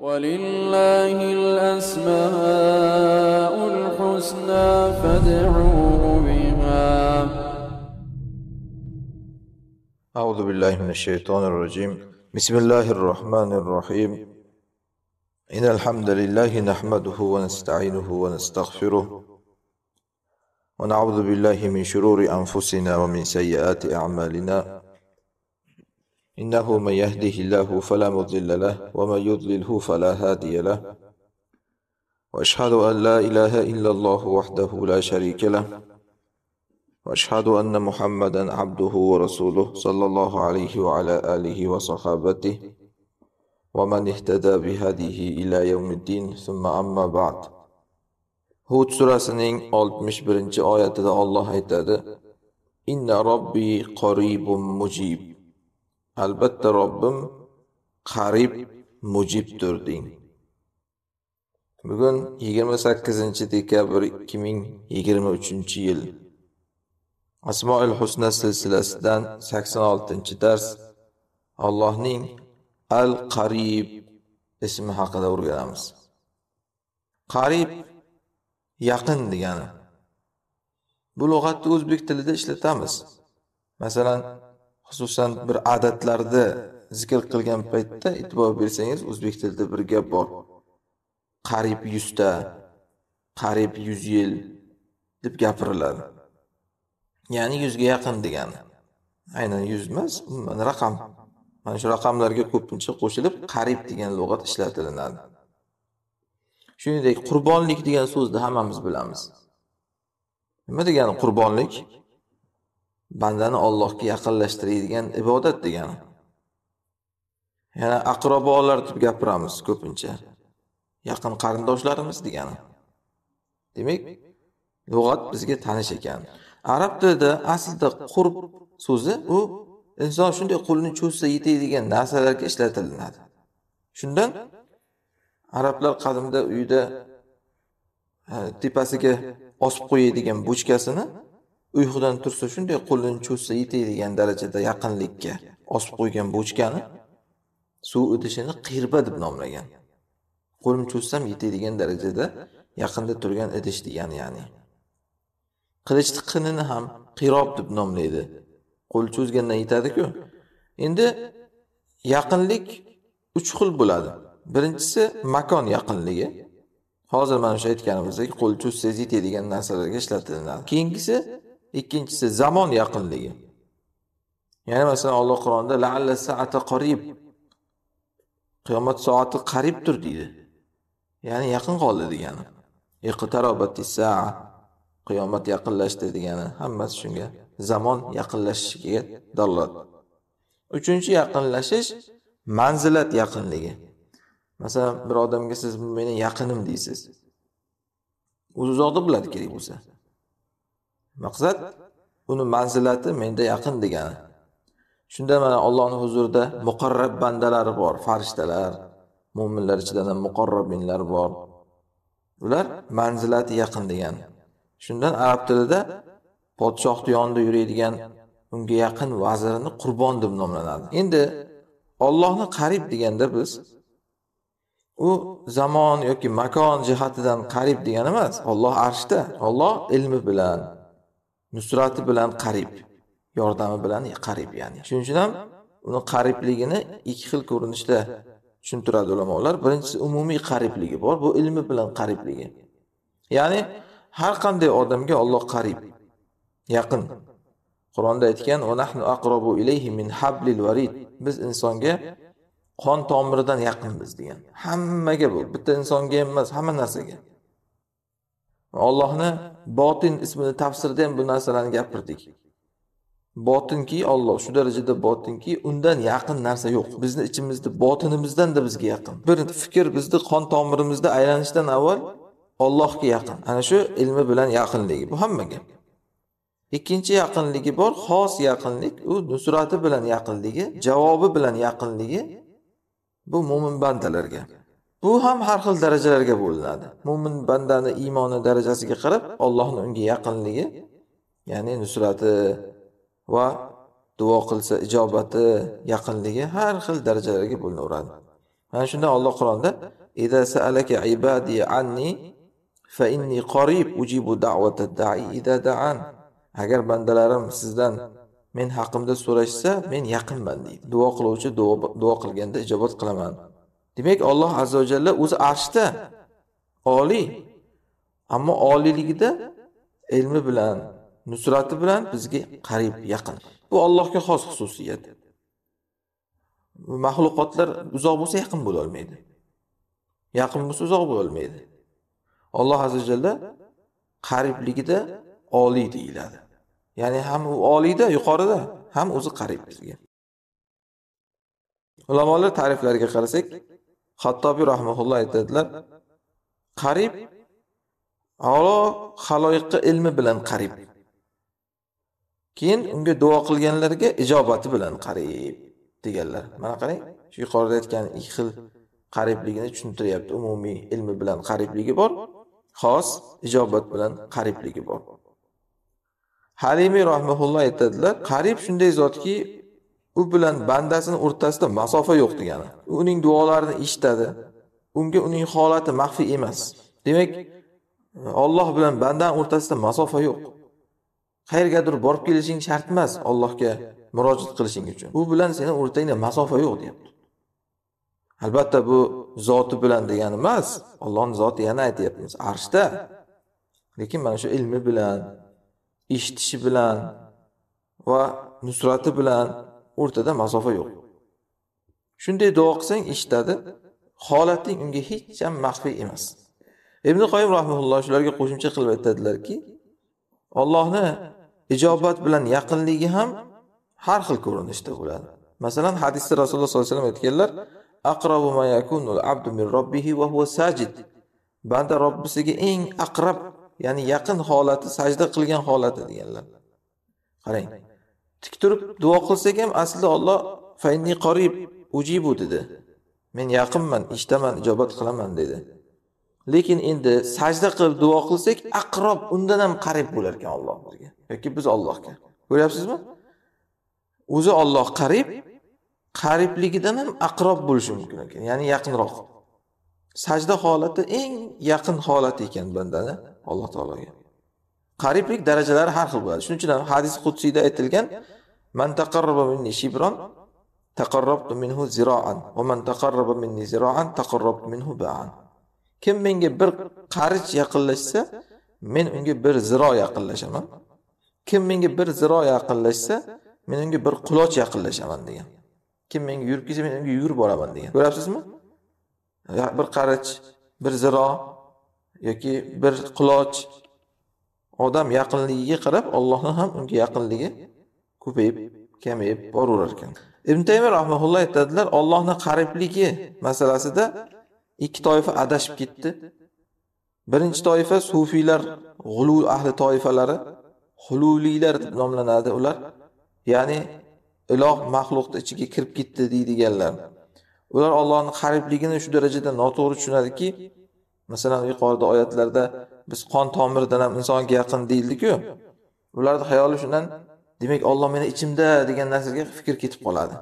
ولله الأسماء الحسنى فادعوه بها أعوذ بالله من الشيطان الرجيم بسم الله الرحمن الرحيم إن الحمد لله نحمده ونستعينه ونستغفره ونعوذ بالله من شرور أنفسنا ومن سيئات أعمالنا إنه من يهده الله فلا مضل له ومن يضلله فلا هادي له وأشهد أن لا إله إلا الله وحده لا شريك له وأشهد أن محمدا عبده ورسوله صلى الله عليه وعلى آله وصحابته ومن اهتدى بهذه إلى يوم الدين ثم أما بعد hud surasining 61 oyatida Alloh aytadi inna robbi qoribun mujib albatta robbim qarib mujibdir deng bugun yigirma sakkizinchi dekabr ikki ming yigirma uchinchi yil asmoil husna silsilasidan sakson oltinchi dars allohning al qarib ismi haqida o'rganamiz qarib yaqin degani bu lug'atni o'zbek tilida ishlatamiz masalan xususan bir adatlarni zikr qilgan paytda e'tibor bersangiz o'zbek tilida bir gap bor qariyb yuzta qariyb yuz yil deb gapiriladi ya'ni yuzga yaqin degani aynan yuz emas umuman raqam mana shu raqamlarga ko'pincha qo'shilib qarib degan lug'at ishlatilinadi shuningdek qurbonlik degan so'zni hammamiz bilamiz nima degani qurbonlik bandani Allohga yaqinlashtiradigan ibodat degani. Yana aqrobolar deb gapiramiz ko'pincha. Yaqin qarindoshlarimiz degani. Demak, lug'at bizga tanish ekan. Arab tilida aslida qurb so'zi u inson shunday qo'lini cho'zsa yetadigan narsalarga ishlatilinadi. Shundan arablar qadimda uyda tepasiga osib qo'yadigan bochkasini uyqudan tursa shunday qo'lini cho'zsa yetadigan darajada yaqinlikka osib qo'ygan bochkani suv o'tishini qirba deb nomlagan qo'lim cho'zsam yetadigan darajada yaqinda turgan idish degan ya'ni qilich tiqinini ham qirob deb nomlaydi qo'l cho'zgandan yetadiku endi yaqinlik uch xil bo'ladi birinchisi makon yaqinligi hozir mana shu aytganimizdek qo'l cho'zsangiz yetadigan narsalarga ishlatilinadi keyingisi ikkinchisi zamon yaqinligi ya'ni masalan alloh qur'onda laalla saata qorib qiyomat soati qaribdir deydi ya'ni yaqin qoldi degani saa qiyomat yaqinlashdi degani hammasi shunga zamon yaqinlashishiga dalolat uchinchi yaqinlashish manzilat yaqinligi masalan bir odamga siz meni yaqinim deysiz o'zi uzoqda biladi kerak bo'lsa maqsad uni manzilati menda yaqin degani shunda mana allohni huzurida muqarrab bandalari bor farishtalar mo'minlar ichidan ham muqarrabinlar bor ular manzilati yaqin degani shundan arab tilida podshohni yonida yuradigan unga yaqin vazirini qurbon deb nomlanadi endi ollohni qarib deganda biz u zamon yoki makon jihatidan qarib degani emas olloh arshda olloh ilmi bilan nusrati bilan qarib yordami bilan qarib ya'ni shuning uchun ham uni qaribligini ikki xil ko'rinishda tushuntiradi ulamolar birinchisi umumiy qaribligi bor bu ilmi bilan qaribligi ya'ni har qanday odamga Alloh qarib yaqin qur'onda aytgan nahnu aqrobu ilayhi min hablil varid biz insonga qon tomiridan yaqinmiz degan hammaga bu bitta insonga emas hamma narsaga ollohni botin ismini tafsirida ham bu narsalarni gapirdik botinki olloh shu darajada botinki undan yaqin narsa yo'q bizni ichimizda botinimizdanda bizga yaqin bir fikr bizni qon tomirimizda aylanishdan avval ollohga yaqin ana shu ilmi bilan yaqinligi bu hammaga ikkinchi yaqinligi bor xos yaqinlik u nusrati bilan yaqinligi javobi bilan yaqinligi bu mo'min bandalarga bu ham har xil darajalarga bo'linadi mo'min bandani iymoni darajasiga qarab ollohni unga yaqinligi ya'ni nusrati va duo qilsa ijobati yaqinligi har xil darajalarga bo'linaveradi mana shunda alloh qur'onda ida saalaka ibadi anni fa inni qorib ujibu da'vata da'i ida da'an agar bandalarim sizdan men haqimda so'rashsa men yaqinman deydi duo qiluvchi duo qilganda ijobat qilaman demak olloh azza va jalla o'zi arshda oliy ammo oliyligida ilmi bilan nusrati bilan bizga qarib yaqin bu allohga xos xususiyat maxluqotlar uzoq bo'lsa yaqin bo'la olmaydi yaqin bo'lsa uzoq bo'la olmaydi alloh azza jalla qaribligida oliy deyiladi ya'ni ham u oliyda yuqorida ham o'zi qarib bizga ulamolar ta'riflariga qarasak xattobiy rahmaulloh aytadilar qarib alo haloyiqqa ilmi bilan qarib keyin unga duo qilganlarga ijobati bilan qarib deganlar mana qarang shu yuqorida aytgan ikki xil qaribligini tushuntiryapti umumiy ilmi bilan qaribligi bor xos ijobat bilan qaribligi bor halimiy rahmaulloh aytadilar qarib shunday zotki u bilan bandasini o'rtasida masofa yo'q degani u uning duolarini eshitadi unga uning holati maxfiy emas demak olloh bilan bandani o'rtasida masofa yo'q qayergadir borib kelishing shart emas ollohga murojaat qilishing uchun u bilan seni o'rtangda masofa yo'q deyapti albatta bu zoti bilan degani emas ollohni zoti yana aytyapmiz arshda lekin mana shu ilmi bilan eshitishi bilan va nusrati bilan o'rtada masofa yo'q shunday duo qilsang eshitadi holating unga hech ham maxfiy emas ibn qoyim rahmaulloh shularga qo'shimcha qilib aytadilarki ollohni ijobat bilan yaqinligi ham har xil ko'rinishda bo'ladi masalan hadisda rasululloh sollallohu alayhi vasallam aytganlar aqrabu ma yakunul abdu min robbihi va huwa sajid banda robbisiga eng aqrab ya'ni yaqin holati sajda qilgan holati deganlar qarang tik turib duo qilsak ham aslida Alloh fainni qorib ujibu dedi men yaqinman eshitaman ijobat qilaman dedi lekin endi sajda qilib duo qilsak aqrob undan ham qarib bo'lar ekan olloh bizga yoki biz Allohga ko'ryapsizmi o'zi Alloh qarib qaribligidan ham aqrob bo'lishi mumkin ekan ya'ni yaqinroq sajda holati eng yaqin holat ekan bandani alloh taologa qariblik darajalari har xil bo'ladi shuning uchun ham hadis qudsiyda aytilgan Man taqarraba minni shibron taqarrabtu minhu ziroan va man taqarraba minni ziroan taqarrabtu minhu ba'an. Kim menga bir qarich yaqinlashsa, men unga bir ziro yaqinlashaman. Kim menga bir ziro yaqinlashsa, men unga bir quloch yaqinlashaman degan. Kim menga yurib kelsa, men unga yugurib boraman degan. Ko'rasizmi? Bir qarich, bir ziro yoki bir quloch odam yaqinligiga qarab Allohning ham unga yaqinligi ko'payib kamayib boraverar ekan ibn taymiya rahmaulloh aytadilar ollohni qaribligi masalasida ikki toifa adashib ketdi birinchi toifa sufiylar g'ulu ahli toifalari hululiylar deb nomlanadi ular ya'ni iloh maxluqni ichiga kirib ketdi deydiganlar ular ollohni qaribligini shu darajada noto'g'ri tushunadiki masalan yuqorida oyatlarda biz qon tomirdan ham insonga yaqin deyildiku ularni xayoli shundan demak Alloh meni ichimda degan narsaga fikr ketib qoladi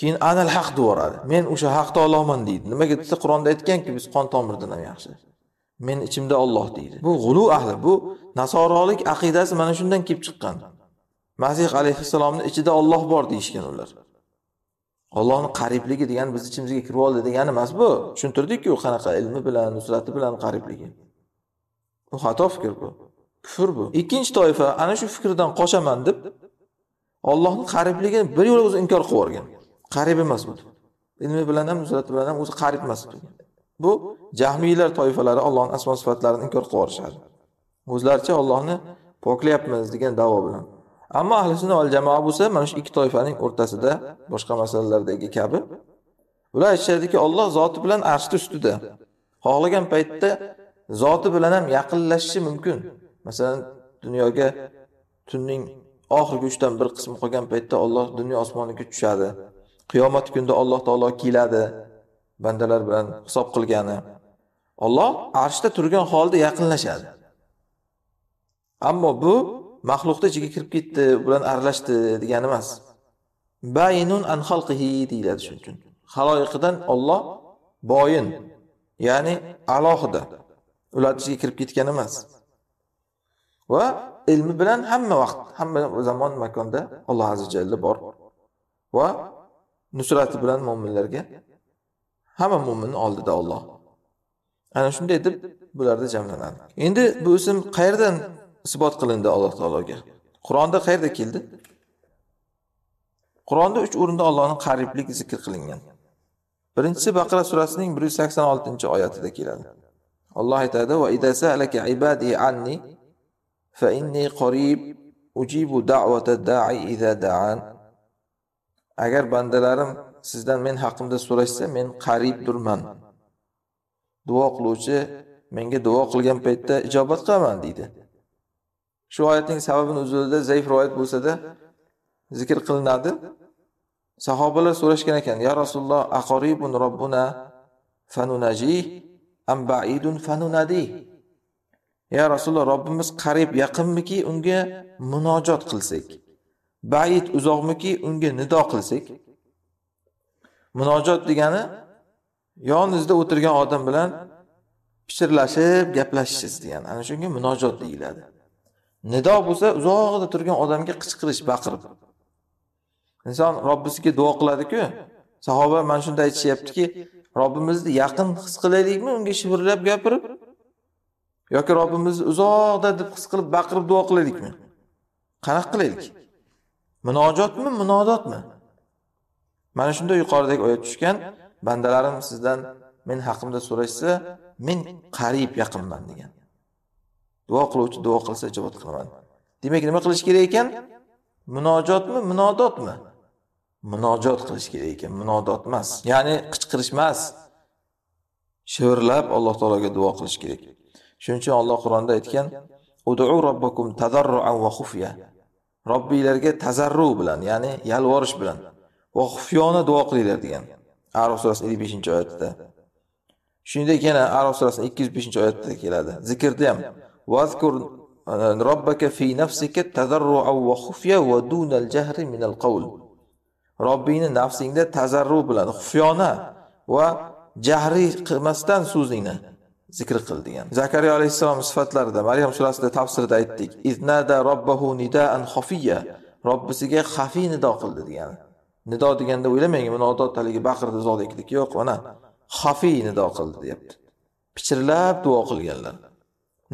keyin anal haq deyoradi men o'sha haq taoloman deydi nimaga desa qur'onda aytganki biz qon tomirdan ham yaxshi men ichimda Alloh deydi bu g'ulu ahli bu nasorolik aqidasi mana shundan kelib chiqqan masih alayhissalomni ichida Alloh bor deyishgan ular Allohning qaribligi degani biz ichimizga kirib oldi degani emas bu tushuntirdikku qanaqa ilmi bilan nusrati bilan qaribligi bu xato fikr bu kufr bu ikkinchi toifa ana shu fikrdan qoshaman deb ollohni qaribligini bir yo'la o'zi inkor qilib yuborgan qarib emas u ilmi bilan ham nusrat bilan ham o'zi qarib emas bu jahmiylar toifalari ollohni asmo sifatlarini inkor qilib yuborishadi o'zlaricha ollohni poklayapmiz degan davo bilan ammo ahli sunna val jamoa bo'lsa mana shu ikki toifaning o'rtasida boshqa masalalardagi kabi ular aytishadiki olloh zoti bilan arshni ustida xohlagan paytda zoti bilan ham yaqinlashishi mumkin Masalan, dunyoga tunning oxirgi 3dan 1 qismi qolgan paytda Alloh dunyo osmoniga tushadi. Qiyomat kunida Alloh taolo keladi bandalar bilan hisob qilgani. Alloh arshda turgan holda yaqinlashadi. Ammo bu maxluqni ichiga kirib ketdi, bilan aralashdi degani emas. Bayinun an deyiladi shuning uchun. haloyiqidan Alloh boyin, ya'ni alohida. ularni ichiga kirib ketgan emas. va ilmi bilan hamma vaqt hamma zamon makonda alloh azi jalla bor va nusrati bilan mo'minlarga hamma mo'minni oldida olloh ana shunday deb bularda jamlanadi endi bu ism qayerdan isbot qilindi alloh taologa qur'onda qayerda keldi qur'onda uch o'rinda allohni qariblik zikr qilingan birinchisi baqara surasining bir yuz sakson oltinchi oyatida keladi alloh aytadi va ibadi anni فإني قريب أجيب دعوة الداعي إذا دعان agar bandalarim sizdan men haqimda so'rashsa men qaribdurman duo qiluvchi menga duo qilgan paytda ijobat qilaman deydi ده oyatning sababi nuzulida zaif rivoyat bo'lsada zikr qilinadi sahobalar so'rashgan ekan ya rasululloh aqoribun robbuna fanunajih am baidun fanunadih Ya Rasululloh, Robbimiz qarib yaqinmiki unga munojot qilsak? Bayit uzoqmiki unga nido qilsak? Munojot degani yoningizda o'tirgan odam bilan pichirlashib gaplashishingiz degani. Ana shunga munojot deyiladi. Nido bo'lsa uzoqda turgan odamga qichqirish, baqirib. Inson Robbisiga duo qiladi-ku. Sahoba mana shunda aytishyaptiki, Robbimizni yaqin his qilaylikmi, unga shivirlab gapirib, yoki robbimizni uzoqda deb his qilib baqirib duo qilaylikmi qanaqa qilaylik munojotmi munodotmi mana shunda yuqoridagi oyat tushgan bandalarim sizdan men haqimda so'rashsa men qariyb yaqinman degan duo qiluvchi duo qilsa ijobat qilaman demak nima qilish kerak ekan munojotmi munodotmi munojot qilish kerak ekan munodot emas ya'ni qichqirish emas shivirlab alloh taologa duo qilish kerak shuning uchun Alloh Qur'onda aytgan ud'u robbakum tadarruan va xufya robbiylarga tazarru bilan ya'ni yalvorish bilan va xufyona duo qilinglar degan A'rof surasi 55 oyatida shuningdek yana A'rof surasining 205 oyatida keladi zikrda ham vazkur eh, robbaka fi nafsika tadarruan va xufya va dunal jahri minal qawl robbingni nafsingda tazarru bilan xufyona va jahriy qilmasdan so'zingni zikr qil degan zakariya alayhissalom sifatlarida maryam surasida tafsirda aytdik iznada robbahu nidaan xofiya robbisiga xafiy nido qildi degan nido deganda o'ylamang buni odat haligi baqirdi zodeklik yo'q mana xafiy nido qildi deyapti pichirlab duo qilganlar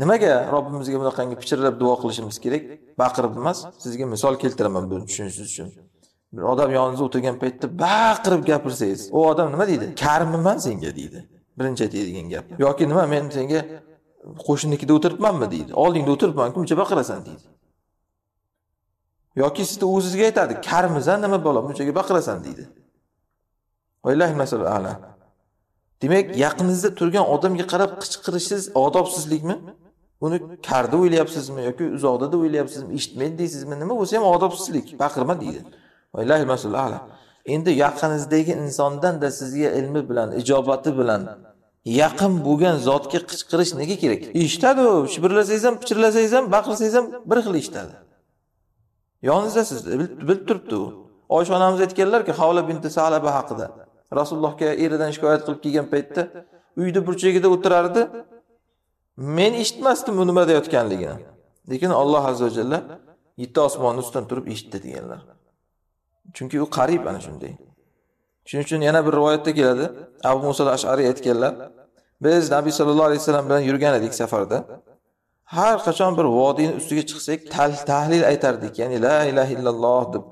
nimaga robbimizga bunaqangi pichirlab duo qilishimiz kerak baqirib emas sizga misol keltiraman buni tushunishingiz uchun bir odam yoningizda o'tirgan paytda baqirib gapirsangiz u odam nima deydi karmiman senga deydi birinchi aytadigan gap yoki nima men senga qo'shninikida o'tiribmanmi deydi oldingda o'tiribmanku muncha baqirasan deydi yoki sizni o'zizga aytadi karmisan nima bola munchaga baqirasan deydi demak yaqiningizda turgan odamga qarab qichqirishingiz odobsizlikmi uni karda o'ylayapsizmi yoki uzoqda deb o'ylayapsizmi eshitmaydi deysizmi nima bo'lsa ham odobsizlik baqirma deydi endi yaqiningizdagi insondan da sizga ilmi bilan ijobati bilan yaqin bo'lgan zotga qichqirish nega kerak eshitadi u shibirlasangiz ham pichirlasangiz ham baqirsangiz ham bir xil eshitadi yoningizda bilib turibdi u oysha onamiz aytganlarki havla binti salaba haqida rasulullohga eridan shikoyat qilib kelgan paytda uyni burchagida o'tirardi men eshitmasdim u nima deyotganligini lekin alloh azza vajalla yetti osmonni ustidan turib eshitdi deganlar chunki u qarib ana shunday Shuning uchun yana bir rivoyatda keladi. Abu Musa al-Ash'ari aytganlar, biz Nabiy sallallohu alayhi vasallam bilan yurgan edik safarda. Har qachon bir vodiyni ustiga chiqsak, tahlil aytardik, ya'ni la ilaha illalloh deb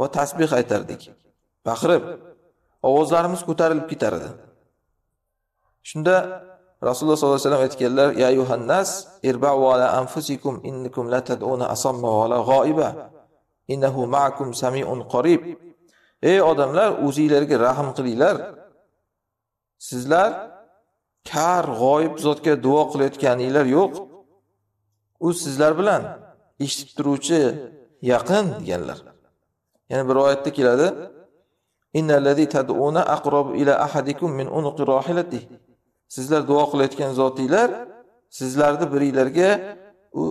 va tasbih aytardik. Baqirib, ovozlarimiz ko'tarilib ketar edi. Shunda Rasululloh sollallohu alayhi vasallam aytganlar: "Ya yuhannas, irba'u ala anfusikum innakum la tad'una asamma wa la Innahu ma'akum sami'un qorib ey odamlar o'zinglarga rahm qilinglar sizlar kar g'oyib zotga duo qilayotganinglar yo'q u sizlar bilan eshitib turuvchi yaqin deganlar yana bir oyatda keladi tad'una aqrab ila ahadikum min rohilati sizlar duo qilayotgan zotinglar sizlarni biringlarga u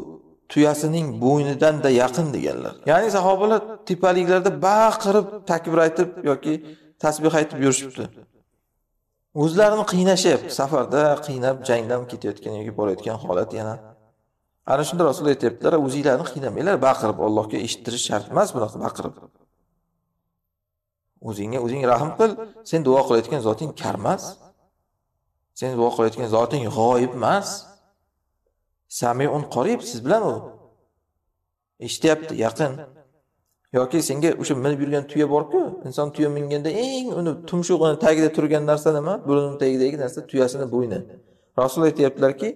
tuyasining bo'ynidan da yaqin deganlar ya'ni sahobalar tepaliklarda baqirib takbir aytib yoki tasbih aytib yurishibdi o'zlarini qiynashyapti safarda qiynab jangdan ketayotgan yoki borayotgan holat yana ana shunda rasululloh aytyaptilar o'zinglarni qiynamanglar baqirib ollohga eshittirish shart emas bunaqa baqirib o'zingga o'zing rahm qil sen duo qilayotgan zoting kar emas sen duo qilayotgan zoting g'oyib emas samiun qorib siz bilan u eshityapti yaqin yoki senga o'sha minib yurgan tuya borku inson tuya minganda eng uni tumshug'ini tagida turgan narsa nima bo'linini tagidagi narsa tuyasini bo'yni rasululloh aytyaptilarki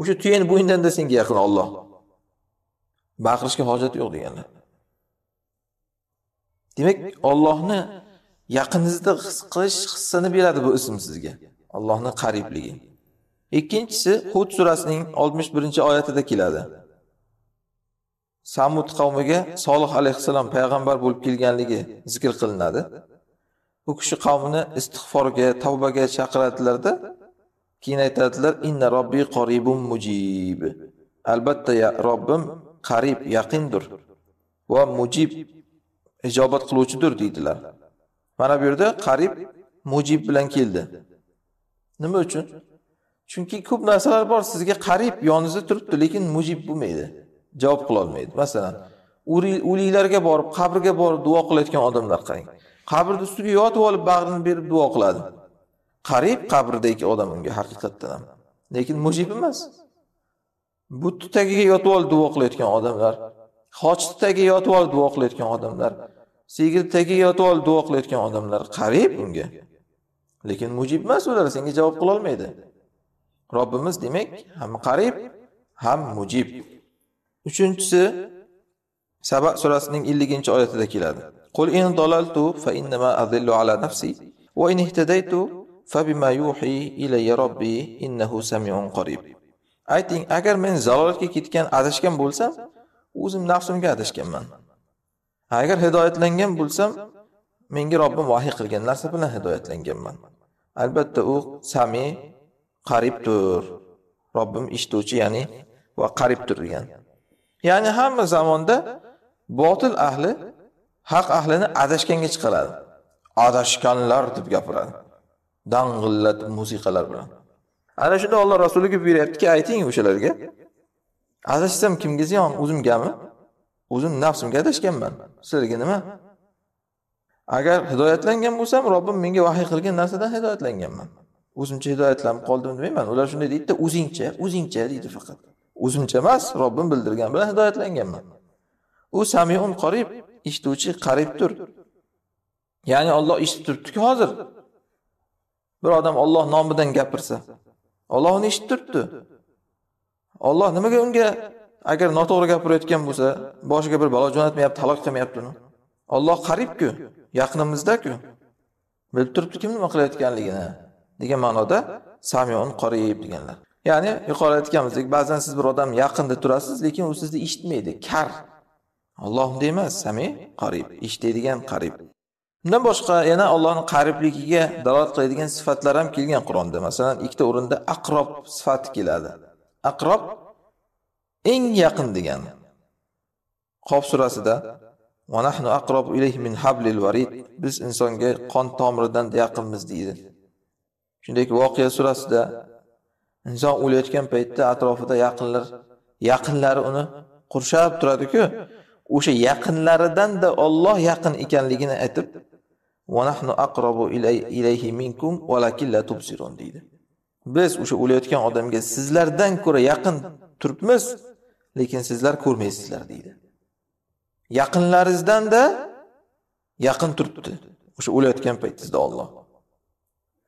o'sha tuyani bo'ynidanda senga yaqin olloh baqirishga hojat yo'q deganlar demak ollohni yaqiningizda his qilish hissini beradi bu ism sizga ollohni qaribligi ikkinchisi hud surasining 61 oyatida keladi samud qavmiga solih alayhissalom payg'ambar bo'lib kelganligi zikr qilinadi u kishi qavmini istig'forga tavbaga chaqiradilarda keyin aytadilar inna robbi qoribun mujib albatta ya robbim qarib yaqindir va mujib ijobat qiluvchidir deydilar mana bu yerda qarib mujib bilan keldi nima uchun chunki ko'p narsalar bor sizga qarib yoningizda turibdi lekin mujib bo'lmaydi javob qilolmaydi masalan o'liklarga borib qabrga borib duo qilayotgan odamlar qarang qabrni ustiga yotib olib bag'rini berib duo qiladi qarib qabrdagi odam unga haqiqatdan ham lekin mujib emas butni tagiga yotib olib duo qilayotgan odamlar xochni tagiga yotib olib duo qilayotgan odamlar sigirni tagiga yotib olib duo qilayotgan odamlar qarib unga lekin mujib emas ular senga javob qilolmaydi robbimiz demak ham qarib ham mujib uchinchisi saba surasining elliginchi oyatida keladi قل إن ضللت ala nafsi على in ihtadaytu fa bima yuhi ilayya robbi innahu سميع قريب ayting agar men zalolatga ketgan adashgan bo'lsam o'zim nafsimga adashganman agar hidoyatlangan bo'lsam menga robbim vahiy qilgan narsa bilan hidoyatlanganman albatta u sami qarib tur robbim eshituvchi ya'ni va qarib turgan ya'ni hamma zamonda botil ahli haq ahlini adashganga chiqaradi adashganlar deb gapiradi dang'illat musiqalar bilan ana shunda alloh rasuliga buyuryaptiki ayting o'shalarga adashsam kimga ziyon o'zimgami o'zim nafsimga adashganman sizlarga nima agar hidoyatlangan bo'lsam robbim menga vahiy qilgan narsadan hidoyatlanganman o'zimcha hidoyatlanib qoldim demayman ular shunday deydida o'zingcha o'zingcha deydi faqat o'zimcha emas robbim bildirgan bilan hidoyatlanganman u samiun qorib eshituvchi qaribdir ya'ni olloh eshitib turibdiku hozir bir odam olloh nomidan gapirsa olloh uni eshitib turibdi olloh nimaga unga agar noto'g'ri gapirayotgan bo'lsa boshiga bir balo jo'natmayapti halok qilmayapti uni olloh qaribku yaqinimizdaku bilib turibdi kim nima qilayotganligini degan ma'noda samyon qorib deganlar ya'ni yuqorida aytganimizdek ba'zan siz bir odam yaqinda turasiz lekin u sizni eshitmaydi kar ollohni emas sami qorib eshitadigan qariyb bundan boshqa yana allohni qaribligiga dalolat qiladigan sifatlar ham kelgan qur'onda masalan ikkita o'rinda aqrob sifati keladi aqrob eng yaqin degani qof surasida biz insonga qon tomiridan yaqinmiz deydi shuningdek voqea surasida inson o'layotgan paytda atrofida yaqinlar yaqinlari uni qurshab turadiku o'sha yaqinlaridan da Alloh yaqin ekanligini aytib aqrabu ilayhi minkum la tubsirun deydi biz o'sha o'layotgan odamga sizlardan ko'ra yaqin turibmiz lekin sizlar ko'rmaysizlar deydi yaqinlaringizdan yaqin turibdi o'sha o'layotgan paytingizda Alloh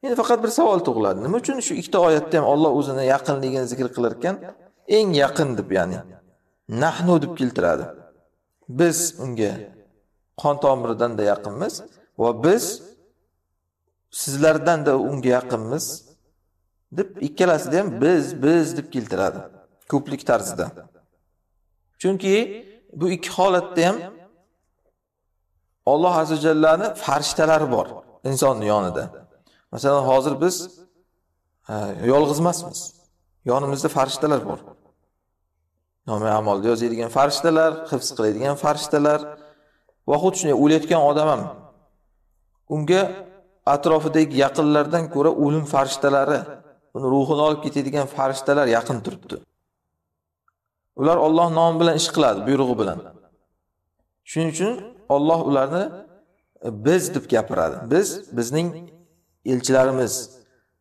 endi faqat bir savol tug'iladi nima uchun shu ikkita oyatda ham Alloh o'zini yaqinligini zikr qilar ekan eng yaqin deb ya'ni nahnu deb keltiradi biz unga qon tomiridanda da yaqinmiz va biz sizlardan da unga yaqinmiz deb ikkalasida ham biz biz deb keltiradi ko'plik tarzida chunki bu ikki holatda ham Alloh azza jallani farishtalari bor insonning yonida masalan hozir biz e, yolg'iz emasmiz yonimizda farishtalar bor nomi amolni yozadigan farishtalar hifz qiladigan farishtalar va xuddi shunday o'layotgan odam ham unga atrofidagi yaqinlardan ko'ra o'lim farishtalari uni ruhini olib ketadigan farishtalar yaqin turibdi ular olloh nomi bilan ish qiladi buyrug'i bilan shuning uchun olloh ularni e, biz deb gapiradi biz bizning elchilarimiz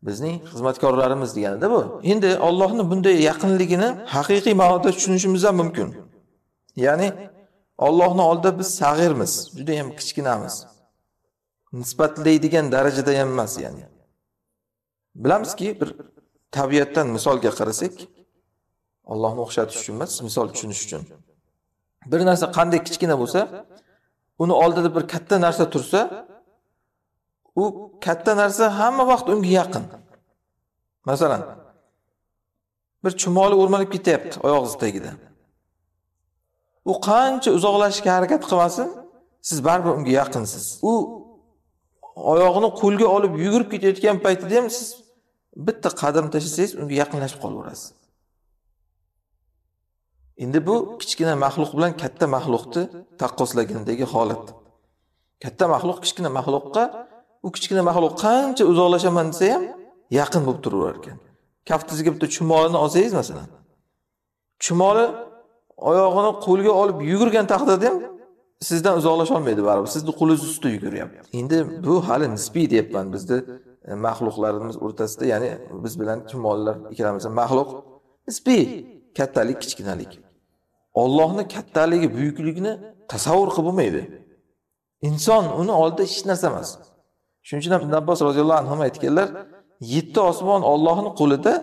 bizning xizmatkorlarimiz deganida bu endi ollohni bunday yaqinligini haqiqiy ma'noda tushunishimiz ham mumkin ya'ni ollohni oldida biz sag'irmiz judayam kichkinamiz nisbatlaydigan darajada ham emas ya'ni bilamizki bir tabiatdan misolga qarasak ollohni o'xshatish uchun emas misol tushunish uchun bir narsa qanday kichkina bo'lsa uni oldida bir katta narsa tursa u katta narsa hamma vaqt unga yaqin masalan bir chumoli o'rmalib ketyapti oyog'ingizni tagida u qancha uzoqlashishga harakat qilmasin siz baribir unga yaqinsiz u oyog'ini qo'lga olib yugurib ketayotgan paytida ham siz bitta qadam tashlasangiz unga yaqinlashib qolaverasiz endi bu kichkina maxluq bilan katta maxluqni taqqoslagandagi holat katta maxluq kichkina maxluqqa u kichkina maxluq qancha uzoqlashaman desa ham yaqin bo'lib turaverar ekan kaftingizga bitta chumolini olsangiz masalan chumoli oyog'ini qo'lga olib yugurgan taqdirda ham sizdan uzoqlasholmaydi baribir sizni qo'lingiz ustida yuguryapti endi bu hali nisbiy deyapman bizni e, maxluqlarimiz o'rtasida ya'ni biz bilan chumolilar ikkalamiz maxluq nisbiy kattalik kichkinalik ollohni kattaligi buyukligini tasavvur qilib bo'lmaydi inson uni oldida hech narsa emas shuning uchun ham ibn abbos roziyallohu anhu aytganlar yetti osmon ollohni qo'lida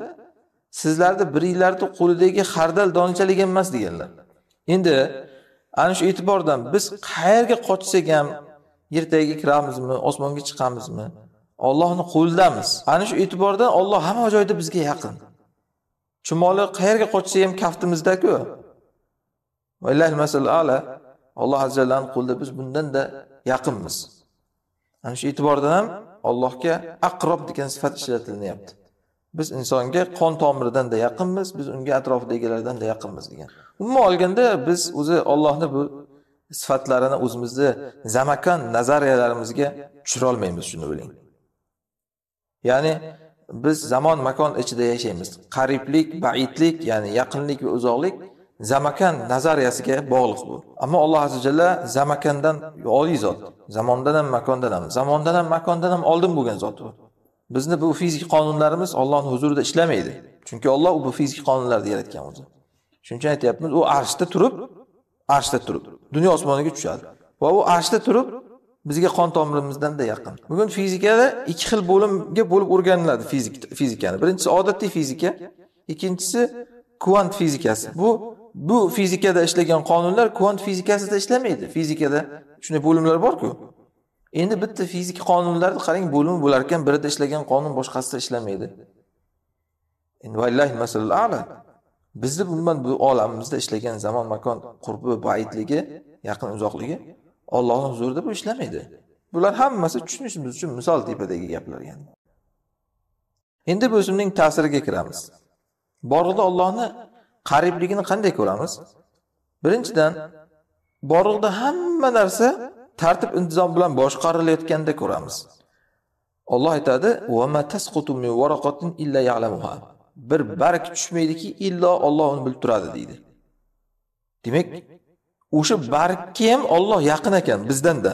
sizlarni biringlarni qo'lidagi hardal donchalik emas deganlar endi ana shu e'tibordan biz qayerga qochsak ham yer tagiga kiramizmi osmonga chiqamizmi ollohni qo'lidamiz ana shu e'tibordan olloh hamma joyda bizga yaqin chumoli qayerga qochsa ham kaftimizdaku alloh azza qo'lida biz bundanda yaqinmiz ana shu e'tibordan ham allohga aqrob degan sifat ishlatilyapti biz insonga qon tomiridan da yaqinmiz biz unga atrofidagilardan da yaqinmiz degan umuman olganda biz o'zi ollohni bu sifatlarini o'zimizni zamakan nazariyalarimizga tushirolmaymiz shuni biling ya'ni biz zamon makon ichida yashaymiz qariblik baidlik ya'ni yaqinlik va uzoqlik zamakan nazariyasiga bog'liq bu ammo alloh azu jalla zamakandan oliy zot zamondan ham makondan ham zamondan ham makondan ham oldin bo'lgan zot u bizni bu fizik qonunlarimiz ollohni huzurida ishlamaydi chunki olloh bu fizik qonunlarni yaratgan o'zi shuning uchun aytyapmiz u arshda turib arshda turib dunyo osmoniga tushadi va u arshda turib bizga qon tomirimizdan-da yaqin bugun fizikada ikki xil bo'limga bo'lib o'rganiladi fizik fizikani birinchisi odatiy fizika ikkinchisi kvant fizikasi bu bu fizikada ishlagan qonunlar kvant fizikasida ishlamaydi fizikada shunday bo'limlar borku endi bitta fizik qonunlarni qarang bo'lim bo'lar ekan birida ishlagan qonun boshqasida ishlamaydi bizni umuman bu olamimizda ishlagan zamon makon qurbi baidligi yaqin uzoqligi ollohni huzurida bu ishlamaydi bular hammasi tushunishimiz uchun misol tepadagi gaplar endi bu ismning ta'siriga kiramiz borlig'i ollohni qaribligini qanday ko'ramiz birinchidan borliqda hamma narsa tartib intizom bilan boshqarilayotganda ko'ramiz olloh aytadi bir barg tushmaydiki illo olloh uni bilib turadi deydi demak o'sha bargga ham olloh yaqin ekan bizdanda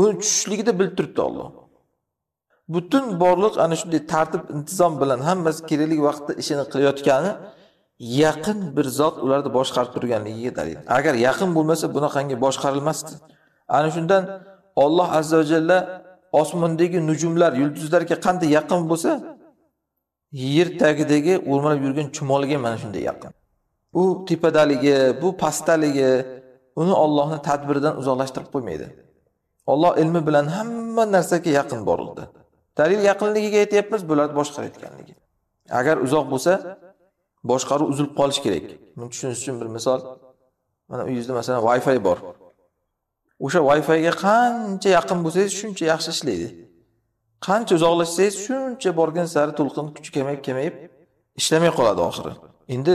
uni tushishligida bilib turibdi olloh butun borliq ana shunday tartib intizom bilan hammasi kerakli vaqtda ishini qilayotgani yaqin bir zot ularni boshqarib turganligiga dalil agar yaqin bo'lmasa bunaqangi boshqarilmasdi ana shundan olloh azza va jalla osmondagi nujumlar yulduzlarga qanday yaqin bo'lsa yer tagidagi o'rmalab yurgan chumolga mana shunday yaqin u tepadaligi bu pastdaligi uni ollohni tadbiridan uzoqlashtirib qo'ymaydi olloh ilmi bilan hamma narsaga yaqin borildi dalil yaqinligiga aytyapmiz bularni boshqarayotganligi agar uzoq bo'lsa boshqaruv uzilib qolishi kerak buni tushunish uchun bir misol mana uyingizda masalan wi fi bor o'sha wi figa qancha yaqin bo'lsangiz shuncha yaxshi ishlaydi qancha uzoqlashsangiz shuncha borgan sari to'lqin kuchi kamayib kamayib ishlamay qoladi oxiri endi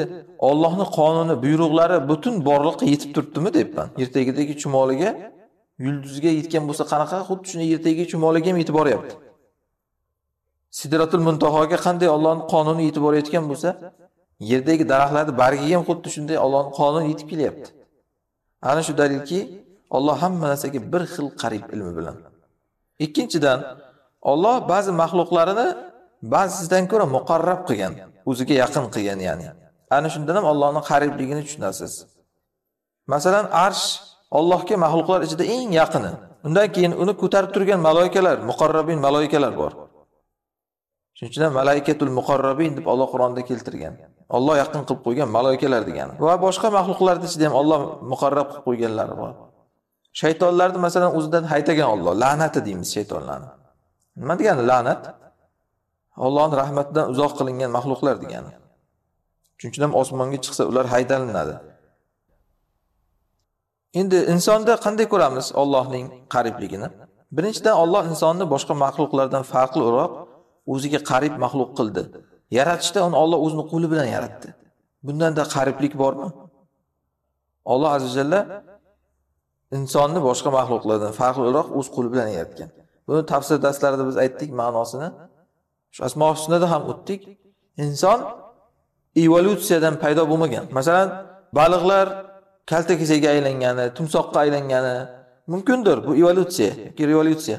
ollohni qonuni buyruqlari butun borliqqa yetib turibdimi deyapman ertagidagi chumoliga yulduzga yetgan bo'lsa qanaqa xuddi shunday ertagi chumoliga ham yetib boryapti sidratul muntahoga qanday ollohni qonuni yetib borayotgan bo'lsa yerdagi daraxtlarni bargiga ham xuddi shunday Allohning qonuni yetib kelyapti ana shu dalilki Alloh hamma narsaga bir xil qarib ilmi bilan ikkinchidan Alloh ba'zi maxluqlarini ba'zisidan ko'ra muqarrab qilgan o'ziga yaqin qilgan ya'ni ana shundan ham Allohning qaribligini tushunasiz masalan arsh Allohga maxluqlar ichida eng yaqini undan keyin uni ko'tarib turgan maloikalar muqarrabin maloikalar bor ham malaikatul muqarrabin deb Alloh Qur'onda keltirgan. Alloh yaqin qilib qo'ygan malaikalar degani. Va boshqa maxluqlarni ichida ham Alloh muqarrab qilib qo'yganlari bor. Shaytonlarni masalan o'zidan haytagan Alloh, la'nati deymiz shaytonlarni. Nima degani la'nat? Allohning rahmatidan uzoq qilingan maxluqlar degani. Shuning ham osmonga chiqsa ular haydalinadi. Endi insonda qanday ko'ramiz Allohning qaribligini? Birinchidan Alloh insonni boshqa maxluqlardan farqliroq o'ziga qarib maxluq qildi yaratishda uni olloh o'zini qo'li bilan yaratdi bundanda qariblik bormi olloh azu jalla insonni boshqa maxluqlardan farqliroq o'z qo'li bilan yaratgan buni tafsir darslarida biz aytdik ma'nosini shu asmo husnada ham o'tdik inson evolyutsiyadan paydo bo'lmagan masalan baliqlar kaltakesakka aylangani tumsoqqa aylangani mumkindir bu evolyutsiya revolyutsiya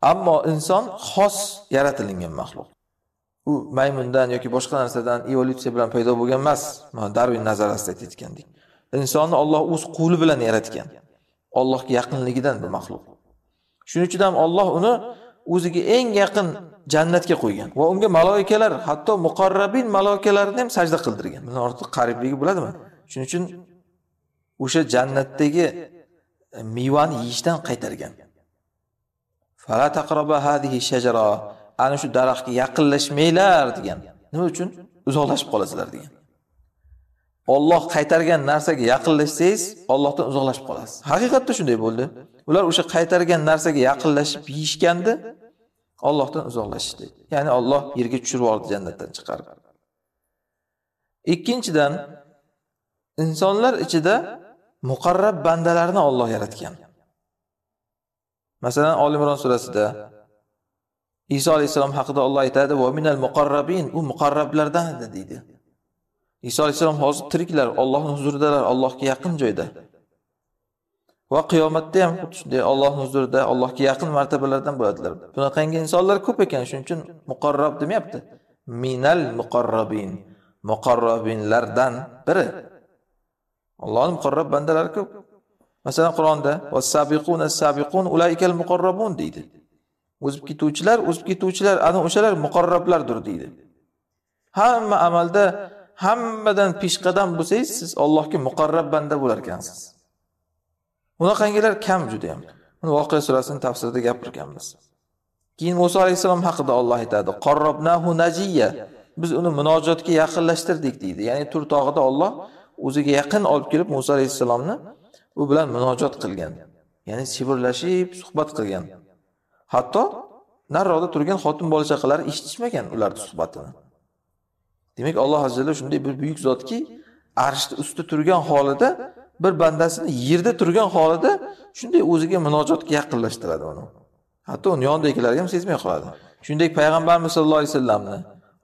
ammo inson xos yaratilingan maxluq u maymundan yoki boshqa narsadan evolyutsiya bilan paydo bo'lgan emas darvin nazarasida aytayotgandek insonni olloh o'z qo'li bilan yaratgan ollohga yaqinligidan bu maxluq shuning uchun ham olloh uni o'ziga eng yaqin jannatga qo'ygan va unga maloikalar hatto muqarrabin maloikalarni ham sajda qildirgan bundan ortiq qaribligi bo'ladimi shuning uchun o'sha jannatdagi mevani yeyishdan qaytargan ana shu daraxtga yaqinlashmanglar degan nima uchun uzoqlashib qolasizlar degan olloh qaytargan narsaga yaqinlashsangiz ollohdan uzoqlashib qolasiz haqiqatda shunday bo'ldi ular o'sha qaytargan narsaga yaqinlashib yeyishgandi ollohdan uzoqlashishdi ya'ni olloh yerga tushirib yubordi jannatdan chiqarib ikkinchidan insonlar ichida muqarrab bandalarni olloh yaratgan masalan olimiron surasida iso alayhissalom haqida olloh aytadi va minal muqarrabin u muqarrablardan edi deydi iso alayhissalom hozir tiriklar ollohni huzuridalar allohga yaqin joyda va qiyomatda ham xuddi shunday ollohni huzurida allohga yaqin martabalardan bo'ladilar bunaqangi insonlar ko'p ekan shuning uchun muqarrab demayapti minal muqarrabin muqarrabinlardan biri allohni muqarrab bandalari ko'p masalan qur'onda vassabiquna sabiqun ulaykal muqarrabun deydi o'zib ketuvchilar o'zib ketuvchilar ana o'shalar muqarrablardir deydi hamma amalda hammadan peshqadam bo'lsangiz siz allohga muqarrab banda bo'lar ekansiz unaqangilar kam judayam buni voqea surasini tafsirida gapirganmiz keyin muso alayhissalom haqida olloh aytadi qorrobnahu najiya biz uni munojotga yaqinlashtirdik deydi ya'ni tur tog'ida olloh o'ziga yaqin olib kelib muso alayhissalomni u bilan munojot qilgan ya'ni shivirlashib suhbat qilgan hatto nariroqda turgan xotin bola chaqalar eshitishmagan ularni suhbatini demak alloh azza shunday bir buyuk zotki arshni ustida turgan holida bir bandasini yerda turgan holida shunday o'ziga munojotga yaqinlashtiradi uni hatto uni yonidagilar ham sezmay qoladi shuningdek payg'ambarimiz sallallohu alayhi vasallamni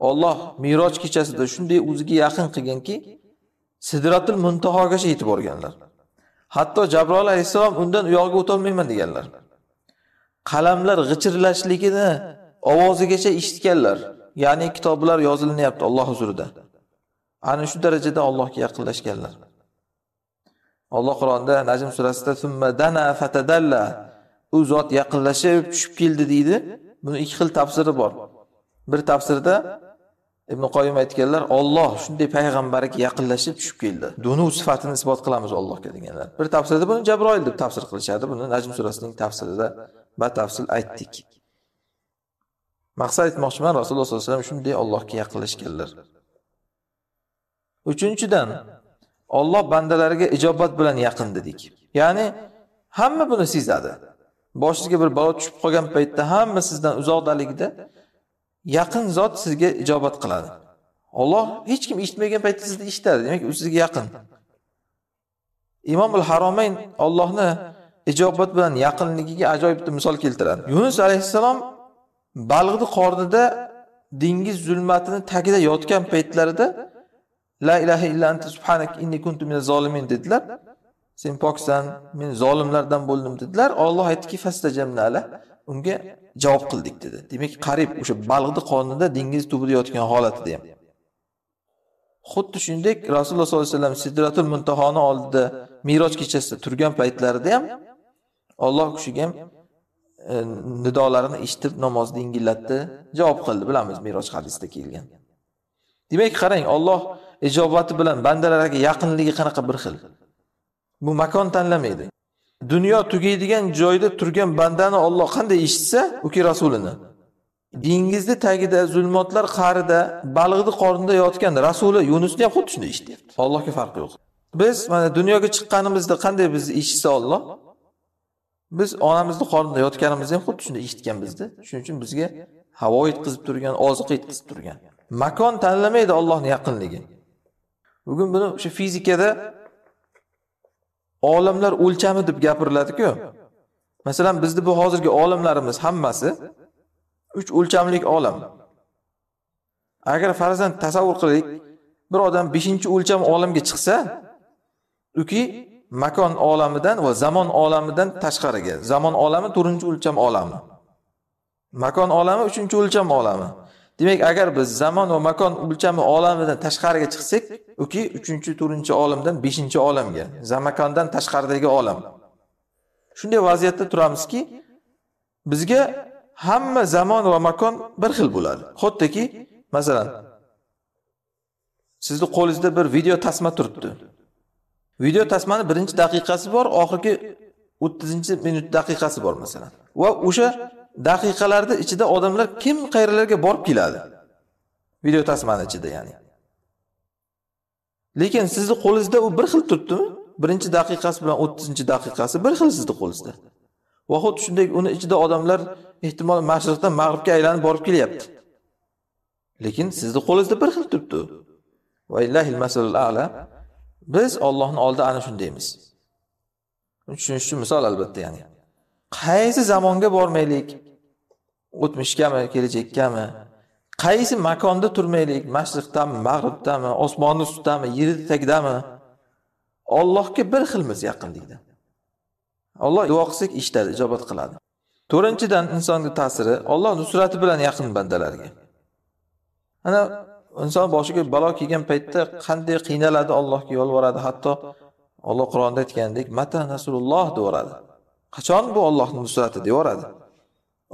olloh meroj kechasida shunday o'ziga yaqin qilganki sidratil muntahogacha yetib borganlar hatto jabroil alayhissalom undan u yoqqa o'tolmayman deganlar qalamlar g'ichirlashligini ovozigacha eshitganlar ya'ni kitoblar yozilinyapti Alloh huzurida ana shu darajada Allohga yaqinlashganlar Alloh Qur'onda Najm surasida dana fatadalla u zot yaqinlashib tushib keldi deydi buni ikki xil tafsiri bor bir tafsirda ibn qoyim aytganlar olloh shunday payg'ambarga yaqinlashib tushib keldi dunu sifatini isbot qilamiz ollohga deganlar bir tafsirda buni jabroil deb tafsir qilishadi buni najm surasining tafsirida batafsil aytdik maqsad aytmoqchiman rasululloh sollallohu alayhi vasallam shunday ollohga yaqinlashganlar uchinchidan olloh bandalariga ijobat bilan yaqin dedik ya'ni hamma buni sezadi boshingizga bir balo tushib qolgan paytda hamma sizdan uzoqdaligida yaqin zot sizga ijobat qiladi olloh hech kim eshitmagan paytda sizni eshitadi demak u sizga yaqin imomul haromayn ollohni ijobat bilan yaqinligiga ajoyib bir misol keltiradi yunus alayhissalom balg'ni qornida dengiz zulmatini tagida yotgan paytlarida la ilaha illa anta subhanak inni kuntu minaz zolimin dedilar sen poksan men zolimlardan bo'ldim dedilar olloh aytdiki fastajamnala unga javob qildik dedi demak qariyb o'sha baliqni qonida dengiz tubida yotgan holatida ham xuddi shuningdek rasululloh sollallohu alayhi vasallam sidratul muntahoni oldida meroj kechasida turgan paytlarida ham olloh kishiga ham e, nidolarini eshitib namozni yengillatdi javob qildi bilamiz meroj hadisida kelgan demak qarang olloh ijobati bilan bandalarga yaqinligi qanaqa bir xil bu makon tanlamaydi dunyo tugaydigan joyda turgan bandani Alloh qanday eshitsa, uki rasulini. Dengizni tagida zulmatlar qarida, baliqni qornida yotgan rasuli Yunusni ham xuddi shunday eshityapti. Allohga farqi yo'q. Biz mana dunyoga chiqqanimizda qanday bizni eshitsa Alloh, biz onamizni qornida yotganimizda ham xuddi shunday eshitgan bizni. Shuning uchun bizga havo yetkazib turgan, oziq yetkazib turgan. Makon tanlamaydi Allohning yaqinligi. Bugun buni o'sha fizikada olimlar o'lchami deb gapiriladi-ku. Masalan, bizni bu hozirgi olimlarimiz hammasi uch o'lchamlik olim. Agar farzan tasavvur qilaylik, bir odam 5-o'lcham olamga chiqsa, uki makon olamidan va zamon olamidan tashqariga. Zamon olami 4-o'lcham olami. Makon olami 3-o'lcham olami. demak agar biz zamon va makon o'lchami olamidan tashqariga chiqsak uki uchinchi to'rtinchi olamdan beshinchi olamga zamakondan tashqaridagi olam shunday vaziyatda turamizki bizga hamma zamon va makon bir xil bo'ladi xuddiki masalan sizni qo'lingizda bir video tasma turibdi video tasmani birinchi daqiqasi bor oxirgi o'ttizinchi minut daqiqasi bor masalan va o'sha daqiqalarni ichida odamlar kim qayerlarga borib keladi video tasmani ichida ya'ni lekin sizni qo'lingizda u bir xil turibdimi birinchi daqiqasi bilan o'ttizinchi daqiqasi bir xil sizni qo'lingizda xuddi shunday uni ichida odamlar ehtimol mashriqdan mag'ribga aylanib borib kelyapti lekin sizni qo'lingizda bir xil turibdi ala biz ollohni oldida ana shundaymiz tushunish uchun misol albatta ya'ni qaysi zamonga bormaylik o'tmishgami kelajakgami qaysi makonda turmaylik mashriqdami mag'ribdami osmonni ustidami yerni tagidami ollohga bir xilmiz yaqin deydi olloh duo qilsak eshitadi ijobat qiladi to'rtinchidan insonni ta'siri olloh nusrati bilan yaqin bandalarga ana inson boshiga balo kelgan paytda qanday qiynaladi allohga yolvoradi hatto olloh qur'onda aytgandek mata nasululloh deyoradi qachon bu Allohning nusrati deyoradi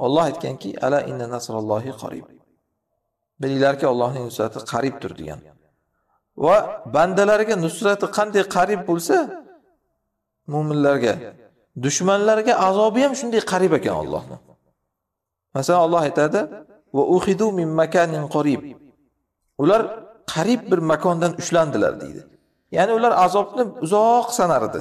Alloh aytganki ala inna nasrallohi qarib bilinglarki Allohning nusrati qaribdir degan va bandalariga nusrati qanday qarib bo'lsa mo'minlarga dushmanlarga azobi ham shunday qarib ekan ollohni masalan Alloh aytadi va uhidu min makanin qarib ular qarib bir makondan ushlandilar deydi ya'ni ular azobni uzoq sanar edi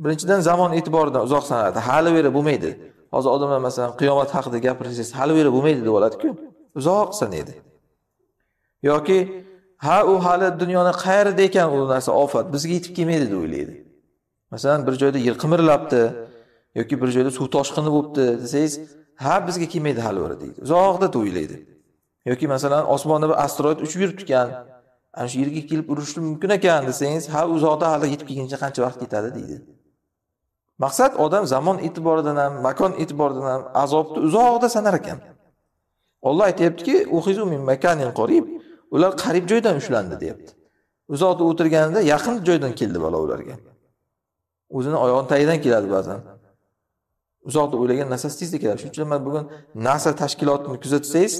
birinchidan zamon e'tiboridan uzoq sanaladi hali beri bo'lmaydi hozir odamlar masalan qiyomat haqida gapirsangiz hali beri bo'lmaydi deb oladiku uzoq sanaydi yoki ha u hali dunyoni qayerida ekan u narsa ofat bizga yetib kelmaydi deb o'ylaydi masalan bir joyda yer qimirlabdi yoki bir joyda suv toshqini bo'libdi desangiz ha bizga kelmaydi hali beri deydi uzoqda deb o'ylaydi yoki masalan osmonda bir asteroid uchib yuribdi ekan ana shu yerga kelib urishi mumkin ekan desangiz ha uzoqda hali yetib kelguncha qancha vaqt ketadi deydi maqsad odam zamon e'tiboridan ham makon e'tiboridan ham azobni uzoqda sanar ekan olloh aytyaptiki qorib ular qarib joydan ushlandi deyapti uzoqda o'tirganida yaqin joydan keldi balo ularga o'zini oyog'ini tagidan keladi ba'zan uzoqda o'ylagan narsasi tezda keladi shuning uchun mana bugun nasa tashkilotini kuzatsangiz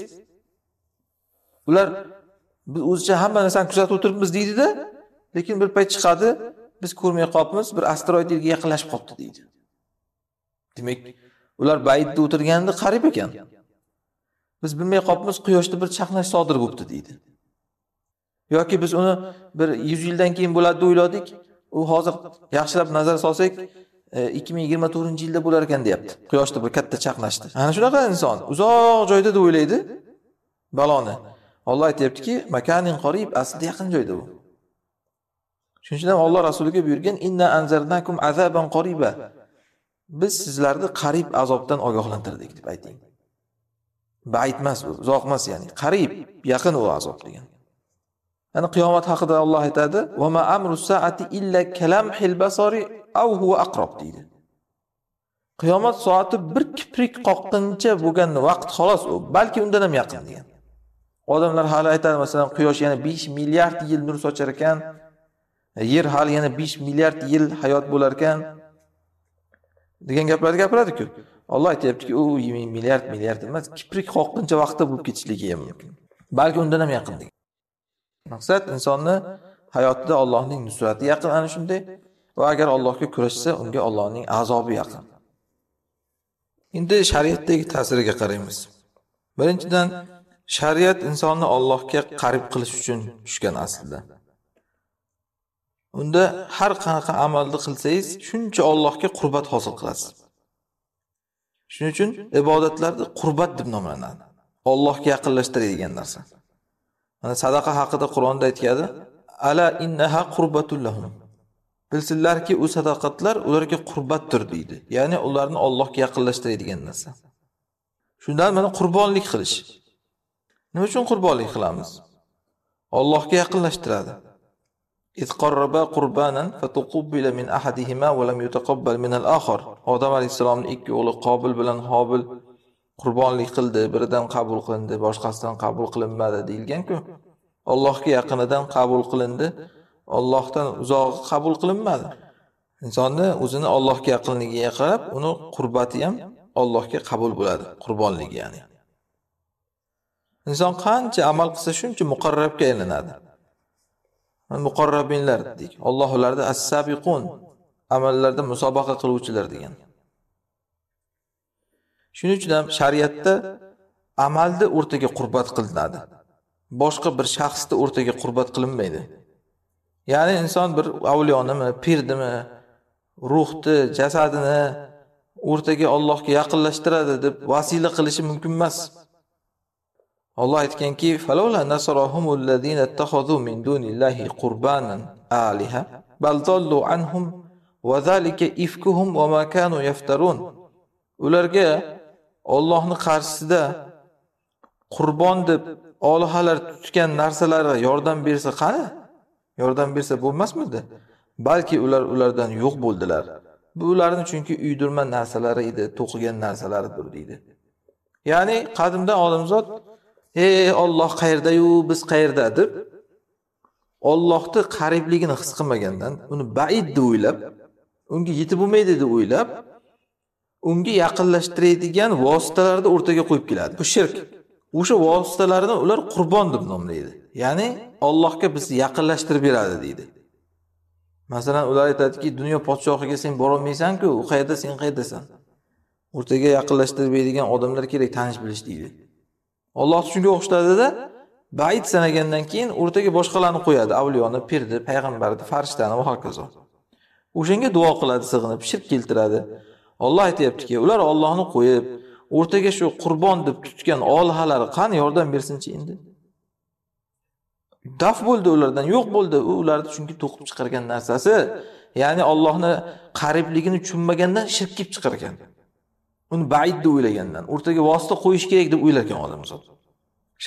ular biz o'zicha hamma narsani kuzatib o'tiribmiz deydida lekin bir payt chiqadi biz ko'rmay qolibmiz bir asteroid yerga yaqinlashib qolibdi deydi demak ular baytda o'tirganda qarib ekan biz bilmay qolibmiz quyoshda bir chaqnash sodir bo'libdi deydi yoki biz uni bir yuz yildan keyin bo'ladi deb o'yladik u hozir yaxshilab nazar solsak e, ikki ming yigirma to'rtinchi yilda bo'lar ekan deyapti quyoshda bir katta chaqnashdi ana shunaqa inson uzoq joyda deb o'ylaydi baloni olloh aytyaptiki makanin qorib aslida yaqin joyda u shuning uchun ham Alloh rasuliga buyurgan inna anzarnakum azaban qoriba biz sizlarni qarib azobdan ogohlantirdik deb ayting bayt emas bu uzoq emas ya'ni qarib yaqin u azob degan ana qiyomat haqida Alloh aytadi va amru saati illa kalam hilbasori aw huwa aqrab deydi qiyomat soati bir kiprik qoqquncha bo'lgan vaqt xolos u balki undan ham yaqin degan odamlar hali aytadi masalan quyosh yana besh milliard yil nur sochar ekan yer hali yana 5 milliard yil hayot bo'lar ekan degan gaplarni gapiradi-ku. Alloh u milliard milliard emas, kiprik qoqquncha vaqtda bo'lib ketishligi ham mumkin. Balki undan ham yaqin degan. Maqsad insonni hayotida Allohning nusrati yaqin ana shunday va agar Allohga kurashsa, unga Allohning azobi yaqin. Endi shariatdagi ta'siriga qaraymiz. Birinchidan, shariat insonni Allohga qarib qilish uchun tushgan aslida. unda har qanaqa amalni qilsangiz shuncha Allohga qurbat hosil qilasiz shuning uchun ibodatlarni qurbat deb nomlanadi Allohga yaqinlashtiradigan narsa mana sadaqa haqida Qur'onda aytgandi ala innaha qurbatul bilsinlarki u sadoqatlar ularga qurbatdir deydi ya'ni ularni Allohga yaqinlashtiradigan narsa shundan mana qurbonlik qilish nima uchun qurbonlik qilamiz Allohga yaqinlashtiradi إذ قربا قربانا فتقبل من أحدهما ولم يتقبل من الآخر odam alayhissalomni ikki o'g'li qobil bilan hobil qurbonlik qildi biridan qabul qilindi boshqasidan qabul qilinmadi deyilganku allohga yaqinidan qabul qilindi ollohdan uzog'i qabul qilinmadi insonni o'zini ollohga yaqinligiga qarab uni qurbati ham ollohga qabul bo'ladi qurbonligi ya'ni inson qancha amal qilsa shuncha muqarrabga aylanadi muqarrabinlar dedik alloh ularni assabiqun amallarda musobaqa qiluvchilar degan shuning uchun ham shariatda amalni o'rtaga qurbat qilinadi boshqa bir shaxsni o'rtaga qurbat qilinmaydi ya'ni inson bir avliyonimi pirdimi ruhni jasadini o'rtaga ollohga yaqinlashtiradi deb vasila qilishi mumkin emas Alloh aytganki, min dunillahi qurbanan aliha bal dallu anhum zalika ifkuhum ma kanu Ularga Allohning qarshisida qurbon deb olihalar tutgan narsalarga yordam bersa qani? Yordam bersa bo'lmasmidi? Balki ular ulardan yo'q bo'ldilar. Bu ularni chunki uydirma narsalari edi, to'qigan narsalaridir deydi. Ya'ni qadimda olimzod ey Alloh qayerda-yu biz qayerda deb ollohni qaribligini his qilmagandan, uni baid deb o'ylab, unga yetib bo'lmaydi deb o'ylab, unga yaqinlashtiradigan vositalarni o'rtaga qo'yib keladi. Bu shirk. O'sha vositalarni ular qurbon deb nomlaydi. Ya'ni Allohga bizni yaqinlashtirib beradi deydi. Masalan, ular aytadiki, dunyo podshohiga sen bora olmaysan-ku, u qayerda sen qayerdasan. O'rtaga yaqinlashtirib beradigan odamlar kerak tanish bilish deydi. Alloh shunga o'xshatadida bayt sanagandan keyin o'rtaga boshqalarni qo'yadi avliyoni pirni payg'ambarni farishtani va hokazo o'shanga duo qiladi sig'inib shirk keltiradi Alloh aytayaptiki ular Allohni qo'yib o'rtaga shu qurbon deb tutgan olihalari qani yordam bersinchi endi daf bo'ldi ulardan yo'q bo'ldi u ularni chunki to'qib chiqargan narsasi ya'ni ollohni qaribligini tushunmagandan shirk kelib chiqargan uni baid deb o'ylagandan o'rtaga vosita qo'yish kerak deb o'ylar ekan odam zot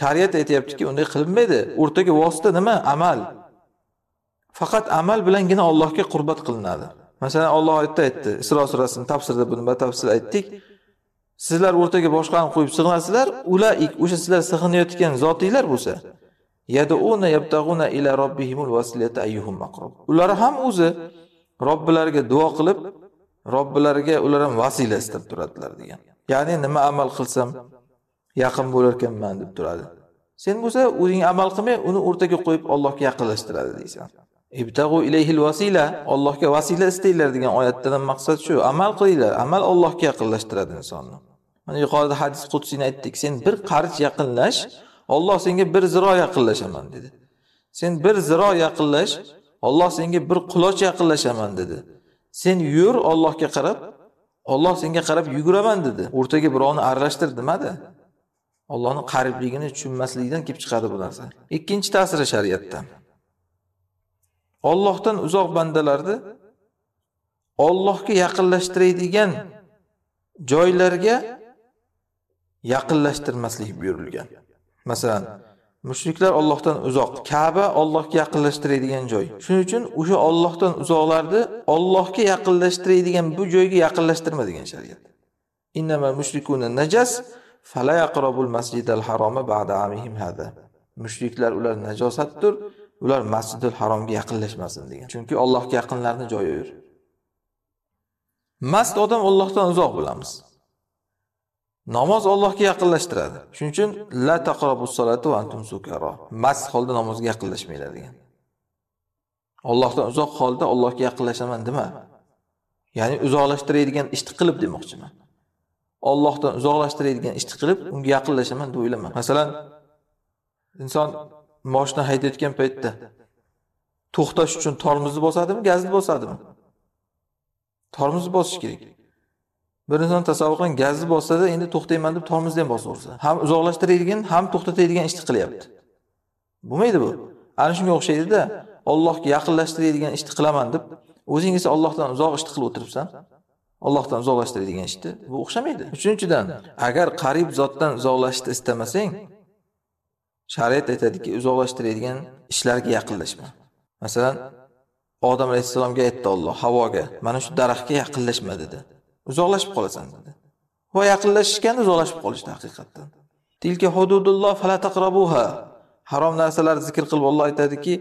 shariat aytyaptiki unday qilinmaydi o'rtaga vosita nima amal faqat amal bilangina allohga qurbat qilinadi masalan olloh oyatda aytdi isro surasini tafsirda buni batafsil aytdik sizlar o'rtaga boshqani qo'yib sig'inasizlar ulaik o'sha sizlar sig'inayotgan zotinglar bo'lsa ila robbihimul vasilata ayyuhum ular ham o'zi robbilariga duo qilib robbilariga ular ham vasila istab turadilar degan ya'ni nima amal qilsam yaqin bo'larkanman deb turadi sen bo'lsa o'zing amal qilmay uni o'rtaga qo'yib allohga yaqinlashtiradi deysan ibtag'u ilayhil vasila allohga vasila istanglar degan oyatdan maqsad shu amal qilinglar amal allohga yaqinlashtiradi insonni mana yuqorida hadis qudsiyni aytdik sen bir qarich yaqinlash olloh senga bir ziro yaqinlashaman dedi sen bir ziro yaqinlash olloh senga bir quloch yaqinlashaman dedi sen yur Allohga qarab Alloh senga qarab yuguraman dedi o'rtaga birovni aralashtir demadi Allohning qaribligini tushunmaslikdan kelib chiqadi bu narsa ikkinchi ta'siri shariatda Allohdan uzoq bandalarni Allohga yaqinlashtiradigan joylarga yaqinlashtirmaslik buyurilgan masalan Mushriklar Allohdan uzoq. Ka'ba Allohga yaqinlashtiradigan joy. Shuning uchun o'sha Allohdan uzoqlarni Allohga yaqinlashtiradigan bu joyga yaqinlashtirma degan shariat. najas masjidal haroma ba'da hada. Mushriklar ular najosatdir, ular Masjidul Haromga yaqinlashmasin degan. Chunki Allohga yaqinlarni joyi yo'q. Mast odam Allohdan uzoq bo'lamiz. namoz Allohga yaqinlashtiradi shuning uchun la taqrabus solati va antum sukaro mast holda namozga yaqinlashmanglar degan Allohdan uzoq holda Allohga yaqinlashaman dema ya'ni uzoqlashtiradigan ishni qilib demoqchiman Allohdan uzoqlashtiradigan ishni qilib unga yaqinlashaman deb o'ylama masalan inson moshina haydayotgan paytda to'xtash uchun tormozni bosadimi gazni bosadimi tormozni bosish kerak bir inson tasavvur qiling gazni bossada endi to'xtayman deb tormozni ham bosaversa ham uzoqlashtiradigan ham to'xtatadigan ishni qilyapti bo'lmaydi bu ana shunga o'xshaydida ollohga yaqinlashtiradigan ishni qilaman deb o'zing esa ollohdan uzoq ishni qilib o'tiribsan ollohdan uzoqlashtiradigan ishni bu o'xshamaydi uchinchidan agar qarib zotdan uzoqlashishni istamasang shariat aytadiki uzoqlashtiradigan ishlarga yaqinlashma masalan odam alayhissalomga aytdi olloh havoga mana shu daraxtga yaqinlashma dedi uzoqlashib qolasan dedi va yaqinlashishganda uzoqlashib qolishdi haqiqatdan tilka hududulloh fala taqrabuha harom narsalarni zikr qilib Alloh aytadiki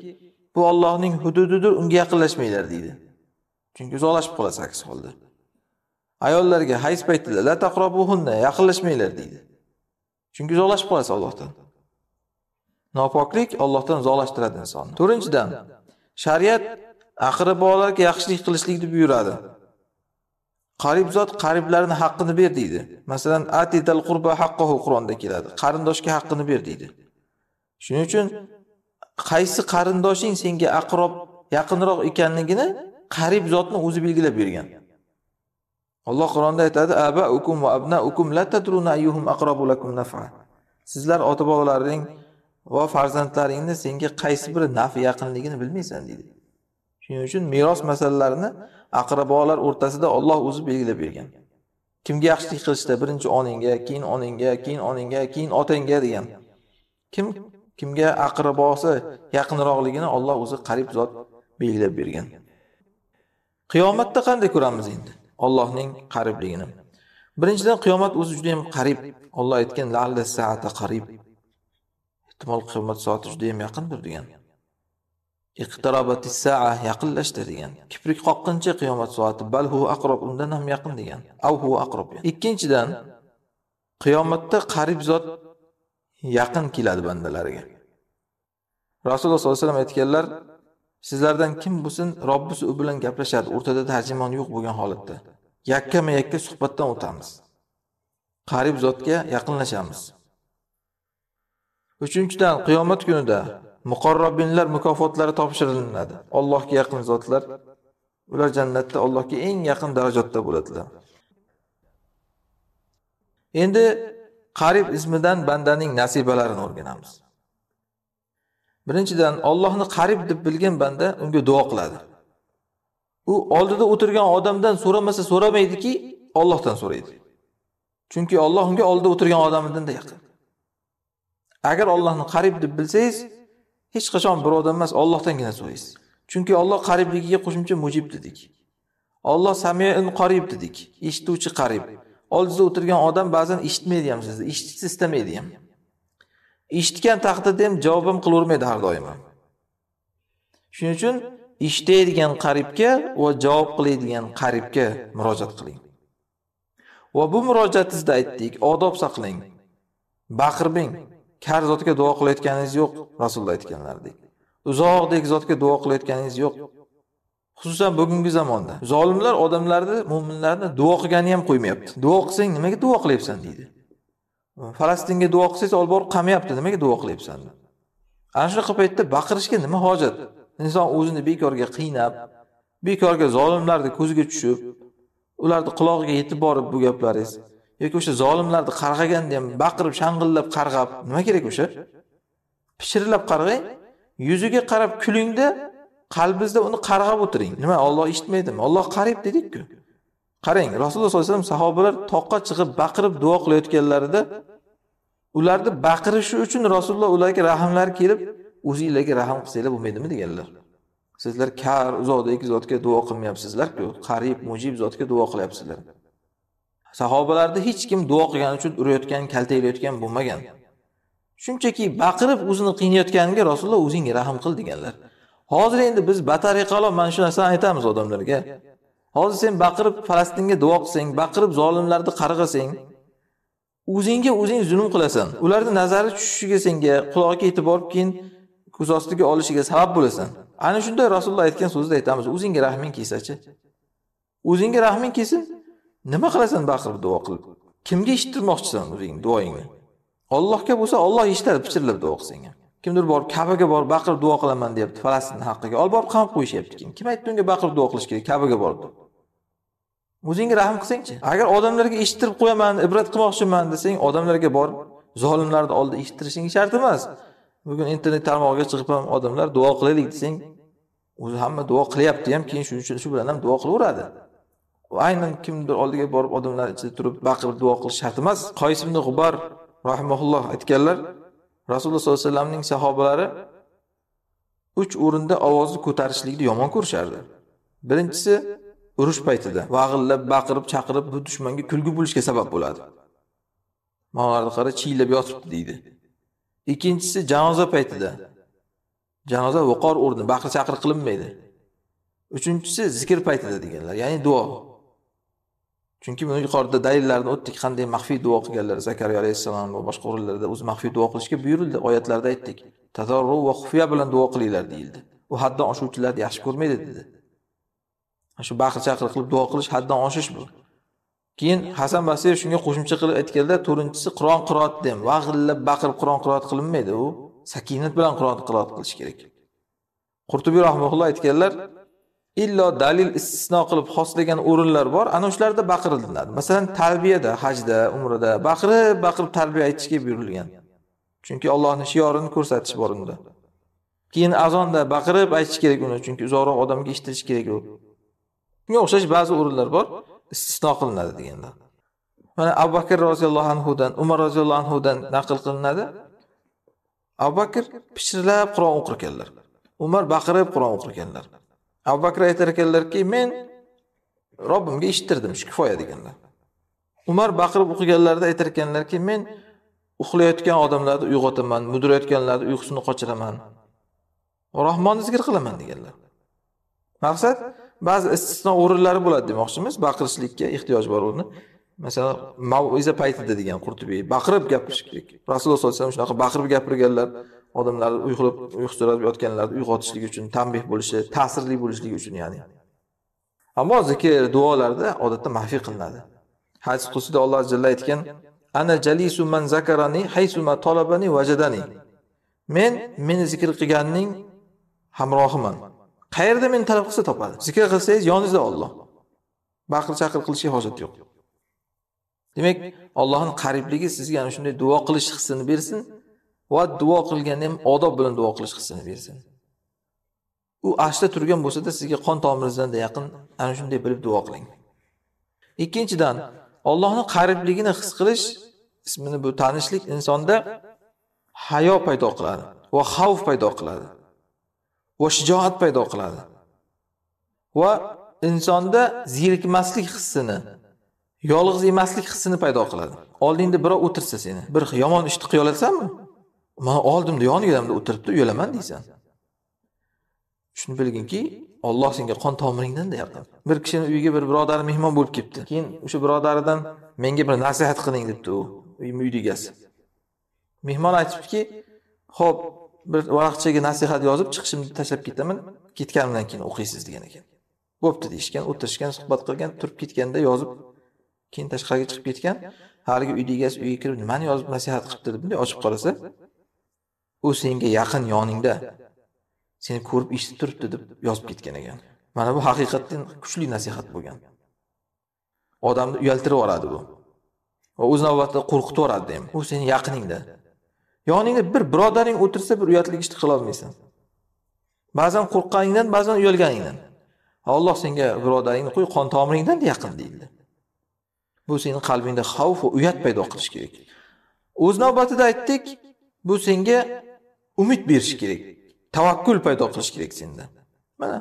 bu Allohning hududidir unga yaqinlashmanglar deydi chunki uzoqlashib qolasiz aks holda ayollarga hayz paytida la taqrabuhunna yaqinlashmanglar deydi chunki uzoqlashib qolasiz Allohdan nopoklik Allohdan uzoqlashtiradi insonni to'rtinchidan shariat aqribolarga yaxshilik qilishlikni buyuradi qarib zot qariblarini haqqini ber deydi masalan atital qurba haqqahu qur'onda keladi qarindoshga haqqini ber deydi shuning uchun qaysi qarindoshing senga aqrob yaqinroq ekanligini qarib zotni o'zi belgilab bergan alloh qur'onda aytadi ukum va abna ukum ayyuhum aqrabu lakum naf'a sizlar ota bobolaring va farzandlaringni senga qaysi biri naf yaqinligini bilmaysan deydi shuning uchun meros masalalarini aqrabolar o'rtasida Alloh o'zi belgilab bergan kimga yaxshilik qilishda birinchi onangga keyin onangga keyin onangga keyin otangga degan kim kimga aqrabosi yaqinroqligini Alloh o'zi qarib zot belgilab bergan qiyomatda qanday ko'ramiz endi Allohning qaribligini birinchidan qiyomat o'zi juda ham qarib Alloh aytgan lalla saata qarib ehtimol qiyomat soati juda ham yaqindir degan iqtirobati saa yaqinlashdi degan kiprik qoqquncha qiyomat soati balhu aqrob undan ham yaqin degan avhu aqrob ikkinchidan qiyomatda qarib zot yaqin keladi bandalariga rasululloh sollallohu alayhi vasallam aytganlar sizlardan kim bo'lsin robbisi u bilan gaplashadi o'rtada tarjimon yo'q bo'lgan holatda yakkama yakka suhbatdan o'tamiz qarib zotga yaqinlashamiz uchinchidan qiyomat kunida muqarrabinlar mukofotlari topshiriladi allohga yaqin zotlar ular jannatda allohga eng yaqin darajatda bo'ladilar endi qarib ismidan bandaning nasibalarini o'rganamiz birinchidan ollohni qarib deb bilgan banda unga duo qiladi u oldida o'tirgan odamdan so'ramasa so'ramaydiki ollohdan so'raydi chunki olloh unga oldida o'tirgan odamidan yaqin agar ollohni qarib deb bilsangiz hech qachon birovdan emas Allohdangina so'raysiz chunki Alloh qaribligiga qo'shimcha mujib dedik Alloh samiin qorib dedik eshituvchi qarib oldingizda o'tirgan odam ba'zan eshitmaydi ham sizni eshitishni istamaydi ham eshitgan taqdirda ham javob ham qilavermaydi har doim ham shuning uchun eshitadigan qaribga va javob qiladigan qaribga murojaat qiling va bu murojaatingizda aytdik odob saqlang baqirmang kar zotga duo qilayotganingiz yo'q rasululloh aytganlaridek uzoqdek zotga duo qilayotganingiz yo'q xususan bugungi zamonda zolimlar odamlarni mo'minlarni duo qilgani ham qo'ymayapti duo qilsang nimaga duo qilyapsan deydi falastinga duo qilsangiz olib borib qamayapti nimaga duo qilyapsan ana shunaqa paytda baqirishga nima hojat inson o'zini bekorga qiynab bekorga zolimlarni ko'ziga tushib ularni qulog'iga yetib borib bu gaplaringiz yoki o'sha zolimlarni qarg'aganda ham baqirib shang'illab qarg'ab nima kerak o'sha pichirlab qarg'ang yuziga qarab kulingda qalbingizda uni qarg'ab o'tiring nima olloh eshitmaydimi olloh qarib dedikku qarang rasululloh sollallohu alayhi vasallam sahobalar toqqa chiqib baqirib duo qilayotganlarida ularni baqirishi uchun rasululloh ularga rahmlari kelib o'zinglarga rahm qilsanglar bo'lmaydimi deganlar sizlar kar uzoqdagi zotga duo qilmayapsizlarku qarib mujib zotga duo qilyapsizlar sahobalarda hech kim duo qilgani uchun urayotgan kaltaklayotgan bo'lmagan shunchaki baqirib o'zini qiynayotganiga rasululloh o'zing rahm qil deganlar hozir endi biz batariqalo mana shu narsani aytamiz odamlarga hozir sen baqirib falastinga duo qilsang baqirib zolimlarni qarg'asang o'zingga o'zing zulm qilasan ularni nazari tushishiga senga qulog'iga yetib borib keyin ko'z ostiga olishiga sabab bo'lasan ana shunday rasululloh aytgan so'zni aytamiz o'zingga rahming kelsachi o'zingga rahming kelsin Nima qilasan baqirib duo qilib? Kimga eshittirmoqchisan o'zing duoingni? Allohga bo'lsa Alloh eshitadi pichirlab duo qilsang ham. kimdir borib Ka'baga borib baqirib duo qilaman deyapti Falastin haqqiga. Olib borib qamab qo'yishyapti keyin Kim aytdi unga baqirib duo qilish kerak Ka'baga borib? O'zingga rahm qilsangchi. Agar odamlarga eshittirib qo'yaman, ibrat qilmoqchiman desang, odamlarga borib zolimlarni oldida eshittirishing shart emas. Bugun internet tarmog'iga chiqib ham odamlar duo qilaylik desang, o'zi hamma duo qilyapti ham, keyin shuning uchun shu bilan ham duo qilaveradi. aynan kimdir oldiga borib odamlar ichida turib baqirib duo qilish shart emas qoyis ibn g'ubar rahimaulloh aytganlar rasululloh sollallohu alayhi vasallamning sahobalari uch o'rinda ovozni ko'tarishlikni yomon ko'rishardi birinchisi urush paytida vag'illab baqirib chaqirib bu dushmanga kulgi bo'lishga sabab bo'ladi molarni qara chiylab yotibdi deydi ikkinchisi janoza paytida janoza viqor o'rni baqir chaqir qilinmaydi uchinchisi zikr paytida deganlar ya'ni duo chunki buni yuqorida dalillarni o'tdik qanday maxfiy duo qilganlar zakariya alayhissalom va boshqa o'rinlarda o'zi maxfiy duo qilishga buyurildi oyatlarda aytdik tazorru va xufiya bilan duo qilinglar deyildi u haddan oshuvchilarni yaxshi ko'rmaydi dedi shu baqir chaqir qilib duo qilish haddan oshish bu keyin hasan basir shunga qo'shimcha qilib aytganda to'rtinchisi qur'on qiroat dem vag'illab baqirib qur'on qiroat qilinmaydi u sakinat bilan qur'on qiroat qilish kerak qurtubiy rahmaulloh aytganlar illo dalil istisno qilib xoslagan o'rinlar bor ana o'shalarda baqirilinadi masalan tarbiyada hajda umrada baqirib baqirib tarbiya aytishga buyurilgan chunki allohni shiorini ko'rsatish bor unda keyin azonda baqirib aytish kerak uni chunki uzoqroq odamga eshitilishi kerak u shunga o'xshash ba'zi o'rinlar bor istisno qilinadi deganda mana abu bakr roziyallohu anhudan umar roziyallohu anhudan naql qilinadi abu bakr pichirlab qur'on o'qir ekanlar umar baqirib qur'on o'qir ekanlar abu bakr aytar ekanlarki men robbimga eshittirdim shu kifoya deganlar umar baqirib o'qiganlarida aytar ekanlarki men uxlayotgan odamlarni uyg'otaman mudrayotganlarni uyqusini qochiraman rohmonni zikr qilaman deganlar maqsad ba'zi istisno o'rinlari bo'ladi demoqchimiz baqirishlikka ehtiyoj bor o'rni masalan maviza paytida degan qurtubiy baqirib gapirish kerak rasululloh sollallohu alayhi vasallam shunaqa baqirib gapirganlar odamlarni uyg'ilib uyqusirab yotganlarni uyg'otishlik uchun tanbeh bo'lishi ta'sirli bo'lishligi uchun ya'ni ammo zikr duolarda odatda mafiy qilinadi hadis qudsida alloh jalla aytgan ana jalisu man zakarani haysuma talabani vajadani men meni zikr qilganning hamrohiman qayerda meni talab qilsa topadi zikr qilsangiz yoningizda olloh baqir chaqir qilishga hojat yo'q demak ollohni qaribligi sizga ana shunday duo qilish hissini bersin va duo qilganda ham odob bilan duo qilish hissini bersin u ashda turgan bo'lsada sizga qon da yaqin ana shunday bilib duo qiling ikkinchidan ollohni qaribligini his qilish ismini bu tanishlik insonda hayo paydo qiladi va xavf paydo qiladi va shijoat paydo qiladi va insonda zerikmaslik hissini yolg'iz emaslik hissini paydo qiladi oldingda birov o'tirsa seni bir yomon ishni qilaolasanmi man oldimda yoningda o'tiribdi uyalaman deysan shuni bilginki olloh senga qon tomiringdan deyapti bir kishini uyiga bir birodari mehmon bo'lib kelibdi keyin o'sha birodaridan menga bir nasihat qiling debdi u uyni egasi mehmon aytibdiki ho'p bir varaqchaga nasihat yozib chiqishimni tashlab ketaman ketganimdan keyin o'qiysiz degan ekan bo'pti deyishgan o'tirishgan suhbat qilgan turib ketganda yozib keyin tashqariga chiqib ketgan haligi uyni egasi uyga kirib nimani yozib nasihat qilibdi deb ochib qarasa u senga yaqin yoningda seni ko'rib eshitib turibdi deb yozib ketgan ekan mana bu haqiqatdan kuchli nasihat bo'lgan odamni uyaltirib yuboradi bu va o'z navbatida qo'rqitib yuboradi ham u seni yaqiningda yoningda bir birodaring o'tirsa bir uyatli ishni qilolmaysan ba'zan qo'rqqaningdan ba'zan uyalganingdan alloh senga birodaringni qo'y qon tomiringdan yaqin deydilar bu seni qalbingda xavf va uyat paydo qilishi kerak o'z navbatida aytdik bu senga umid berish kerak tavakkul paydo qilish kerak senda mana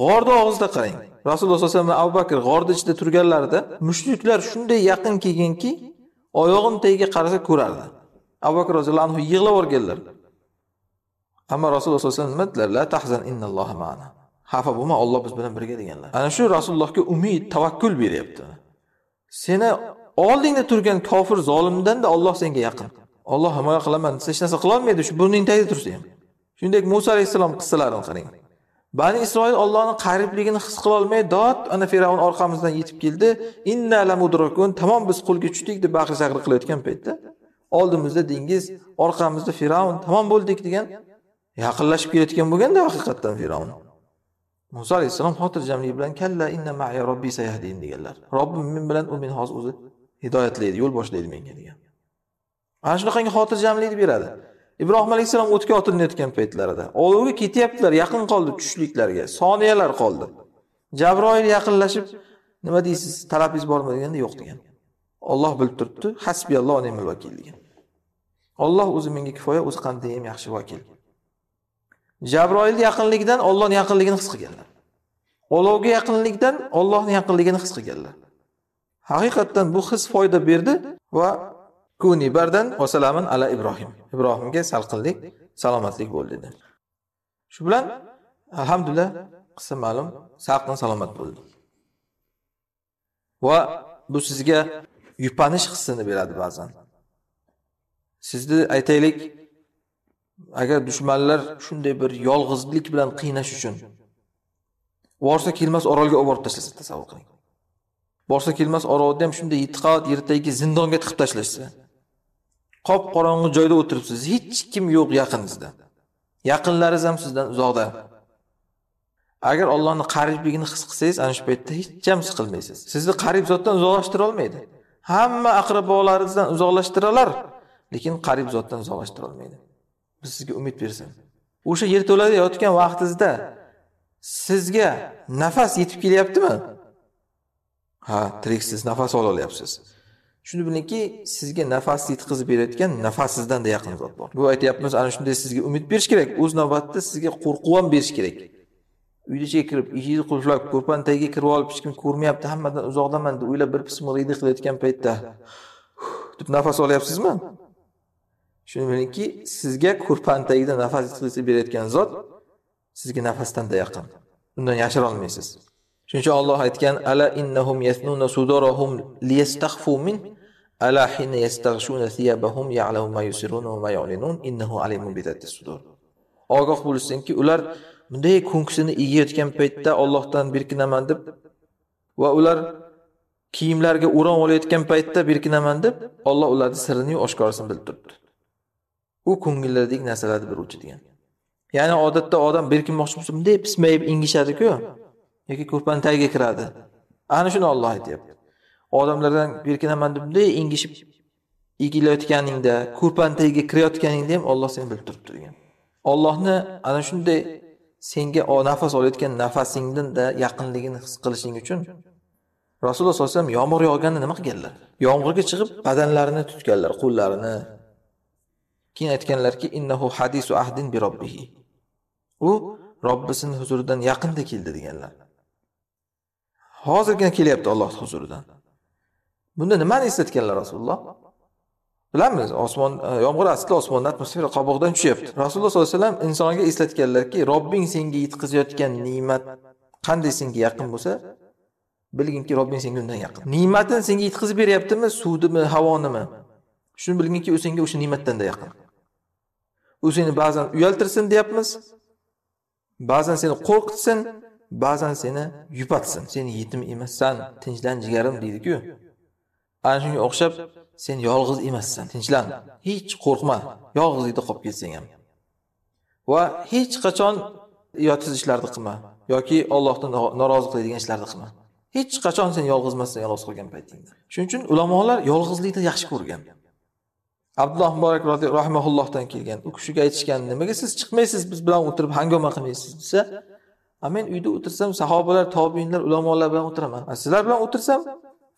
g'orni og'zida qarang rasululloh sallallohu alayhi vasallam abu bakr g'orni ichida turganlarida mushriklar shunday yaqin kelganki oyog'im tagiga qarasa ko'rardi abu bakr roziyallohu anhu yig'lab yuborganlar ammo rasululloh sallallohu alayhi vasallam nima tahzan innalloha ma'ana xafa bo'lma olloh biz bilan birga deganlar ana shu rasulullohga umid tavakkul beryapti seni oldingda turgan kofir zolimdanda olloh senga yaqin Alloh himoya qilaman desa hech narsa qilolmaydi shu burning tagida tursa ham shuningdek Musa alayhissalom qissalarini qarang bani isroil ollohni qaribligini his qilolmay dod ana firavn orqamizdan yetib keldi inna la mudrakun tamom biz qo'lga tushdik deb baqir chaqir qilayotgan paytda oldimizda dengiz orqamizda firavn tamom bo'ldik degan yaqinlashib kelayotgan bo'lganda haqiqatdan firavn muso alayhissalom xotirjamlik bilan kalla inna ma'ya robbi sayahdin deganlar robbim men bilan u meni hozir o'zi hidoyatlaydi yo'l boshlaydi menga degan ana shunaqangi xotirjamlikni beradi ibrohim alayhissalom o'tga otilinayotgan paytlarida olovga ketyaptilar yaqin qoldi tushliklarga soniyalar qoldi jabroil yaqinlashib nima deysiz talabingiz bormi deganda yo'q degan olloh bilib turibdi hasbiyalloh ne'mal vakil degan olloh o'zi menga kifoya o'zi qandayyam yaxshi vakil jabroilni yaqinligidan ollohni yaqinligini his qilganlar olovga yaqinlikdan ollohni yaqinligini his qilganlar haqiqatdan bu his foyda berdi va kuni bardan va salamun ala ibrohim ibrohimga salqinlik salomatlik bo'ldi dedi shu bilan alhamdulillah qissa ma'lum salqin salomat bo'ldi va bu sizga yupanish hissini beradi ba'zan sizni aytaylik agar dushmanlar shunday bir yolg'izlik bilan qiynash uchun borsa kelmas orolga olib borib tashlasa tasavvur qiling borsa kelmas orolni ham shunday qavat yerdagi zindonga tiqib tashlashsa qop qorong'i joyda o'tiribsiz hech kim yo'q yaqiningizda yaqinlaringiz ham sizdan uzoqda agar allohni qaribligini his qilsangiz ana shu paytda hech ham qilmaysiz sizni qarib zotdan uzoqlashtira olmaydi hamma aqrabolaringizdan olar lekin qarib zotdan uzoqlashtira olmaydi biz sizga umid bersin o'sha yerto'lada yotgan vaqtingizda sizga nafas yetib kelyaptimi ha tiriksiz nafas ola olyapsiz shuni bilingki sizga nafas yetkazib berayotgan nafassizdan-da yaqin zot bor bu aytyapmiz ana shunday sizga umid berish kerak o'z navbatida sizga qo'rquv ham berish kerak uyni ichiga kirib eshikni qulflab ko'rpani tagiga kirib olib hech kim ko'rmayapti hammadan uzoqdaman deb o'ylab bir pismiq hidi qilayotgan paytda deb nafas olyapsizmi shuni bilingki sizga ko'rpani tagida nafas berayotgan zot sizga nafasdan-da yaqin undan yashira olmaysiz Shuning uchun Alloh aytgan: "Ala innahum yasnuna sudorahum liyastakhfu min ala hina yastaghshuna thiyabahum ya'lamu ma yusiruna wa ma yu'linun innahu alimun bi zati sudur." Ogoh bo'lsinki, ular bunday ko'ngsini egayotgan paytda Allohdan berkinaman deb va ular kiyimlarga o'ram olayotgan paytda berkinaman deb Alloh ularning sirini oshkorasini bilib turibdi. U ko'ngillardagi narsalarni biluvchi degan. Ya'ni odatda odam berkinmoqchi bo'lsa bunday pismayib engishadi-ku. yoki ko'rpani tagiga kiradi ana shuni olloh aytyapti odamlardan berkinaman bunday engishib egilayotganingda ko'rpani tagiga kirayotganingda ham olloh seni bilib turibdi degan ollohni ana shunday senga nafas olayotgan nafasingdanda yaqinligini his qilishing uchun rasululloh sallallohu alayhi vasallam yomg'ir yog'ganda nima qilganlar yomg'irga chiqib badanlarini tutganlar qo'llarini keyin aytganlarki innahu hadisu ahdin bi robbihi u robbisini huzuridan yaqinda keldi deganlar hozirgina kelyapti Alloh huzuridan bunda nimani eslatganlar rasululloh bilamiz osmon e, yomg'ir asli osmondan atmosfera qobig'idan tushyapti rasululloh sollallohu alayhi vasallam insonga eslatganlarki robbing senga yetkazayotgan ne'mat qanday senga yaqin bo'lsa bilginki robbing senga undan yaqin ne'matini senga yetkazib beryaptimi suvdimi havonimi shuni bilginki u senga o'sha ne'matdan da yaqin u seni ba'zan uyaltirsin deyapmiz ba'zan seni qo'rqitsin ba'zan seni yupatsin sen yetim emassan tinchlan jigarim deydiku ana shunga o'xshab sen yolg'iz emassan tinchlan hech qo'rqma yolg'izlikda qolib ketsang ham va hech qachon yotiz ishlarni qilma yoki ollohdan norozi qiladigan ishlarni qilma hech qachon sen yolg'iz emassan yolg'iz qolgan paytingda shuning uchun ulamolar yolg'izlikni yaxshi ko'rgan abdulloh muborak rahimaullohdan kelgan u kishiga aytishgan nimaga siz chiqmaysiz biz bilan o'tirib hangoma qilmaysiz desa a men uyda o'tirsam sahobalar tobiinlar ulamolar bilan o'tiraman a sizlar bilan o'tirsam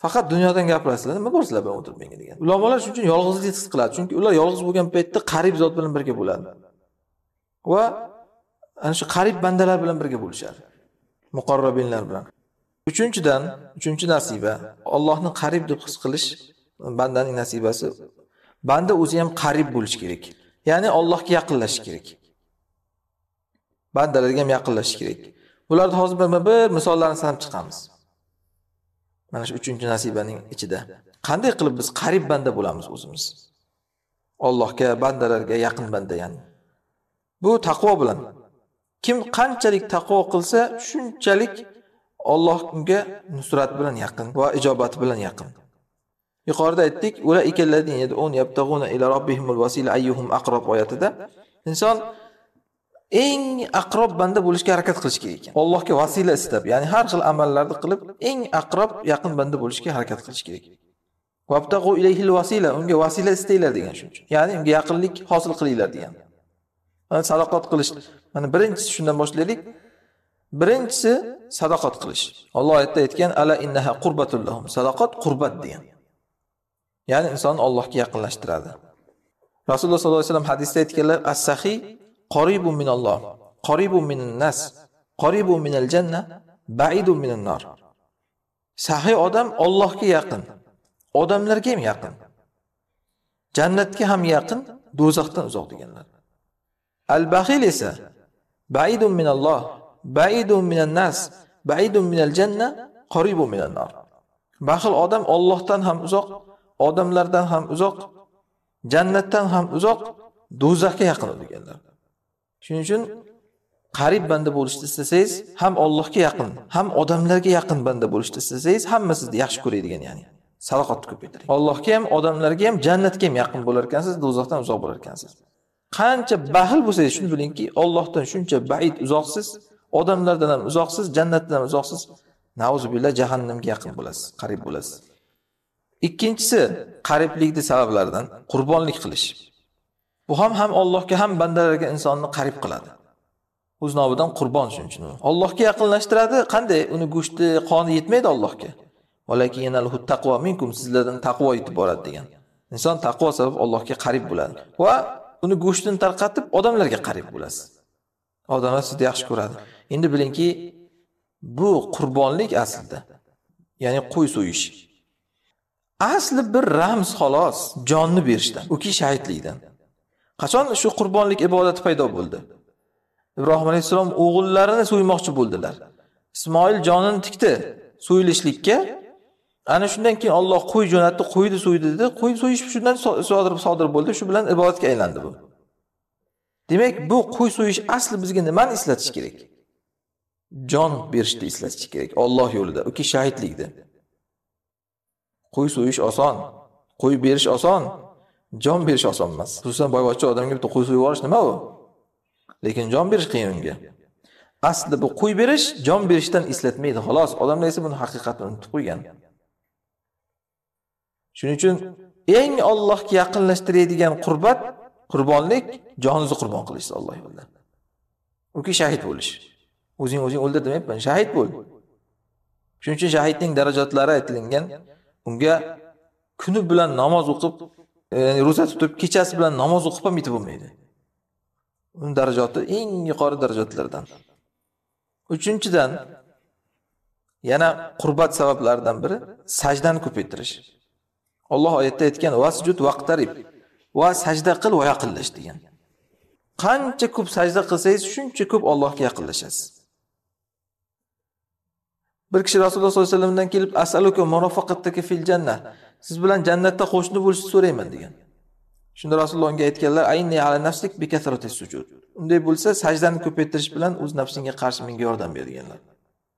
faqat dunyodan gapirasizlar nima bor sizlar bilan o'tirib menga degan ulamolar shuning uchun yolg'izlik his qiladi chunki ular yolg'iz bo'lgan paytda qarib zot bilan birga bo'ladi va ana shu qarib bandalar bilan birga bo'lishadi muqarrabinlar bilan uchinchidan uchinchi nasiba ollohni qarib deb his qilish bandaning nasibasi banda o'zi ham qarib bo'lishi kerak ya'ni ollohga yaqinlashish kerak bandalarga ham yaqinlashish kerak bularni hozir birma bir misollarni sanab chiqamiz mana shu uchinchi nasibaning ichida qanday qilib biz qarib banda bo'lamiz o'zimiz ollohga bandalarga yaqin banda ya'ni bu taqvo bilan kim qanchalik taqvo qilsa shunchalik olloh unga nusrat bilan yaqin va ijobati bilan yaqin yuqorida aytdik ular ikkalladin ila robbihimul ayyuhum aqrab oyatida inson eng aqrob banda bo'lishga harakat qilish kerak ekan allohga vasila istab ya'ni har xil amallarni qilib eng aqrob yaqin banda bo'lishga harakat qilish kerak vabtag'u ilayhil vasila unga vasila istanglar degan shuning ya'ni unga yaqinlik hosil qilinglar degan mana sadoqat qilish mana birinchisi shundan boshlaylik birinchisi sadoqat qilish olloh oyatda aytgan ala innaha qurbatullahum sadoqat qurbat degan ya'ni insonni allohga yaqinlashtiradi rasululloh sollallohu alayhi vasallam hadisda aytganlar as sahiy qoribun minalloh qoribun minannas qoribun minal janna baidun minan nar sahiy odam Allohga yaqin odamlarga ham yaqin jannatga ham yaqin do'zaxdan uzoq deganlar al baxil esa baidun minalloh baidun nas baidun minal janna qoribun minan nar baxil odam Allohdan ham uzoq odamlardan ham uzoq jannatdan ham uzoq do'zaxga yaqin deganlar shuning uchun qarib banda bo'lishni istasangiz ham ollohga yaqin ham odamlarga yaqin banda bo'lishni istasangiz hamma sizni yaxshi ko'radigan ya'ni sadoqatni ko'paytiring ollohga ham odamlarga ham jannatga ham yaqin bo'lar ekansiz do'zaxdan uzoq bo'lar ekansiz qancha baxil bo'lsangiz shuni bilingki ollohdan shuncha baid uzoqsiz odamlardan ham uzoqsiz jannatdan ham uzoqsiz nauzubillah jahannamga yaqin bo'lasiz qarib bo'lasiz ikkinchisi qariblikni sabablaridan qurbonlik qilish Bu ham ham Allohga ham bandalarga insonni qarib qiladi. O'z nomidan qurbon shuning uchun. Allohga yaqinlashtiradi, qanday? Uni go'shti, qoni yetmaydi Allohga. taqvo minkum sizlardan taqvo yetib boradi degan. Inson taqvo sabab Allohga qarib bo'ladi va uni go'shtini tarqatib odamlarga qarib bo'lasiz. Odamlar sizni yaxshi ko'radi. Endi bilingki, bu qurbonlik aslida. Ya'ni qo'y so'yish. Asli bir ramz xolos, jonni berishdan, uki shahidlikdan. qachon shu qurbonlik ibodati paydo bo'ldi ibrohim alayhissalom o'g'illarini so'ymoqchi bo'ldilar ismoil jonini tikdi so'yilishlikka ana shundan keyin olloh qo'y jo'natdi qo'yni so'ydi dedi qo'y so'yish shundan sodir sodir bo'ldi shu bilan ibodatga aylandi bu demak bu qo'y so'yish asli bizga nimani eslatish kerak jon berishni eslatish kerak olloh yo'lida uki shahidlikda qo'y so'yish oson qo'y berish oson jon berish oson emas xususan boyvachcha odamga bitta qo'y so'yib yuborish nima u lekin jon berish qiyin unga asli bu qo'y berish jon berishdan eslatmaydi xolos odamlar esa buni haqiqatini unutib qo'ygan shuning uchun eng ollohga yaqinlashtiradigan qurbat qurbonlik joningizni qurbon qilish alloh yo'lida uki shahid bo'lish o'zing o'zing o'ldir demayapman shahid bo'l shuning uchun shahidning darajatlari aytilingan unga kuni bilan namoz o'qib ya'ni e, ro'za tutib kechasi bilan namoz o'qib ham yetib bo'lmaydi uni darajati eng yuqori darajalardan uchinchidan yana qurbat sabablaridan biri sajdani ko'paytirish olloh oyatda aytgan vasjud vaqtarib va sajda qil va yaqinlash degan qancha ko'p sajda qilsangiz shuncha ko'p ollohga yaqinlashasiz bir kishi rasululloh sollallohu alayhi vasallamdan kelib asaluka fil janna siz bilan jannatda qo'shni bo'lishni so'rayman degan shunda rasululloh unga aytganlar sujud unday bo'lsa sajdani ko'paytirish bilan o'z nafsingga qarshi menga yordam ber deganlar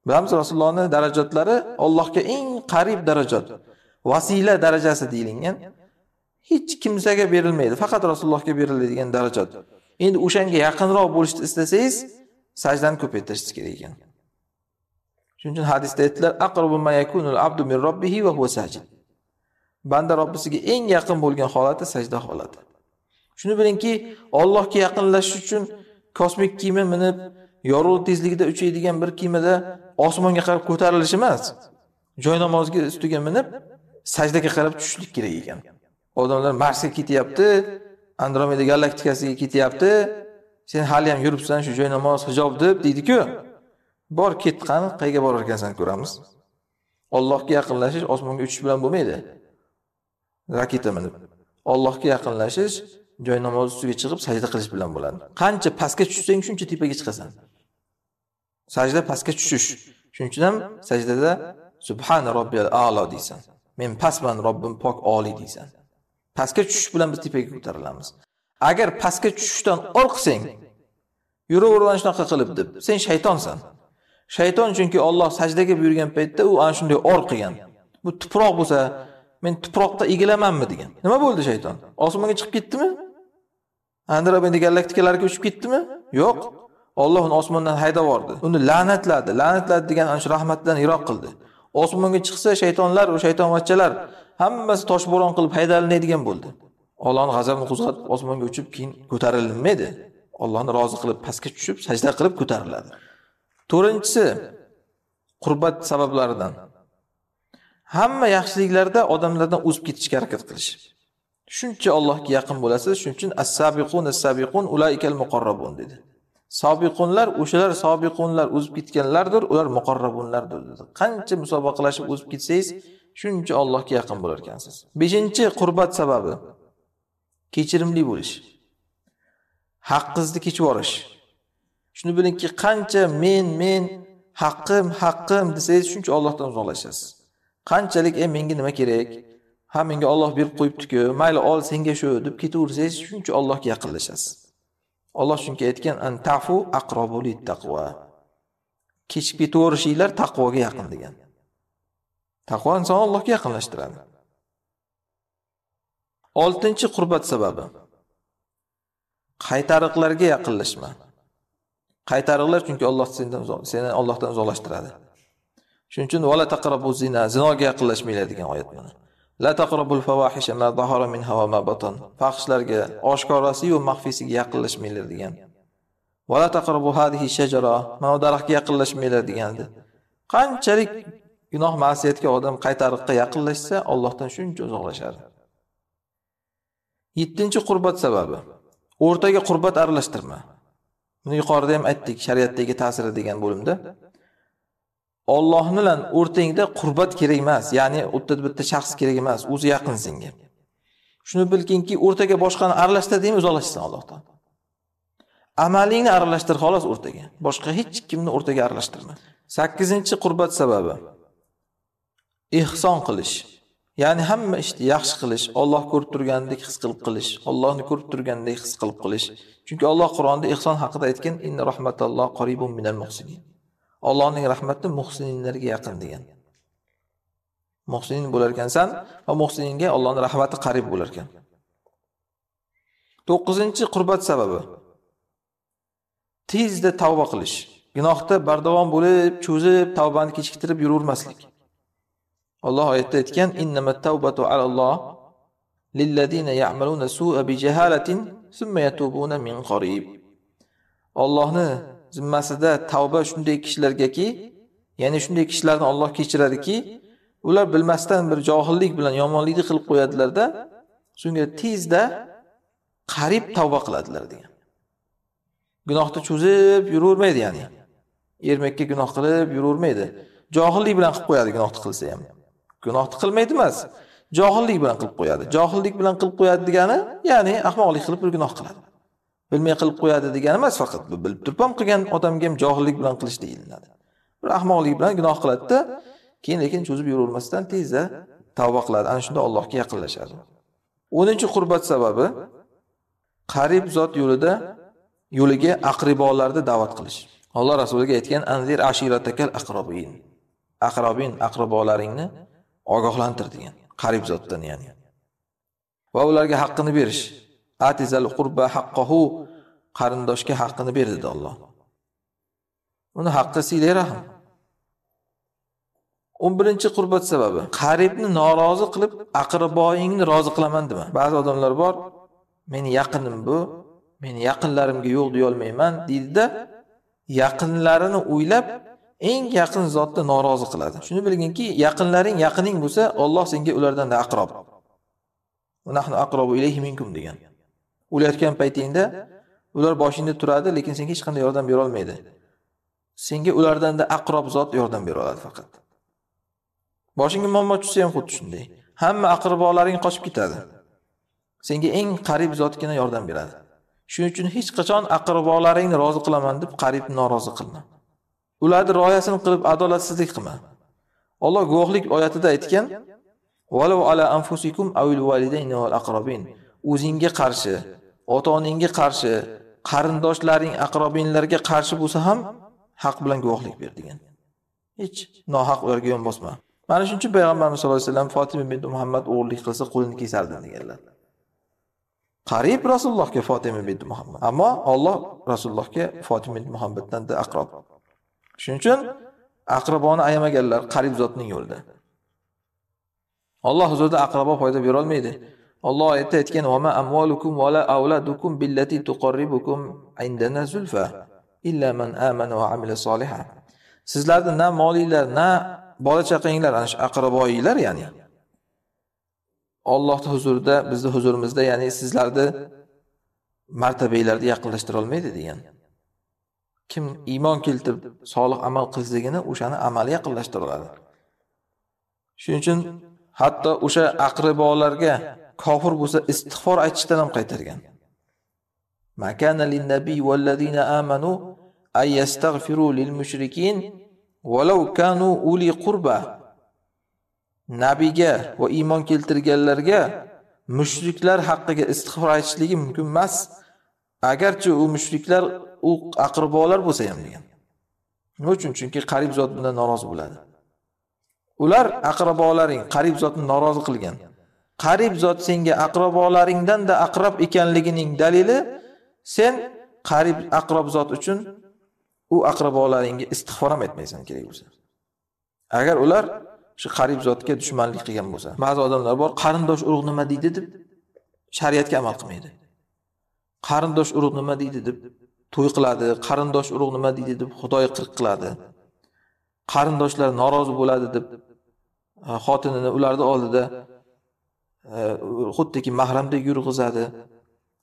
bilamiz rasulullohni darajatlari allohga eng qarib darajat vasila darajasi deyilgan hech kimsaga berilmaydi faqat rasulullohga beriladigan darajat endi o'shanga yaqinroq bo'lishni istasangiz sajdani ko'paytirishingiz kerak ekan shuning uchun hadisda aytdilar abdu min robbihi va huwa banda Robbisiga eng yaqin bo'lgan holati sajda holati. Shuni bilingki, Allohga yaqinlashish uchun kosmik kiyimi minib, yorug' tezligida uchaydigan bir kemada osmonga qarab ko'tarilish emas. Joy namoziga ustiga minib, sajdaga qarab tushishlik kerak ekan. Odamlar Marsga ketyapti, Andromeda galaktikasiga ketyapti. Sen hali ham yuribsan shu joy namoz hijob deb deydiku ku Bor ket qani, qayga borar ekansan ko'ramiz. Allohga yaqinlashish osmonga uchish bilan bo'lmaydi. raketa minib Allohga yaqinlashish joy namoz ustiga chiqib sajda qilish bilan bo'ladi. Qancha pastga tushsang, shuncha tepaga chiqasan. Sajda pastga tushish. Shuning ham sajdada Subhan robbiyal a'lo deysan. Men pastman, Robbim pok oliy deysan. Pastga tushish bilan biz tepaga ko'tarilamiz. Agar pastga tushishdan yuraver yuravergan shunaqa qilib deb, sen shaytonsan. Shayton chunki Alloh sajdaga buyurgan paytda u ana shunday or qilgan. Bu tuproq bo'lsa, men tuproqda egilamanmi degan nima bo'ldi shayton osmonga chiqib ketdimi andirabin galaktikalarga uchib ketdimi yo'q olloh uni osmondan haydab yubordi uni la'natladi la'natladi degan ana shu rahmatdan yiroq qildi osmonga chiqsa shaytonlar u shaytonvachchalar hammasi toshbo'ron qilib haydalinadigan bo'ldi ollohni g'azabini qo'zg'atib osmonga uchib keyin ko'tarilmaydi ollohni rozi qilib pastga tushib sajda qilib ko'tariladi to'rtinchisi qurbat sabablaridan hamma yaxshiliklarda odamlardan o'zib ketishga harakat qilish shuncha allohga yaqin bo'lasiz shuning uchun as sabiqun as sabiqun ulaikal muqarrabun dedi sobiqunlar o'shalar sobiqunlar o'zib ketganlardir ular muqarrabunlardir dedi qancha musobaqalashib o'zib ketsangiz shuncha allohga yaqin bo'lar ekansiz beshinchi qurbat sababi kechirimli bo'lish haqqizni kechib yuborish shuni bilingki qancha men men haqqim haqqim desangiz shuncha ollohdan uzoqlashasiz qanchalik e menga nima kerak ha menga olloh berib qo'yibdiku mayli ol senga shu deb ketaversangiz shuncha ollohga yaqinlashasiz olloh shunga aytgan an tafu aqrobuli taqvo kechib ketaverishinglar taqvoga yaqin degan taqvo insonni allohga yaqinlashtiradi oltinchi qurbat sababi qaytariqlarga yaqinlashma qaytariqlar chunki olloh sendan seni ollohdan uzoqlashtiradi shuning uchun vala taqrabu zina zinoga yaqinlashmanglar degan oyat mana la taqrabul fawahisha ma zahara minha va ma batan fahshlarga oshkorasiyu maxfiysiga yaqinlashmanglar degan vala taqrabu hadihi shajara mana daraxtga yaqinlashmanglar degandi qanchalik gunoh ma'siyatga odam qaytariqqa yaqinlashsa Allohdan shuncha uzoqlashadi yettinchi qurbat sababi o'rtaga qurbat aralashtirma buni yuqorida ham aytdik shariatdagi ta'siri degan bo'limda Alloh bilan o'rtangda qurbat kerak emas, ya'ni bitta bitta shaxs kerak emas, o'zi yaqin senga. Shuni bilginki, o'rtaga boshqani aralashtirdingmi, uzoqlashsan Allohdan. Amalingni aralashtir xolos o'rtaga. Boshqa hech kimni o'rtaga aralashtirma. 8-qurbat sababi ihson qilish. Ya'ni hamma ishni yaxshi qilish, Alloh ko'rib turgandek his qilib qilish, Allohni ko'rib turgandek his qilib qilish. Chunki Alloh Qur'onda ihson haqida aytgan, "Inna rahmatallohi qoribun minal muhsinin." Allohning rahmati muhsininlarga yaqin degan muhsinin bo'lar ekansan va muhsininga Allohning rahmati qarib bo'lar ekan to'qqizinchi qurbat sababi tezda tavba qilish gunohda bardavom bo'lib cho'zib tavbani kechiktirib yuravermaslik olloh oyatda aytgan innamat tavbatu alalloh lillazina ya'maluna su'a bi jahalatin zimmasida tavba shunday kishilargaki ya'ni shunday kishilarni Alloh kechiradiki ular bilmasdan bir johillik bilan yomonlikni qilib qo'yadilarda so'ngra tezda qarib tavba qiladilar degan gunohni cho'zib yuravermaydi ya'ni ermakka gunoh qilib yuravermaydi johillik bilan qilib qo'yadi gunohni qilsa ham gunohni qilmaydi emas johillik bilan qilib qo'yadi johillik bilan qilib qo'yadi degani ya'ni ahmoqlik qilib bir gunoh qiladi bilmay qilib qo'yadi degani emas faqat bilib turib ham qilgan odamga ham johillik bilan qilish deyiladi bir ahmoqlik bilan gunoh qiladida keyin lekin cho'zib yuravermasdan tezda tavba qiladi ana shunda allohga yaqinlashadi o'ninchi qurbat sababi qarib zot yo'lida yo'liga aqribolarni da'vat qilish alloh rasuliga aytgan anzir ashiratakal aqrobin aqrobin aqribolaringni ogohlantir degan qarib zotdan ya'ni va ularga haqqini berish atizal qurba haqqahu qarindoshga haqqini ber dedi Alloh. Uni haqqi siylay rahim. 11-qurbat sababi qaribni norozi qilib aqriboyingni rozi qilaman dema. Ba'zi odamlar bor, meni yaqinim bu, meni yaqinlarimga yo'q deya olmayman deydida yaqinlarini o'ylab eng yaqin zotni norozi qiladi. Shuni bilginki, yaqinlaring yaqining bo'lsa, Alloh senga ulardan da aqrob. Nahnu aqrobu ilayhi minkum degan. o'layotgan paytingda ular boshingda turadi lekin senga hech qanday yordam bera olmaydi senga ulardanda aqrob zot yordam bera oladi faqat boshingga muammo tushsa ham xuddi shunday hamma aqrobolaring qochib ketadi senga eng qarib zotgina yordam beradi shuning uchun hech qachon aqrobolaringni rozi qilaman deb qaribni norozi qilma ularni rioyasini qilib adolatsizlik qilma olloh guvohlik oyatida aytgan ala anfusikum o'zingga qarshi ota onangga qarshi qarindoshlaring aqrobinlarga qarshi bo'lsa ham haq bilan guvohlik ber degan hech nohaq ularga yon bosma mana shuning uchun payg'ambarimiz sallallohu alayhi vasallam fotima binti muhammad o'g'irlik qilsa qo'lini kesardi deganlar qarib rasulullohga fotima binti muhammad ammo olloh rasulullohga fotima binti muhammaddan aqrob shuning uchun aqraboni ayamaganlar qarib zotning yo'lida alloh huzurida aqrabo foyda berolmaydi Alloh oyatda aytgan "Vama amwalukum wala avladukum billati tuqorribukum indana zulfa illa man amana va amila solihan." Sizlarning na molinglar, na bola chaqanglar, ana shu aqraboyinglar, ya'ni Alloh huzurida, bizni huzurimizda, ya'ni sizlarni martabanglarni yaqinlashtira olmaydi degan. Kim iymon keltirib solih amal qilsagina o'shani amali yaqinlashtiriladi. Shuning uchun hatto o'sha aqribolarga kofir bo'lsa istig'for aytishdan ham qaytargan uli qurba nabiyga va iymon keltirganlarga mushriklar haqqiga istig'for aytishligi mumkin emas agarchi u mushriklar u aqrbolar bo'lsa ham degan nima uchun chunki qarib zot bundan norozi bo'ladi ular aqrabolaring qarib zotni norozi qilgan qarib zot senga aqrobolaringdan da aqrob ekanligining dalili sen qarib aqrob zot uchun u aqrobolaringga istig'for ham etmaysan kerak bo'lsa agar ular shu qarib zotga dushmanlik qilgan bo'lsa ba'zi odamlar bor qarindosh urug' nima deydi deb shariatga amal qilmaydi qarindosh urug' nima deydi deb to'y qiladi qarindosh urug' nima deydi deb xudoy qirq qiladi qarindoshlar norozi bo'ladi deb e, xotinini ularni oldida xuddiki mahramdek yurg'izadi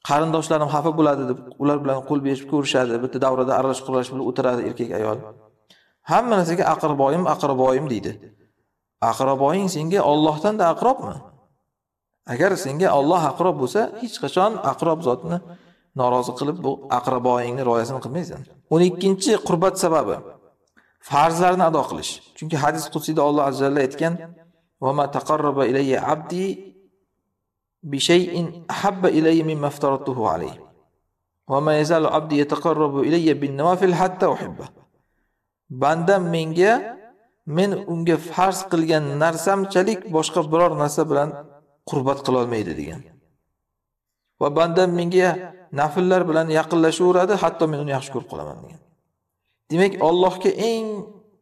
qarindoshlarim xafa bo'ladi deb ular bilan qo'l berishib ko'rishadi bitta davrada aralashib quralash o'tiradi erkak ayol hamma narsaga aqrboyim aqrboyim deydi aqraboying senga Allohdan da aqrobmi agar senga Alloh aqrob bo'lsa hech qachon aqrob zotni norozi qilib bu aqraboyingni rioyasini qilmaysan 12 ikkinchi qurbat sababi farzlarni ado qilish chunki hadis qudsiyda Alloh azza aytgan va ma taqarraba ilayya abdi بشيء أحب إلي مما افترضته عليه وما يزال عبدي يتقرب إلي بالنوافل حتى أحبه bandam menga men unga farz qilgan narsamchalik boshqa biror narsa bilan qurbat qilolmaydi degan va bandam menga nafllar bilan yaqinlashaveradi hatto men uni yaxshi ko'rib qolaman degan demak allohga eng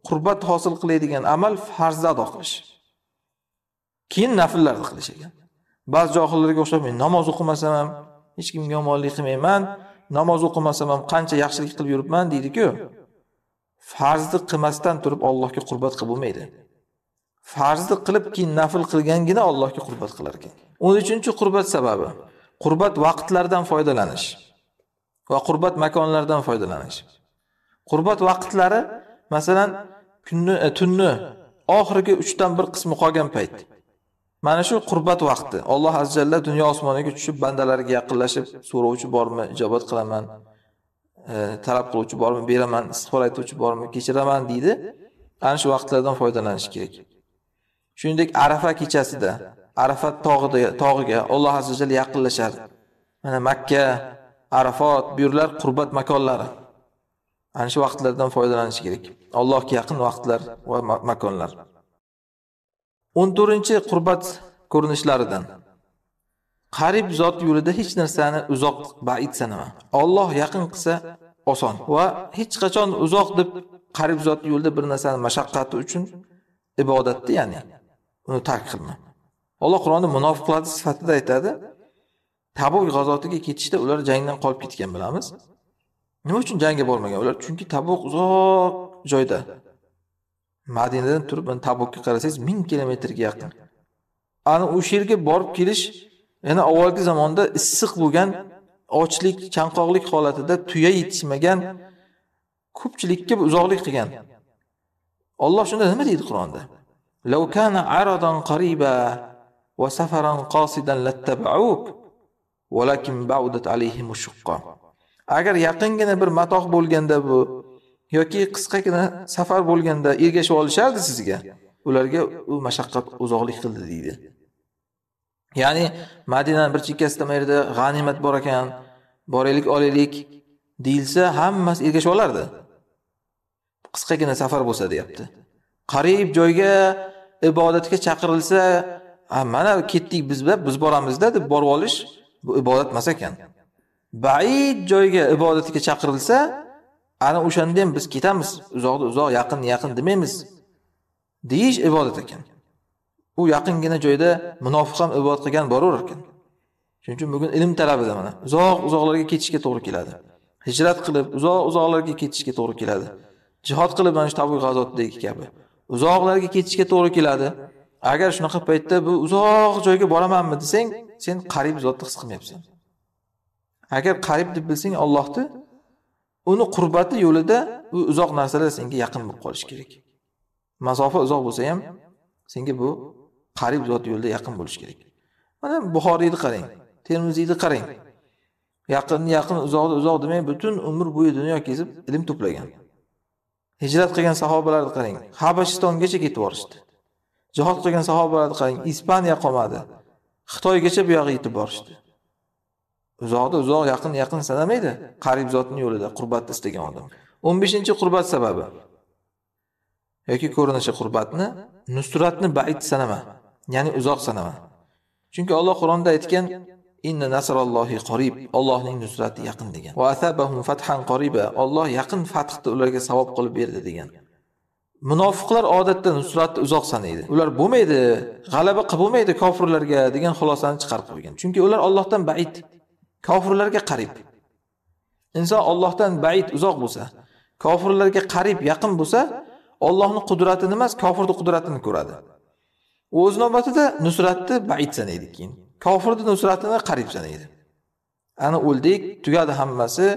qurbat hosil qiladigan amal farzni ado qilish keyin nafllarni qilish ekan ba'zi johillarga o'xshab men namoz o'qimasam ham hech kimga yomonlik qilmayman namoz o'qimasam ham qancha yaxshilik qilib yuribman deydiku farzni qilmasdan turib allohga qurbat qilib bo'lmaydi farzni qilib keyin nafl qilgangina allohga qurbat qilar ekan o'n uchinchi qurbat sababi qurbat vaqtlaridan foydalanish va qurbat makonlaridan foydalanish qurbat vaqtlari masalan kunni tunni oxirgi uchdan bir qismi qolgan payt mana shu qurbat vaqti alloh azza jalla dunyo osmoniga tushib bandalariga yaqinlashib so'rovchi bormi ijobat qilaman e, talab qiluvchi bormi beraman istig'for aytuvchi bormi kechiraman deydi ana shu vaqtlardan foydalanish kerak shuningdek arafa kechasida arafat tog'ida tog'iga alloh azza jalla yaqinlashar mana makka arafot bu yerlar qurbat makonlari ana shu vaqtlardan foydalanish kerak allohga yaqin vaqtlar va makonlar 14 qurbat ko'rinishlaridan qarib zot yo'lida hech narsani uzoq baid sanama Alloh yaqin qilsa oson va hech qachon uzoq deb qarib zot yo'lida bir narsani mashaqqati uchun ibodatni ya'ni uni tark qilma Alloh Qur'onda munofiqlar sifatida aytadi Tabuk g'azotiga ketishda ular jangdan qolib ketgan bilamiz. Nima uchun jangga bormagan ular? Chunki Tabuk uzoq joyda, madinadan turib tabukka qarasangiz ming kilometrga yaqin ana o'sha yerga borib kelish yana avvalgi zamonda issiq bo'lgan ochlik chanqoqlik holatida tuya yetishmagan ko'pchilikka uzoqlik qilgan olloh shunda nima deydi qur'onda لو كان عرضا va safaran qasidan لاتبعوك ولكن ba'udat عليهم agar yaqingina bir matoh bo'lganda bu yoki qisqagina safar bo'lganda ergashib olishardi sizga ularga u mashaqqat uzoqlik qildi deydi ya'ni madinani bir chekkasida mana yerda g'animat bor ekan boraylik olaylik deyilsa hammasi ergashib olardi qisqagina safar bo'lsa deyapti qariyb joyga ibodatga chaqirilsa mana ketdik biz biz boramizda deb borib olish bu ibodat emas ekan baid joyga ibodatga chaqirilsa ana o'shanda ham biz ketamiz uzoqni uzoq yaqinni yaqin demaymiz deyish ibodat ekan u yaqingina joyda munofiq ham ibodat qilgan boraverar ekan shuning uchun bugun ilm talabida mana uzoq uzoqlarga ketishga to'g'ri keladi hijrat qilib uzoq uzoqlarga ketishga to'g'ri keladi jihod qilib mana shu tabu g'azotdagi kabi uzoqlarga ketishga to'g'ri keladi agar shunaqa paytda bu uzoq joyga boramanmi desang sen qarib zotni his qilmayapsan agar qarib deb bilsang ollohni uni qurbati yo'lida u uzoq narsalar senga yaqin bo'lib qolishi kerak masofa uzoq bo'lsa ham senga bu qarib zot yo'lida yaqin bo'lishi kerak mana buxoriyni qarang termiziyni qarang yaqinni yaqin uzoqni uzoq demay butun umr bo'yi dunyo kezib ilm to'plagan hijrat qilgan sahobalarni qarang habashistongacha ketib borishdi jihod qilgan sahobalarni qarang ispaniya qomadi xitoygacha yog'iga yetib borishdi uzoqni uzoq yaqin yaqin sanamaydi qarib zotni yo'lida qurbatni istagan odam o'n beshinchi qurbat sababi yoki ko'rinishi qurbatni nusratni baid sanama ya'ni uzoq sanama chunki olloh qur'onda aytgan inna nasrallohi qorib ollohning nusrati yaqin degan vaasabahum fathan qoriba olloh yaqin fathni ularga savob qilib berdi degan munofiqlar odatda nusratni uzoq sanaydi ular bo'lmaydi g'alaba qilib bo'lmaydi kofirlarga degan xulosani chiqarib qo'ygan chunki ular ollohdan baid kofirlarga qarib inson Allohdan bayit uzoq bo'lsa kofirlarga qarib yaqin bo'lsa Allohning qudratini emas kofirni qudratini ko'radi o'z navbatida nusratni bayit sanaydi keyin kofirni nusratini qarib sanaydi ana o'ldik tugadi hammasi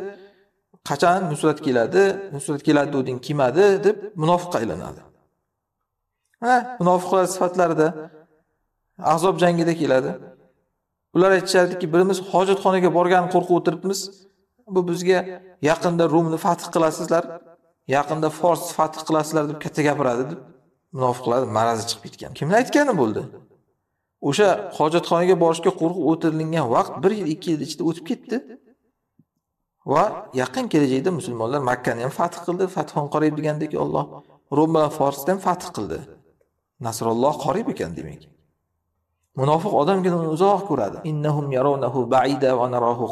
qachon nusrat keladi nusrat keladi degin kelmadi deb munofiqqa aylanadi ha munofiqlar sifatlarida azob jangida keladi ular aytishardiki birimiz hojatxonaga borgani qo'rqib o'tiribmiz bu bizga yaqinda rumni fath qilasizlar yaqinda fors fath qilasizlar deb katta gapiradi deb munofiqlarni marazi chiqib ketgan kimni aytgani bo'ldi o'sha hojatxonaga borishga qo'rqib o'tirilgan vaqt bir yil ikki yil ichida o'tib ketdi va yaqin kelajakda musulmonlar makkani ham fath qildi fathon qorib degandek olloh rum bilan forsni ham fath qildi nasrulloh qorib ekan demak munofiq odamgina uni uzoq ko'radi innahum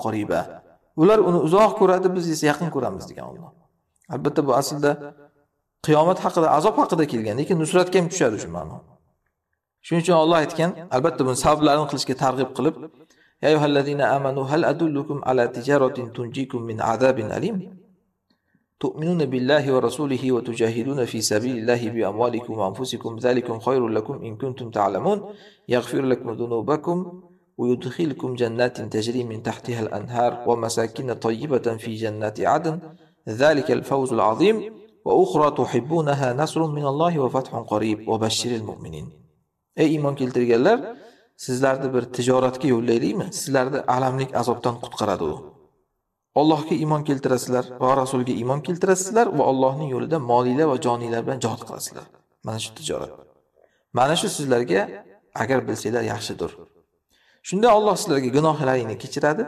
qariba ular uni uzoq ko'radi biz esa yaqin ko'ramiz degan Alloh albatta bu aslida qiyomat haqida azob haqida kelgan lekin nusratga ham tushadi shu ma'no shuning uchun Alloh aytgan albatta buni sabablarini qilishga targ'ib qilib ya ayyuhallazina amanu hal adullukum ala tijaratin min azabin alim تؤمنون بالله ورسوله وتجاهدون في سبيل الله بأموالكم وأنفسكم ذلكم خير لكم إن كنتم تعلمون يغفر لكم ذنوبكم ويدخلكم جنات تجري من تحتها الأنهار ومساكن طيبة في جنات عدن ذلك الفوز العظيم وأخرى تحبونها نصر من الله وفتح قريب وبشر المؤمنين أي إيمان كيلترجلر تجارتك bir tijoratga yo'llaylikmi sizlarni لك azobdan قد u Allohga iymon keltirasizlar va Rasulga iymon keltirasizlar va Allohning yo'lida molinglar va joninglar bilan jihod qilasizlar. Mana shu tijorat. Mana shu sizlarga agar bilsanglar yaxshidir. Shunda Alloh sizlarga gunohlaringni kechiradi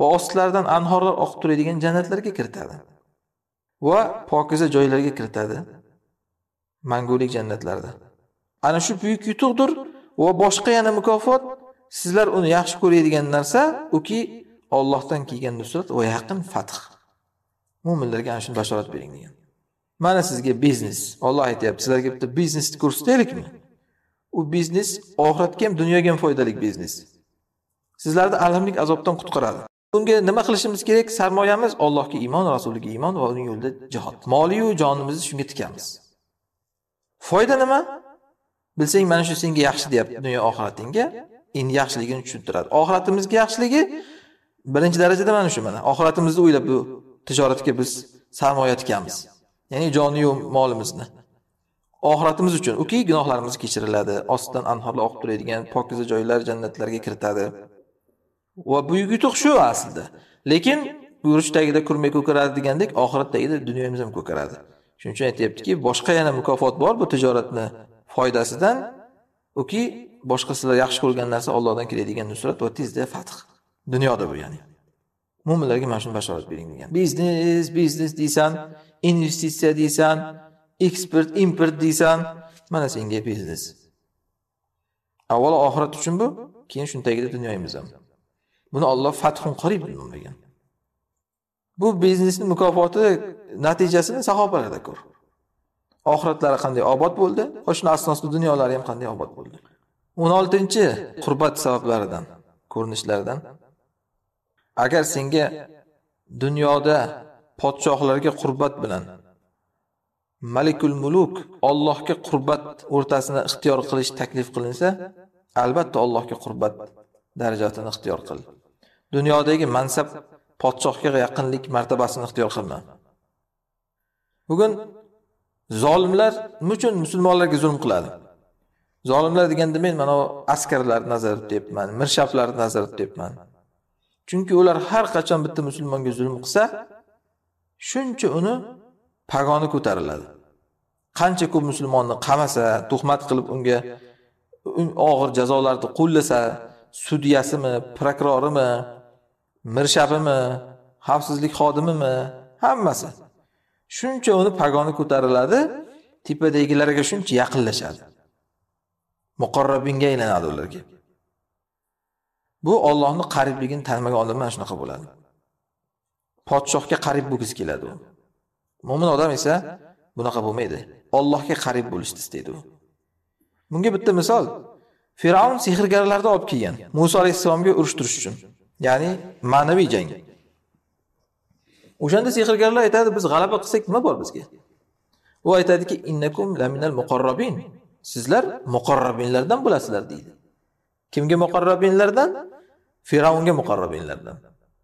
va ostlaridan anhorlar oqib turadigan jannatlarga kiritadi. Va pokiza joylarga kiritadi. Mangulik jannatlarda. Ana shu buyuk yutuqdir va boshqa yana mukofot sizlar uni yaxshi ko'radigan narsa uki ollohdan kelgan nusrat va yaqin fath. Mo'minlarga ana shuni bashorat bering degan. Mana sizga biznes. Alloh aytayapti, sizlarga bitta biznesni ko'rsataylikmi? U biznes oxiratga ham, dunyoga ham foydali biznes. Sizlarni alamlik azobdan qutqaradi. Bunga nima qilishimiz kerak? Sarmoyamiz Allohga iymon, Rasuliga iymon va uning yo'lida jihod. Moliyu jonimizni shunga tikamiz. Foyda nima? Bilsang, mana shu senga yaxshi deyapti dunyo oxiratingga. Endi yaxshiligini tushuntiradi. Oxiratimizga yaxshiligi birinchi darajada mana shu mana oxiratimizni o'ylab bu tijoratga biz sarmoya tikamiz ya'ni joniyu molimizni oxiratimiz uchun uki gunohlarimiz kechiriladi ostidan anhorlar oqib turadigan pokiza joylar jannatlarga kiritadi va buyuk yutuq shu aslida lekin urush tagida kurmak ko'karadi degandek oxirat tagida dunyomiz ham ko'karadi shuning uchun aytyaptiki boshqa yana mukofot bor bu tijoratni foydasidan uki boshqa sizlar yaxshi ko'rgan narsa ollohdan keladigan nusrat va tezda fath dunyoda bu ya'ni mo'minlarga mana shuni bashorat bering degan biznes biznes deysan investitsiya deysan eksport import deysan mana senga biznes avvalo oxirat uchun bu keyin shuni tagida dunyoyimiz ham buni olloh fathun qorib degan bu biznesni mukofoti natijasini sahobalarda ko'r oxiratlari qanday obod bo'ldi va shuni asnosida dunyolari ham qanday obod bo'ldi o'n oltinchi qurbat sabablaridan ko'rinishlaridan agar senga dunyoda podshohlarga qurbat bilan malikul muluk Allohga qurbat o'rtasini ixtiyor qilish taklif qilinsa, albatta Allohga qurbat darajasini ixtiyor qil. Dunyodagi mansab podshohga yaqinlik martabasini ixtiyor qilma. Bugun zolimlar uchun musulmonlarga zulm qiladi. Zolimlar deganda men mana askarlarni nazarda tutyapman, mirshablarni nazarda tutyapman. chunki ular har qachon bitta musulmonga zulm qilsa shuncha uni pagoni ko'tariladi qancha ko'p musulmonni qamasa tuhmat qilib unga og'ir jazolarni qo'llasa sudyasimi prokurorimi mirshabimi xavfsizlik xodimimi hammasi shuncha uni pagoni ko'tariladi tepadagilarga shuncha yaqinlashadi muqarrabinga aylanadi ularga Bu ollohni qaribligini tanimagan odam mana shunaqa bo'ladi. Podshohga qarib bo'lgisi keladi u. Mo'min odam esa bunaqa bo'lmaydi. Allohga qarib bo'lishni istaydi u. Bunga bitta misol Firavn sehrgarlarni olib kelgan Musa alayhissalomga urushtirish uchun, ya'ni ma'naviy jang. O'shanda sehrgarlar aytadi, biz g'alaba qilsak nima bor bizga? U aytadiki, innakum laminal muqarrabin. Sizlar muqarrabinlardan bo'lasizlar deydi. kimga muqarrabinlardan fir'avnga muqarrabinlardan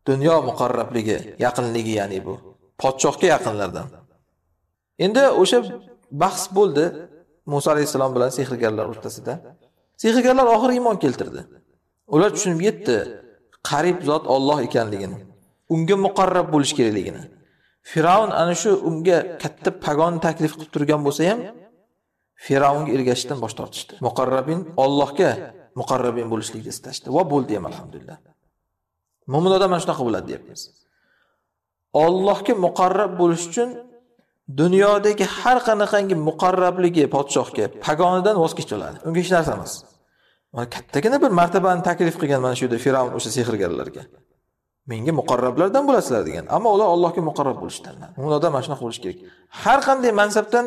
dunyo muqarrabligi yaqinligi ya'ni bu podshohga yaqinlardan endi o'sha bahs bo'ldi muso alayhissalom bilan sehrgarlar o'rtasida sehrgarlar oxiri iymon keltirdi ular tushunib yetdi qarib zot Alloh ekanligini unga muqarrab bo'lish kerakligini fir'avn ana shu unga katta pagon taklif qilib turgan bo'lsa ham fir'avnga ergashishdan bosh tortishdi muqarrabin Allohga muqarrabin bo'lishlikni istashdi va bo'ldi ham alhamdulillah mo'min odam mana shunaqa bo'ladi deyapmiz ollohga muqarrab bo'lish uchun dunyodagi har qanaqangi muqarrabligi podshohga pagonidan voz kechiladi unga hech narsa emas mana kattagina bir martabani taklif qilgan mana shu yerda fir'avn o'sha sehrgarlarga menga muqarrablardan bo'lasizlar degan ammo ular allohga muqarrab tanladi mo'min odam mana shunaqa bo'lishi kerak har qanday mansabdan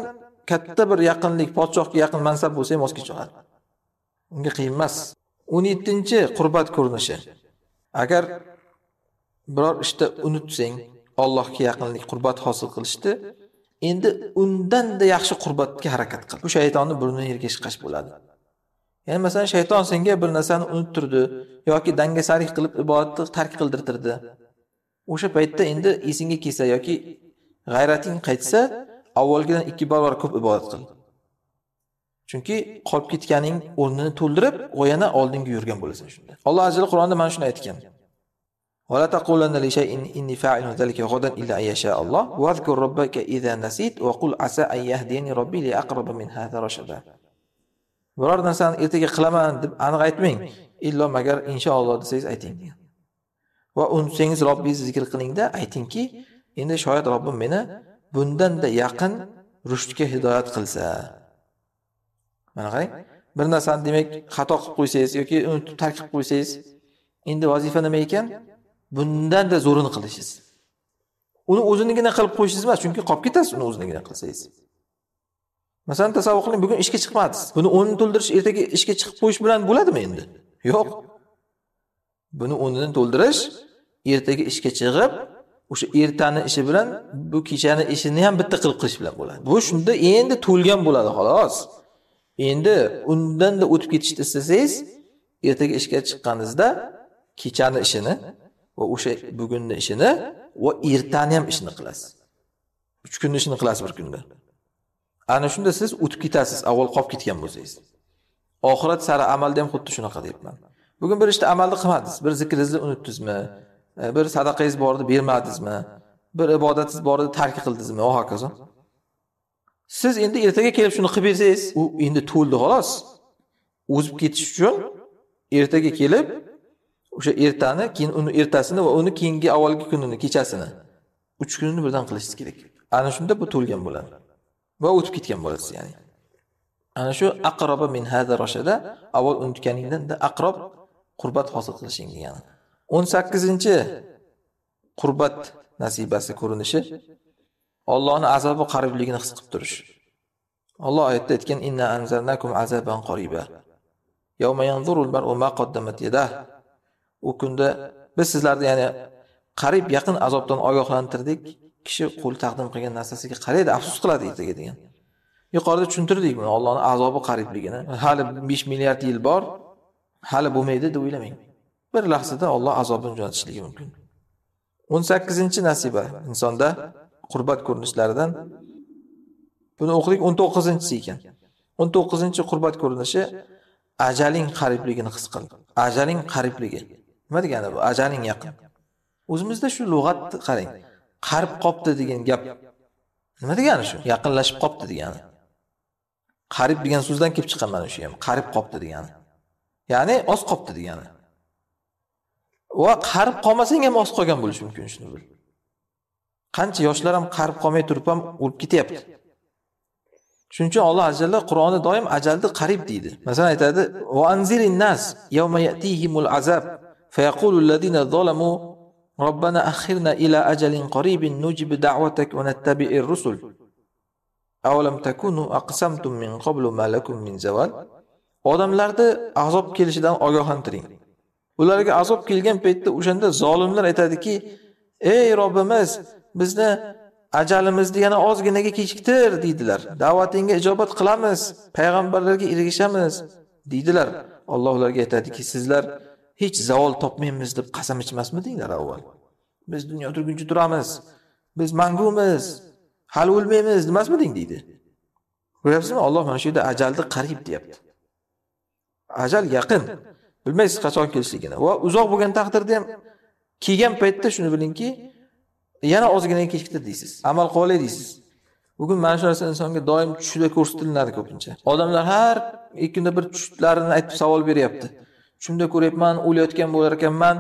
katta bir yaqinlik podshohga yaqin mansab bo'lsa ham voz kechiladi unga qiyin emas o'n yettinchi qurbat ko'rinishi agar biror ishda unutsang allohga yaqinlik qurbat hosil qilishni endi undanda yaxshi qurbatga harakat qil bu shaytonni burni yerga chiqash bo'ladi ya'ni masalan shayton senga bir narsani unuttirdi yoki dangasalik qilib ibodatni tark qildirtirdi o'sha paytda endi esingga kelsa yoki g'ayrating qaytsa avvalgidan ikki barobar ko'p ibodat qil chunki qolib ketganing o'rnini to'ldirib yana oldinga yurgan bo'lasan shunda alloh azil qur'onda mana shuni aytgan biror narsani ertaga qilaman deb aniq aytmang illo magar inshaalloh desangiz ayting va unutsangiz robbingizni zikr qilingda aytingki endi shoyat robbim meni bundanda yaqin rushdga hidoyat qilsa mana qarang eh? bir narsani demak xato qilib qo'ysangiz yoki unutib tark qilib qo'ysangiz endi vazifa nima ekan bundanda zo'rini qilishingiz uni o'zinigina qilib qo'yishingiz emas chunki qolib ketasiz uni o'zinigina qilsangiz masalan tasavvur qiling bugun ishga chiqmadingiz buni o'rnini to'ldirish ertaga ishga chiqib qo'yish bilan bo'ladimi endi yo'q buni o'rnini to'ldirish ertaga ishga chiqib o'sha ertani ishi bilan bu kechani ishini ham bitta qilib qilish bilan bo'ladi bu shunda endi to'lgan bo'ladi xolos endi undanda o'tib ketishni istasangiz ertaga ishga chiqqaningizda kechani ishini va o'sha bugunni ishini va ertani ham ishini qilasiz uch kunni ishini qilasiz bir kunda ana shunda siz o'tib ketasiz avval qolib ketgan bo'lsangiz oxirat sari amalda ham xuddi shunaqa deyapman bugun bir ishni işte, amalni qilmadingiz bir zikringizni unutdingizmi e, bir sadaqangiz bor edi bermadingizmi bir ibodatingiz bor edi tark qildingizmi va hokazo siz endi ertaga kelib shuni qilib bersangiz u endi to'ldi xolos o'zib ketish uchun ertaga kelib o'sha ertani keyin uni ertasini va uni keyingi avvalgi kunini kechasini uch kunini birdan qilishingiz kerak ana shunda bu to'lgan bo'ladi va o'tib ketgan bo'lasiz ya'ni ana shu aqroba min hada roshada avval unutganingdan aqrob qurbat hosil qilishing degani o'n sakkizinchi qurbat nasibasi ko'rinishi Allohning azobi qaribligini his qilib turish. Alloh oyatda aytgan inna anzalnakum azaban qoriba Yawma yanzurul ma qaddamat yadah. U kunda biz sizlarni ya'ni qarib yaqin azobdan ogohlantirdik. Kishi qo'l taqdim qilgan narsasiga qaraydi, afsus qiladi ertaga degan. Yuqorida tushuntirdik buni Allohning azobi qaribligini. Hali 5 milliard yil bor, hali bo'lmaydi deb o'ylamang. Bir lahzada Alloh azobini jo'natishligi mumkin. 18-nasiba insonda qurbat ko'rinishlaridan buni o'qidik 19-si ekan 19 to'qqizinchi qurbat ko'rinishi ajaling qaribligini his qil ajaling qaribligi nima degani bu ajaling yaqin o'zimizda shu lug'atni qarang qarib qolibdi degan gap nima degani shu yaqinlashib qolibdi degani qarib degan so'zdan kelib chiqqan mana shu ham qarib qolibdi degani ya'ni oz qolibdi degani va qarib qolmasang ham oz qolgan bo'lishi mumkin shuni bil qancha yoshlar ham qarib qolmay turib ham o'lib ketyapti shuning uchun alloh azalla qur'onda doim ajalni qarib deydi masalan aytadi yawma yatihimul azab robbana akhirna ila ajalin qaribin nujib da'watak wa rusul takunu aqsamtum min min zawal odamlarni azob kelishidan ogohlantiring ularga azob kelgan paytda o'shanda zolimlar aytadiki ey robbimiz bizni ajalimizni yana ozginaga kechiktir deydilar da'vatingga ijobat qilamiz payg'ambarlarga ergashamiz deydilar alloh ularga aytadiki sizlar hech zavol topmaymiz deb qasam ichmasmidinglar avval biz dunyo turguncha turamiz biz mangumiz hali o'lmaymiz demasmiding deydi ko'ryapsizmi olloh mana shu yerda ajalni qarib deyapti ajal yaqin bilmaysiz qachon kelishligini va uzoq bo'lgan taqdirda ham kelgan paytda shuni bilingki yana ozgina kechikdi deysiz amal qilib deysiz bugun mana shu narsa insonga doim tushida ko'rsatilinadi ko'pincha odamlar har ikki kunda bir tushlarini aytib savol beryapti tushimda ko'ryapman o'layotgan bo'lar ekanman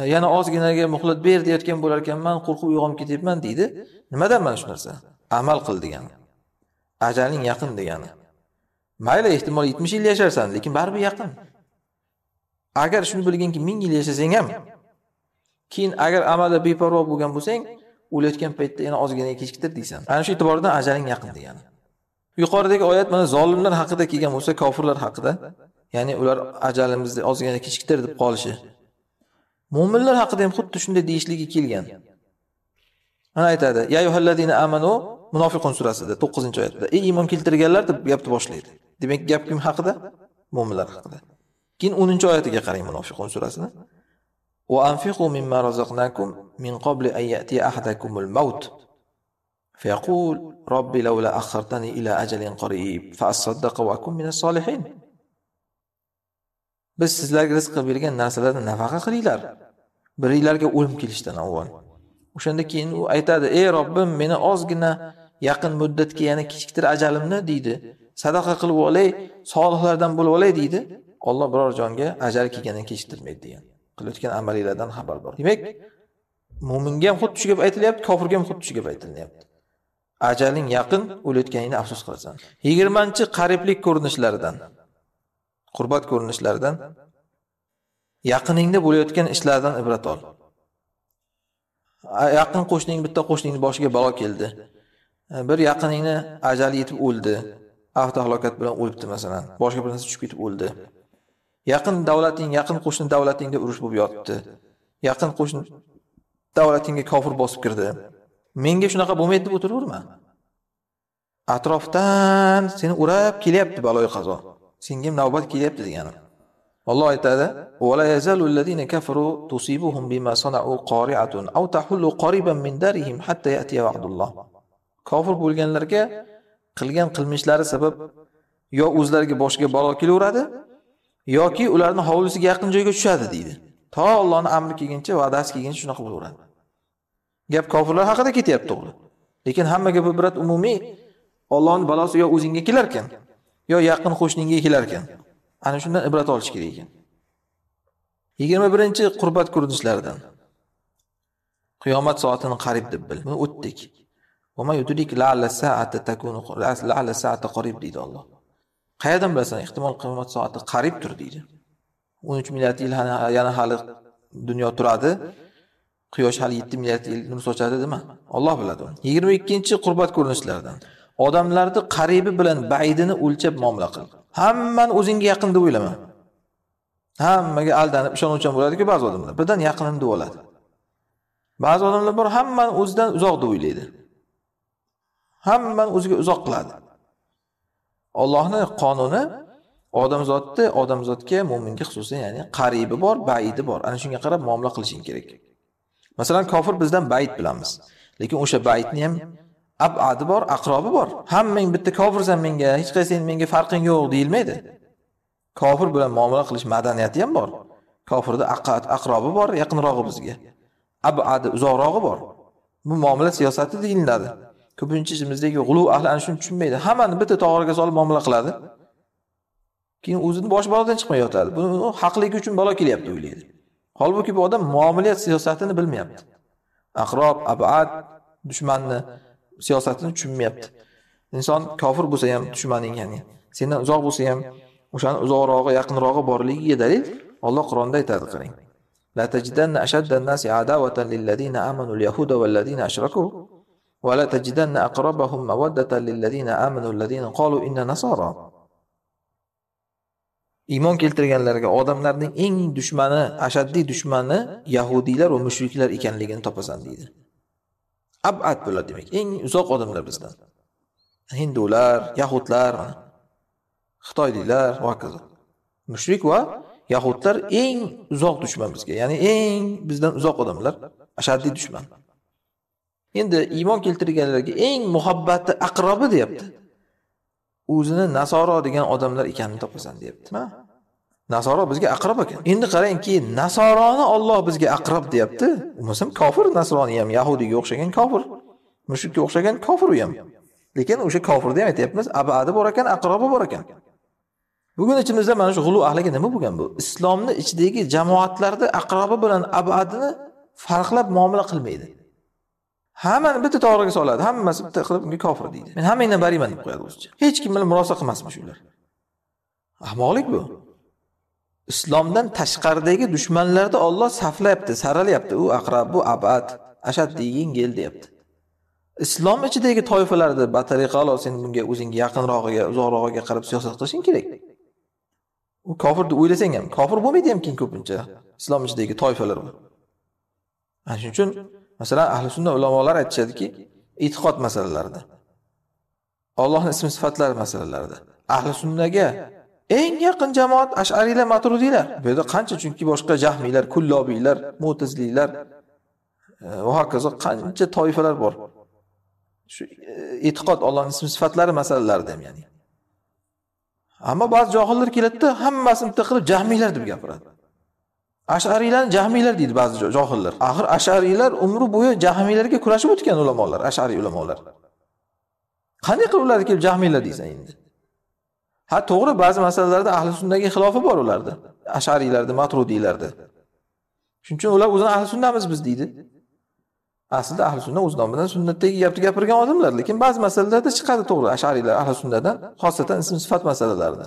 e, yana ozginaga muhlat ber deyayotgan bo'lar ekanman qo'rqib uyg'onib ketyapman deydi nimadan mana shu narsa amal qil degani ajaling yaqin degani mayli ehtimol yetmish yil yasharsan lekin baribir yaqin agar shuni bilginki ming yil yashasang ham keyin agar amalda beparvo bo'lgan bo'lsang o'layotgan paytda yana ozgina kechiktir deysan ana shu e'tibordan ajaling yaqin degani yuqoridagi oyat mana zolimlar haqida kelgan bo'lsa kofirlar haqida ya'ni ular ajalimizni ozgina kechiktir deb qolishi mo'minlar haqida ham xuddi shunday deyishligi kelgan mana aytadi yayuhalladina amanu munofiqun surasida to'qqizinchi oyatda ey iymon keltirganlar deb gapni boshlaydi demak gap kim haqida mo'minlar haqida keyin o'ninchi oyatiga qarang munofiqun surasini وأنفقوا مما رزقناكم من قبل أن يأتي أحدكم الموت فيقول ربي لولا أخرتني إلى أجل قريب فأصدق وأكون من الصالحين biz sizlarga rizq qilib bergan narsalardan nafaqa qilinglar biringlarga o'lim kelishidan avval o'shanda keyin u aytadi ey robbim meni ozgina yaqin muddatga ya'ni kechiktir ajalimni deydi sadaqa qilib olay solihlardan bo'lib olay deydi olloh biror jonga ajali kelgandan kechiktirmaydi degan qilayotgan amalinglardan xabardor demak mo'minga ham xuddi shu gap aytilyapti kofirga ham xuddi shu gap aytilyapti ajaling yaqin o'layotganingni afsus qilasan yigirmanchi qariblik ko'rinishlaridan qurbat ko'rinishlaridan yaqiningda bo'layotgan ishlardan ibrat ol yaqin qo'shning bitta qo'shningni boshiga balo keldi bir yaqiningni ajali yetib o'ldi avtohalokat bilan o'libdi masalan boshiga bir narsa tushib ketib o'ldi yaqin davlating yaqin qo'shni davlatingga urush bo'lib yotibdi yaqin qo'shni davlatingga kofir bosib kirdi menga shunaqa bo'lmaydi deb o'tiraverma atrofdan seni urab kelyapti baloyi qazo senga ham navbat kelyapti degani alloh aytadi kofir bo'lganlarga qilgan qilmishlari sabab yo o'zlariga boshiga balo kelaveradi yoki ularni hovlisiga yaqin joyga tushadi deydi to Allohning amri kelguncha va'dasi kelguncha shunaqa bo'laveradi gap kofirlar haqida ketyapti to'g'ri lekin hamma gap ibrat umumiy Allohning balosi yo o'zingga kelar ekan yo yaqin qo'shningga kelar ekan ana shundan ibrat olish kerak ekan yigirma birinchi qurbat ko'rinishlaridan qiyomat soatini qarib deb bil buni o'tdik deydi Alloh qayerdan bilasan ehtimol qiyomat soati qarib tur deydi o'n uch milliard yil yana hali dunyo turadi quyosh hali yetti milliard yil nur sochadi dema olloh biladi uni yigirma ikkinchi qurbat ko'rinishlaridan odamlarni qaribi bilan baydini o'lchab muomala qil hammani o'zingga yaqin deb o'ylama hammaga aldanib ishonuvchan bo'ladiku ba'zi odamlar birdan yaqinim deb oladi ba'zi odamlar bor hammani o'zidan uzoq deb o'ylaydi hammani o'ziga uzoq qiladi ollohni qonuni odamzodni odamzodga mo'minga xususan ya'ni qaribi bor baidi bor ana shunga qarab muomala qilishing kerak masalan kofir bizdan bayit bilamiz lekin o'sha baytni ham abadi bor aqrobi bor hammang bitta kofirsan menga hech qaysang menga farqing yo'q deyilmaydi kofir bilan muomala qilish madaniyati ham bor kofirda aqrobi bor yaqinrog'i bizga abadi uzoqrog'i bor bu muomala siyosati deyiladi ko'pincha ichimizdagi g'uluv ahli ana shuni tushunmaydi hammani bitta tog'orga solib muomala qiladi keyin o'zini bosh balodan chiqmay yotadi buni haqligi uchun balo kelyapti o'ylaydi holbuki bu odam muomala siyosatini bilmayapti aqrob abad dushmanni siyosatini tushunmayapti inson kofir bo'lsa ham dushmaning ya'ni sendan uzoq bo'lsa ham o'shani uzoqrog'i yaqinrog'i borligiga dalil olloh qur'onda aytadi qarang amanu al ashraku ولا تجدن أقربهم مودة للذين آمنوا الذين قالوا إن نصارى iymon keltirganlarga odamlarning eng dushmani ashaddiy dushmani yahudiylar va mushriklar ekanligini topasan deydi abad bo'ladi demak eng uzoq odamlar bizdan hindular yahudlar xitoyliklar va hokazo mushrik va yahudlar eng uzoq dushman bizga ya'ni eng bizdan uzoq odamlar ashaddiy dushman endi iymon keltirganlarga eng muhabbati aqrobi deyapti o'zini nasoro degan odamlar ekanini topasan deyapti nasoro bizga aqrob ekan endi qarangki nasoroni olloh bizga aqrob deyapti bo'lmasam kofir nasroni ham yahudiyga o'xshagan kofir mushukka o'xshagan kofir u ham lekin o'sha kofirni ham aytyapmiz abadi bor ekan aqrobi bor ekan bugun ichimizda mana shu g'ulu ahliga nima bo'lgan bu islomni ichidagi jamoatlarni aqrobi bilan abadini farqlab muomala qilmaydi hammani bitta tog'riga soladi hammasi bitta qilib unga kofir deydi men hammangdan bariman deb qo'yadi o'zicha hech kim bilan murosa shu ular ahmoqlik bu islomdan tashqaridagi dushmanlarni olloh saflayapti saralayapti u aqrab bu abad ashaddiy yengil deyapti islom ichidagi toifalarda batariqalo sen bunga o'zingga yaqinrog'iga uzoqrog'iga qarab siyosat qilishing kerak u kofir deb o'ylasang ham kofir bo'lmaydi ham keyin ko'pincha islom ichidagi toifalar mana shuning uchun masalan ahli sunna ulamolar aytishadiki e'tiqod masalalarida ollohni ismi sifatlari masalalarida ahli sunnaga eng yaqin jamoat ashariylar matrudiylar bu yerda qancha chunki boshqa jahmiylar kullobiylar mo'tazliylar e, va hokazo qancha toifalar bor shu e, e'tiqod ollohni ismi sifatlari masalalarida ham ya'ni ammo ba'zi johillar keladida hammasini bitta qilib jahmiylar deb gapiradi ashariylarni jahmiylar deydi ba'zi johillar axir ash'ariylar umri bo'yi jahmiylarga kurashib o'tgan ulamolar ash'ariy ulamolar qanday qilib ularni kelib jahmiylar deysan endi ha to'g'ri ba'zi masalalarda ahli sunnaga xilofi bor ularni ashariylarni matrudiylarni shuning uchun ular o'zini ahli sunnamiz biz deydi aslida ahli sunna o'z nomidan sunnatdagi gapni gapirgan odamlar lekin ba'zi masalalarda chiqadi to'g'ri ashariylar ahli sunnadan xosatan ism sifat masalalarida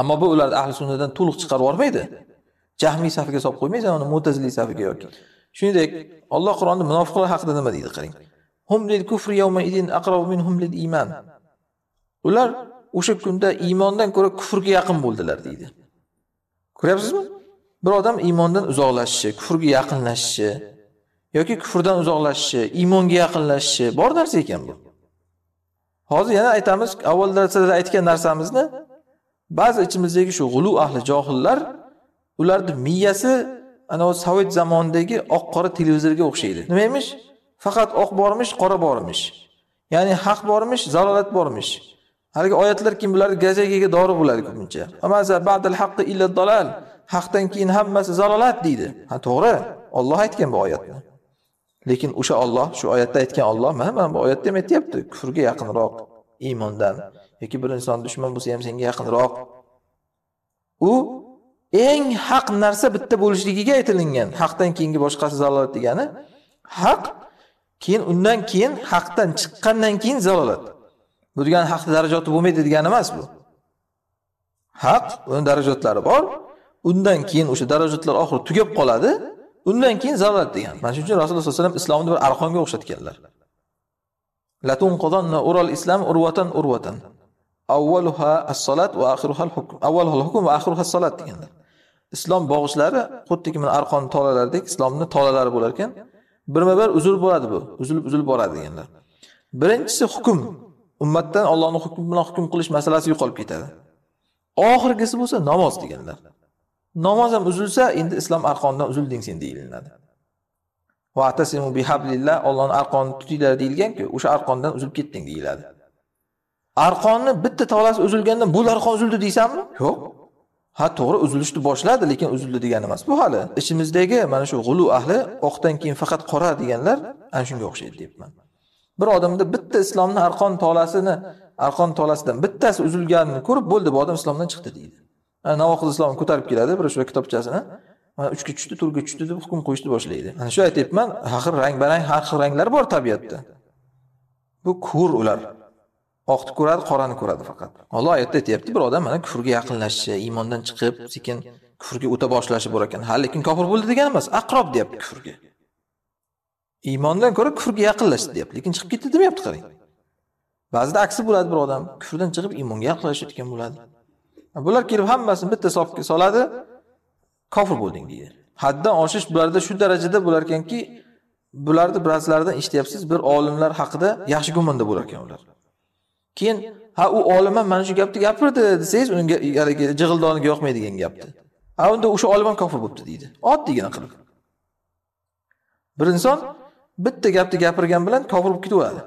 ammo bu ularni ahli sunnadan to'liq chiqarib yubormaydi jahmiy safiga solib qo'ymaysan uni mo'tazili safiga yoki shuningdek olloh qur'onda munofiqlar haqida nima deydi qarang hum kufri minhum lil ular o'sha kunda iymondan ko'ra kufrga yaqin bo'ldilar deydi ko'ryapsizmi bir odam iymondan uzoqlashishi kufrga yaqinlashishi yoki kufrdan uzoqlashishi iymonga yaqinlashishi bor narsa ekan bu hozir yana aytamiz avval darslarda aytgan narsamizni ba'zi ichimizdagi shu g'ulu ahli johillar ularni miyasi ana sovet zamonidagi oq qora televizorga o'xshaydi nima emish faqat oq bormish qora bormish ya'ni haq bormish zalolat bormish haligi oyatlar keyin bularni gazagaga dori bo'ladi ko'pincha haqdan keyin hammasi zalolat deydi ha to'g'ri olloh aytgan bu oyatni lekin o'sha olloh shu oyatda aytgan olloh mana bu oyatda ham aytyapti kufrga yaqinroq iymondan yoki bir inson dushman bo'lsa ham senga yaqinroq u eng haq narsa bitta bo'lishligiga aytilingan haqdan keyingi boshqasi zalolat degani haq keyin undan keyin haqdan chiqqandan keyin zalolat bu degani haqni darajoti bo'lmaydi degani emas bu haq uni darajatlari bor undan keyin o'sha darajatlar oxiri tugab qoladi undan keyin zalolat degan mana shuning uchun rasululloh sallallohu alayhi vasallam islomni bir arqonga o'xshatganlar latunqodonna ural islam urvatan urvatan avvaluha as-salat va axiruha al-hukm avvaluha al-hukm va axiruha as-salat deganlar islom bog'ishlari xuddiki mana arqon tolalaridek islomni tolalari bo'lar ekan birma bir uzil bo'ladi bu uzilib uzilib boradi deganlar birinchisi hukm ummatdan ollohni hukmi bilan hukm qilish masalasi yo'qolib ketadi oxirgisi bo'lsa namoz deganlar namoz ham uzilsa endi islom arqonidan uzilding sen deyilinadi vatasimu ollohni arqonini tutinglar deyilganku o'sha arqondan uzilib ketding deyiladi arqonni bitta tolasi uzilganda bu arqon uzildi deysanmi yo'q ha to'g'ri uzilishni boshladi lekin uzildi degani emas bu hali ichimizdagi mana shu g'ulu ahli oqdan keyin faqat qora deganlar ana shunga o'xshaydi deyapman bir odamda bitta islomni arqon tolasini arqon tolasidan bittasi uzilganini ko'rib bo'ldi bu odam islomdan chiqdi deydi yani, navoqiz islomni ko'tarib keladi bir shu kitobchasini mana uchga tushdi to'rtga tushdi deb hukm qo'yishni boshlaydi ana shu aytyapman har xil rang barang har xil ranglar bor tabiatda bu ko'r ular oqni ko'radi qorani ko'radi faqat alloh oyatda aytyapti bir odam mana kufrga yaqinlashishi iymondan chiqib sekin kufrga o'ta boshlashi bor ekan ha lekin kofir bo'ldi degani emas aqrob deyapti kufrga iymondan ko'ra kufrga yaqinlashdi deyapti lekin chiqib ketdi demayapti qarang ba'zida aksi bo'ladi bir odam kufrdan chiqib iymonga yaqinlashayotgan bo'ladi bular kelib hammasini bitta sofga soladi kofir bo'lding deydi haddan oshish bularda shu darajada bo'lar ekanki bularni ba'zilaridan eshityapsiz bir olimlar haqida yaxshi gumonda bo'lar ekan ular keyin ha u olim ham mana shu gapni gapirdi desangiz unga haligi jig'ildoniga yoqmaydigan gapni ha unda o'sha olim ham kofir bo'libdi deydi oddiygina qilib bir inson bitta gapni gapirgan bilan kofir bo'lib ketaveradi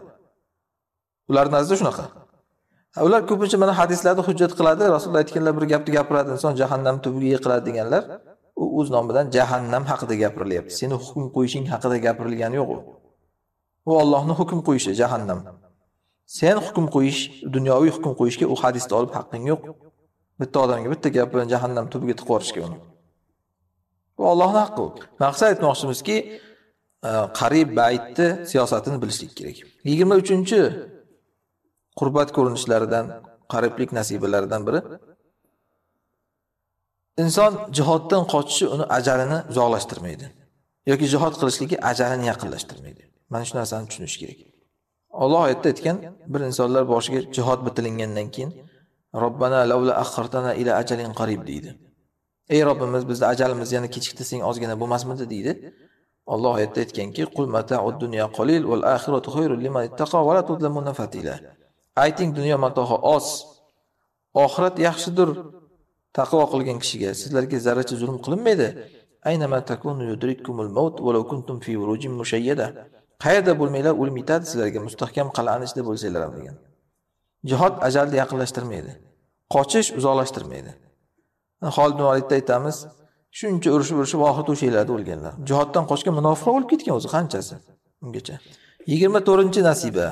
ularni nazdida shunaqa ular ko'pincha mana hadislarni hujjat qiladi rasululloh aytganlar bir gapni gapiradi inson jahannam tubiga yiqiladi deganlar u o'z nomidan jahannam haqida gapirilyapti seni hukm qo'yishing haqida gapirilgani yo'q u u ollohni hukm qo'yishi jahannam sen hukm qo'yish dunyoviy hukm qo'yishga u hadisni olib haqqing yo'q bitta odamga bitta gap bilan jahannam tubiga tiqib yuborishga uni bu ollohni haqqi u maqsad aytmoqchimizki e, qariyb baytni siyosatini bilishlik kerak yigirma uchinchi qurbat ko'rinishlaridan qariblik nasibalaridan biri inson jihoddan qochishi uni ajalini uzoqlashtirmaydi yoki jihod qilishligi ajalini yaqinlashtirmaydi mana shu narsani tushunish kerak Alloh oyatda aytgan bir insonlar boshiga jihod bitilingandan keyin Robbana lavla axartana ila ajalin qarib deydi. Ey Robbimiz bizni ajalimiz yana kechiktirsang ozgina bo'lmasmidi deydi. Alloh oyatda aytganki, qalil akhiratu khayrun liman Ayting dunyo matohi oz, oxirat yaxshidir taqvo qilgan kishiga. Sizlarga zarracha zulm qilinmaydi. Aynama takunu maut walau kuntum fi mushayyada. qayerda bo'lmanglar o'lim yetadi sizlarga mustahkam qal'ani ichida bo'lsanglar ham degan jihod ajalni yaqinlashtirmaydi qochish uzoqlashtirmaydi Xolid ibn aytamiz shuncha urushib urushib oxiri to'shaklarda o'lganlar jihoddan qochgan munofiqlar o'lib ketgan o'zi qanchasi ungacha yigirma to'rtinchi nasiba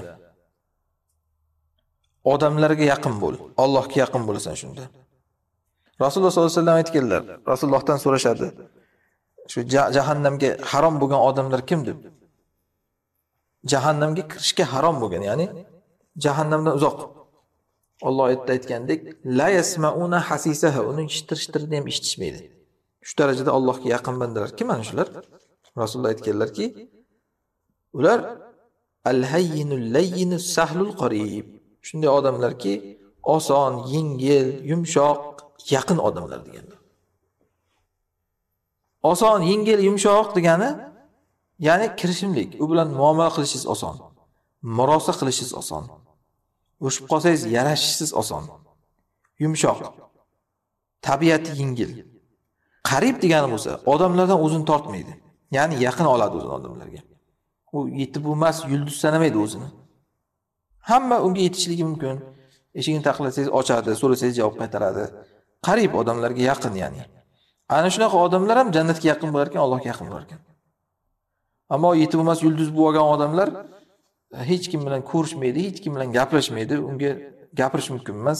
odamlarga yaqin bo'l allohga yaqin bo'lasan shunda rasululloh sollallohu alayhi vasallam aytganlar rasulullohdan so'rashadi shu jahannamga harom bo'lgan odamlar kim deb jahannamga kirishga haram bugün ya'ni jahannamdan uzoq Alloh aytda aytgandek la yasmauna hasisaha uni shitir shitirini ham Şu derecede darajada Allohga yaqin bandalar kim mana shular etkiler ki ular al hayyinul layyinus sahlul qarib adamlar ki oson yengil yumshoq yaqin odamlar deganlar oson yengil yumshoq degani ya'ni kirishimlik u bilan muomala qilishingiz oson murosa qilishingiz oson o'shib qolsangiz yarashishingiz oson yumshoq tabiati yengil qarib degani bo'lsa odamlardan o'zini tortmaydi ya'ni yaqin oladi o'zini odamlarga u yetib bo'lmas yulduz sanamaydi o'zini hamma unga yetishligi mumkin eshigini taqlasangiz ochadi so'rasangiz javob qaytaradi qarib odamlarga yaqin ya'ni ana shunaqa odamlar ham jannatga yaqin bo'lar ekan allohga yaqin bo'lar ekan Ammo yetib emas yulduz bo'lib olgan odamlar hech kim bilan ko'rishmaydi, hech kim bilan gaplashmaydi, unga gapirish mumkin emas.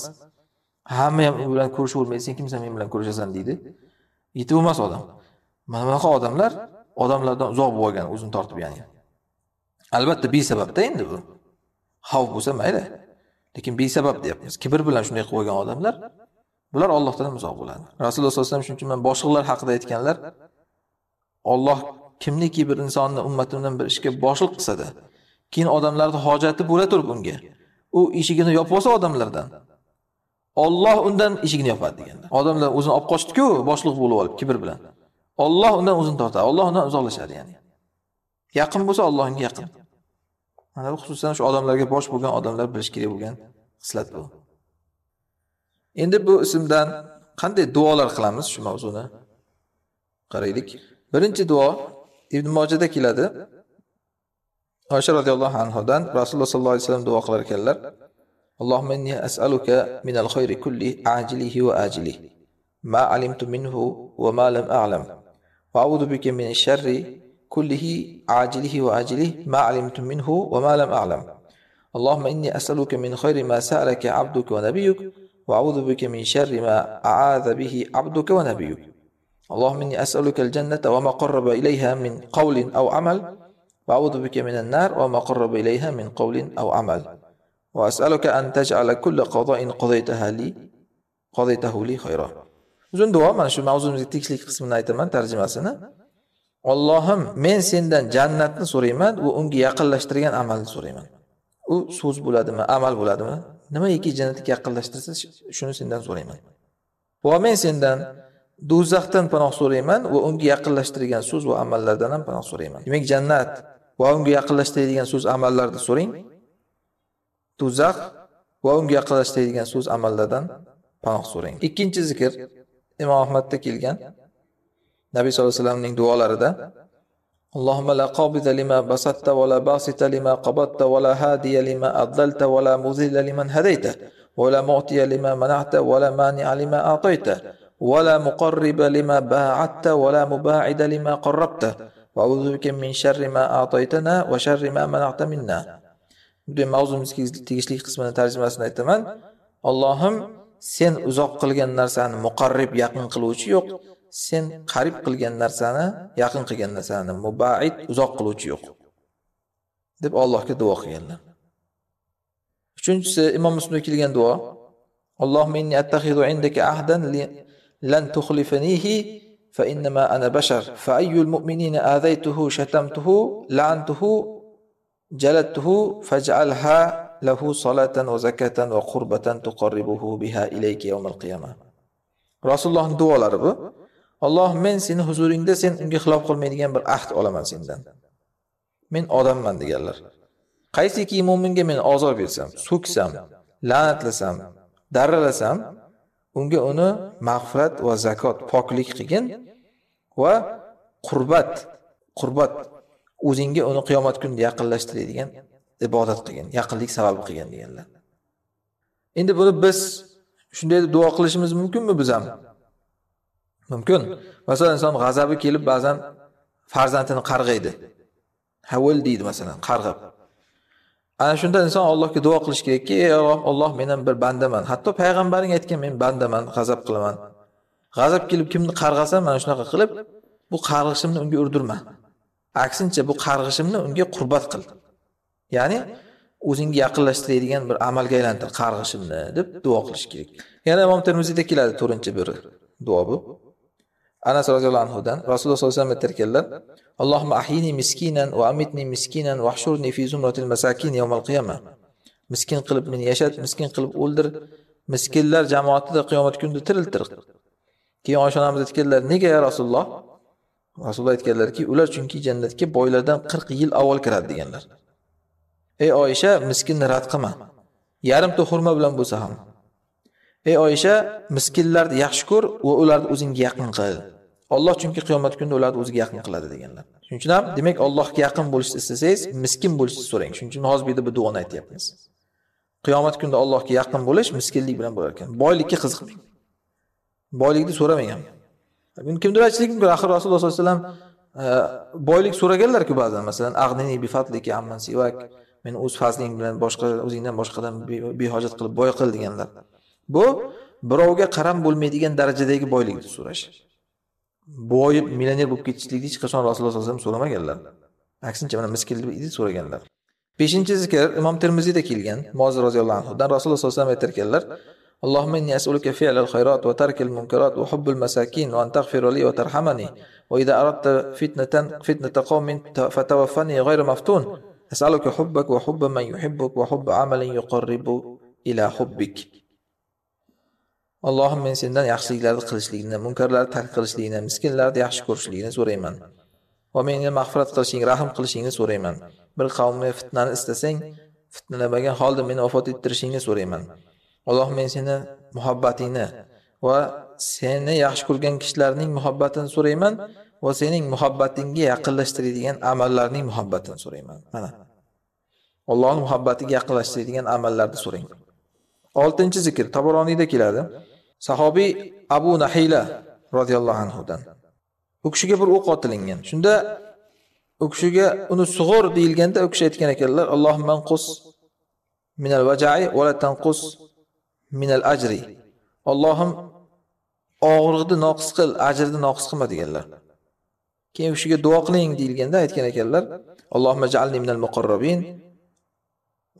Hamma ham bilan ko'rishavermaydi, sen kimsan men bilan ko'rishasan deydi. Yetib emas odam. Mana bunaqa odamlar odamlardan uzoq bo'lgan, o'zini tortib ya'ni. Albatta besababda endi bu. Xavf bo'lsa mayli. Lekin besabab deyapmiz. Kibr bilan shunday qilib olgan odamlar bular ham uzoq bo'ladi. Rasululloh sollallohu alayhi vasallam shuning uchun boshliqlar haqida aytganlar Alloh kimniki bir insonni ummatimdan bir ishga boshliq qilsada keyin odamlarni hojati bo'la turib unga u eshigini yopib olsa odamlardan Alloh undan eshigini yopadi deganda odamlar o'zini olib qochdiku boshliq bo'lib olib kibr bilan Alloh undan o'zini tortadi olloh undan uzoqlashadi ya'ni yaqin bo'lsa Alloh yaqin mana bu xususan shu odamlarga bosh bo'lgan odamlar bilish kerak bo'lgan xislat bu endi bu ismdan qanday duolar qilamiz shu mavzuni qaraylik birinchi duo ابن رضي الله عنه osha رسول الله صلى الله عليه وسلم duo qilar ekanlar اللهم إني أسألك من الخير كله عاجله وآجله ما علمت منه وما لم أعلم وأعوذ بك من الشر كله عاجله وآجله ما علمت منه وما لم أعلم اللهم إني أسألك من خير ما سألك عبدك ونبيك وأعوذ بك من شر ما أعاذ به عبدك ونبيك اللهم إني أسألك الجنة وما قرب إليها من قول أو عمل وأعوذ بك من النار وما قرب إليها من قول أو عمل وأسألك أن تجعل كل قضاء قضيتها لي قضيته لي خيرا uzun duo mana shu mavzumizga tegishli qismini aytaman tarjimasini ollohim men sendan jannatni so'rayman va unga yaqinlashtirgan amalni so'rayman u so'z bo'ladimi amal bo'ladimi nimaiki jannatga yaqinlashtirsa shuni sendan so'rayman va men sendan do'zaxdan panoh so'rayman va unga yaqinlashtirgan so'z va amallardan ham panoh so'rayman demak jannat va unga yaqinlashtiradigan so'z amallarni so'rang do'zax va unga yaqinlashtiradigan so'z amallardan panoh so'rang ikkinchi zikr imom ahmadda kelgan nabiy sallallohu alayhi vasallamning duolarida لما قبضت ولا هادي لما أضللت ولا مذل لمن هديت ولا معطي لما منعت ولا مانع لما أعطيت ولا مقرب لما باعدت ولا مباعد لما قربت وأعوذ بك من شر ما أعطيتنا وشر ما منعت منا bu mavzumizga tegishli qismini tarjimasini aytaman allohim sen uzoq qilgan narsani muqarrib yaqin qiluvchi yo'q sen qarib qilgan narsani yaqin qilgan narsani mubaid uzoq qiluvchi yo'q deb allohga duo qilganlar uchinchisi imom muslimda kelgan duo ahdan li لن تخلفنيه فإنما أنا بشر فأي المؤمنين آذيته شتمته لعنته جلدته فاجعلها له صلاة وزكاة وقربة تقربه بها إليك يوم القيامة انجي duolari bu من men seni huzuringda sen unga xilof qilmaydigan bir ahd olaman sendan men odamman deganlar qaysiki mo'minga men ozor bersam so'ksam la'natlasam darralasam unga uni mag'firat va zakot poklik qilgin va qurbat qurbat o'zingga uni qiyomat kunida yaqinlashtiradigan ibodat qilgin yaqinlik sabab qilgin deganlar endi buni biz shunday deb duo qilishimiz mumkinmi biz ham mumkin masalan inson g'azabi kelib ba'zan farzandini qarg'aydi havil deydi masalan qarg'ab ana shunda inson allohga duo qilish kerakki ey olloh olloh men ham bir bandaman hatto payg'ambaring aytgan men bandaman g'azab qilaman g'azab kelib kimni qarg'asam mana shunaqa qilib bu qarg'ishimni unga urdirma aksincha bu qarg'ishimni unga qurbat qil ya'ni o'zingga yaqinlashtiradigan bir amalga aylantir qarg'ishimni deb duo qilish kerak yana imom termiziyda keladi to'rtinchi bir duo bu anas roziyallohu anhudan rasululloh sollallohu alayhi vasallam ekanlar اللهم أحيني مسكينا وأمتني مسكينا واحشرني في زمرة المساكين يوم القيامة مسكين قلب من يشد مسكين قلب أولدر مسكين لر جماعات در قيامة كند ترلتر كي عشان عمد تكلر نيجا يا رسول الله رسول الله تكلر كي أولر چونكي جنة كي 40 يل أول كرد ديگنلر ey oysha miskinni rad qilma yarimta xurma bilan bo'lsa ham ey oysha miskinlarni yaxshi ko'r va ularni o'zingga yaqin qil Alloh chunki qiyomat kunida ularni o'ziga yaqin qiladi deganlar. Shuning uchun ham demak Allohga yaqin bo'lishni istasangiz, miskin bo'lishni so'rang. Shuning uchun hozir bu duoni aytyapmiz. Qiyomat kunida Allohga yaqin bo'lish miskinlik bilan bo'lar ekan. Boylikka qiziqmang. Boylikni so'ramang ham. Buni kimdir aytishligi mumkin. Axir Rasululloh sollallohu alayhi vasallam e, boylik so'raganlar-ku ba'zan, masalan, ag'nini bi amman sivak. Men o'z fazling bilan boshqa o'zingdan boshqadan behojat qilib boy qil deganlar. Bu birovga qaram bo'lmaydigan darajadagi boylikni so'rash. boyib millioner bo'lib ketishlikni hech qachon rasululloh sallallohu alayhi vasallam so'ramaganlar aksincha mana miskin deb so'raganlar beshinchi zikr imom termiziyda kelgan mozi roziyallohu anhudan rasululloh sallallohu alayhi vasallam aytarkanlar ekanlar اللهم إني أسألك وإذا أردت فتنة فتنة قوم فتوفني غير مفتون أسألك حبك وحب من يحبك وحب عمل يقرب إلى حبك allohim men sendan yaxshiliklarni qilishlikni munkarlarni tark qilishlikni miskinlarni yaxshi ko'rishlikni so'rayman va menga mag'firat qilishing rahm qilishingni so'rayman bir qavmga fitnani istasang fitnalamagan holda meni vafot ettirishingni so'rayman alloh men seni muhabbatingni va seni yaxshi ko'rgan kishilarning muhabbatini so'rayman va sening muhabbatingga yaqinlashtiradigan amallarning muhabbatini so'rayman mana allohni muhabbatiga yaqinlashtiradigan amallarni so'rang oltinchi zikr taboroniyda keladi sahobiy abu nahila roziyallohu anhudan u kishiga bir o'q otilingan shunda u kishiga uni sug'ur deyilganda u kishi aytgan ekanlar alloh manqus minal vajai vala tanqus minal ajri ollohim og'riqni noqis qil ajrni noqis qilma deganlar keyin u kishiga duo qiling deyilganda aytgan ekanlar allohimma jalni minal muqarrabin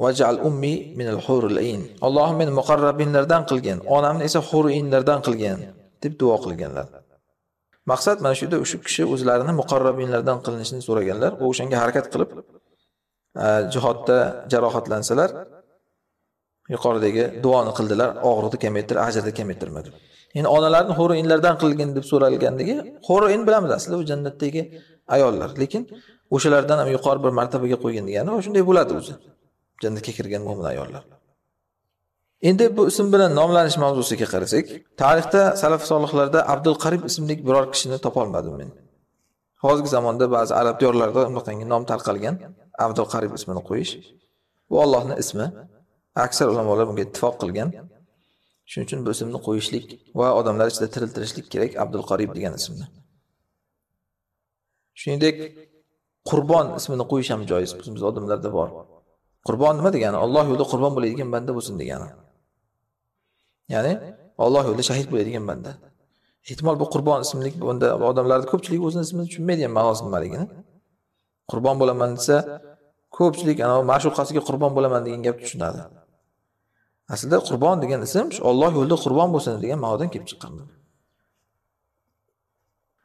vajal ummi minal hurul ayn Allohim meni muqarrabinlardan qilgin onamni esa huruyinlardan qilgin deb duo qilganlar maqsad mana shu yerda o'sha kishi o'zlarini muqarrabinlardan qilinishini so'raganlar u o'shanga harakat qilib jihodda jarohatlansalar yuqoridagi duoni qildilar og'riqni kamaytir ajrni kamaytirmadi endi onalarni huri qilgin deb so'ralgandagi huri bilamiz aslida u jannatdagi ayollar lekin o'shalardan ham yuqori bir martabaga qo'ygin degani va shunday bo'ladi o'zi jannatga kirgan mo'min ayollar endi bu ism bilan nomlanish mavzusiga qarasak tarixda salaf solihlarda abdul qarib ismli biror kishini topolmadim men hozirgi zamonda ba'zi arab diyorlarida unaqangi nom tarqalgan abdul qarib ismini qo'yish bu ollohni ismi aksar ulamolar bunga ittifoq qilgan shuning uchun bu ismni qo'yishlik va odamlar ichida tiriltirishlik kerak abdul qarib degan ismni shuningdek qurbon ismini qo'yish ham joiz bizimizda odamlarda bor Qurbon nima degani? Alloh yo'lida qurbon bo'ladigan banda bo'lsin degani. Ya'ni Alloh yo'lida shahid bo'ladigan banda. Ehtimol bu qurbon ismlik bunda odamlarni ko'pchiligi o'zini ismini tushunmaydi ham ma'nosi nimaligini. Qurbon bo'laman desa, ko'pchilik ana ma'shuqasiga qurbon bo'laman degan gapni tushunadi. Aslida qurbon degan ism shu Alloh yo'lida qurbon bo'lsin degan ma'nodan kelib chiqqan.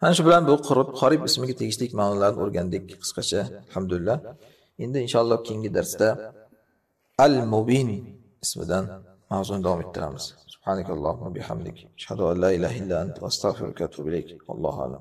Mana shu bilan bu qorib ismiga tegishli ma'nolarni o'rgandik qisqacha. Alhamdulillah. endi inshaalloh keyingi darsda al mubin ismidan mavzuni davom ettiramiz subhanakallohu bihamdik ashhadu an la ilaha illa ant astag'firuka va atubu ilayk allohu alam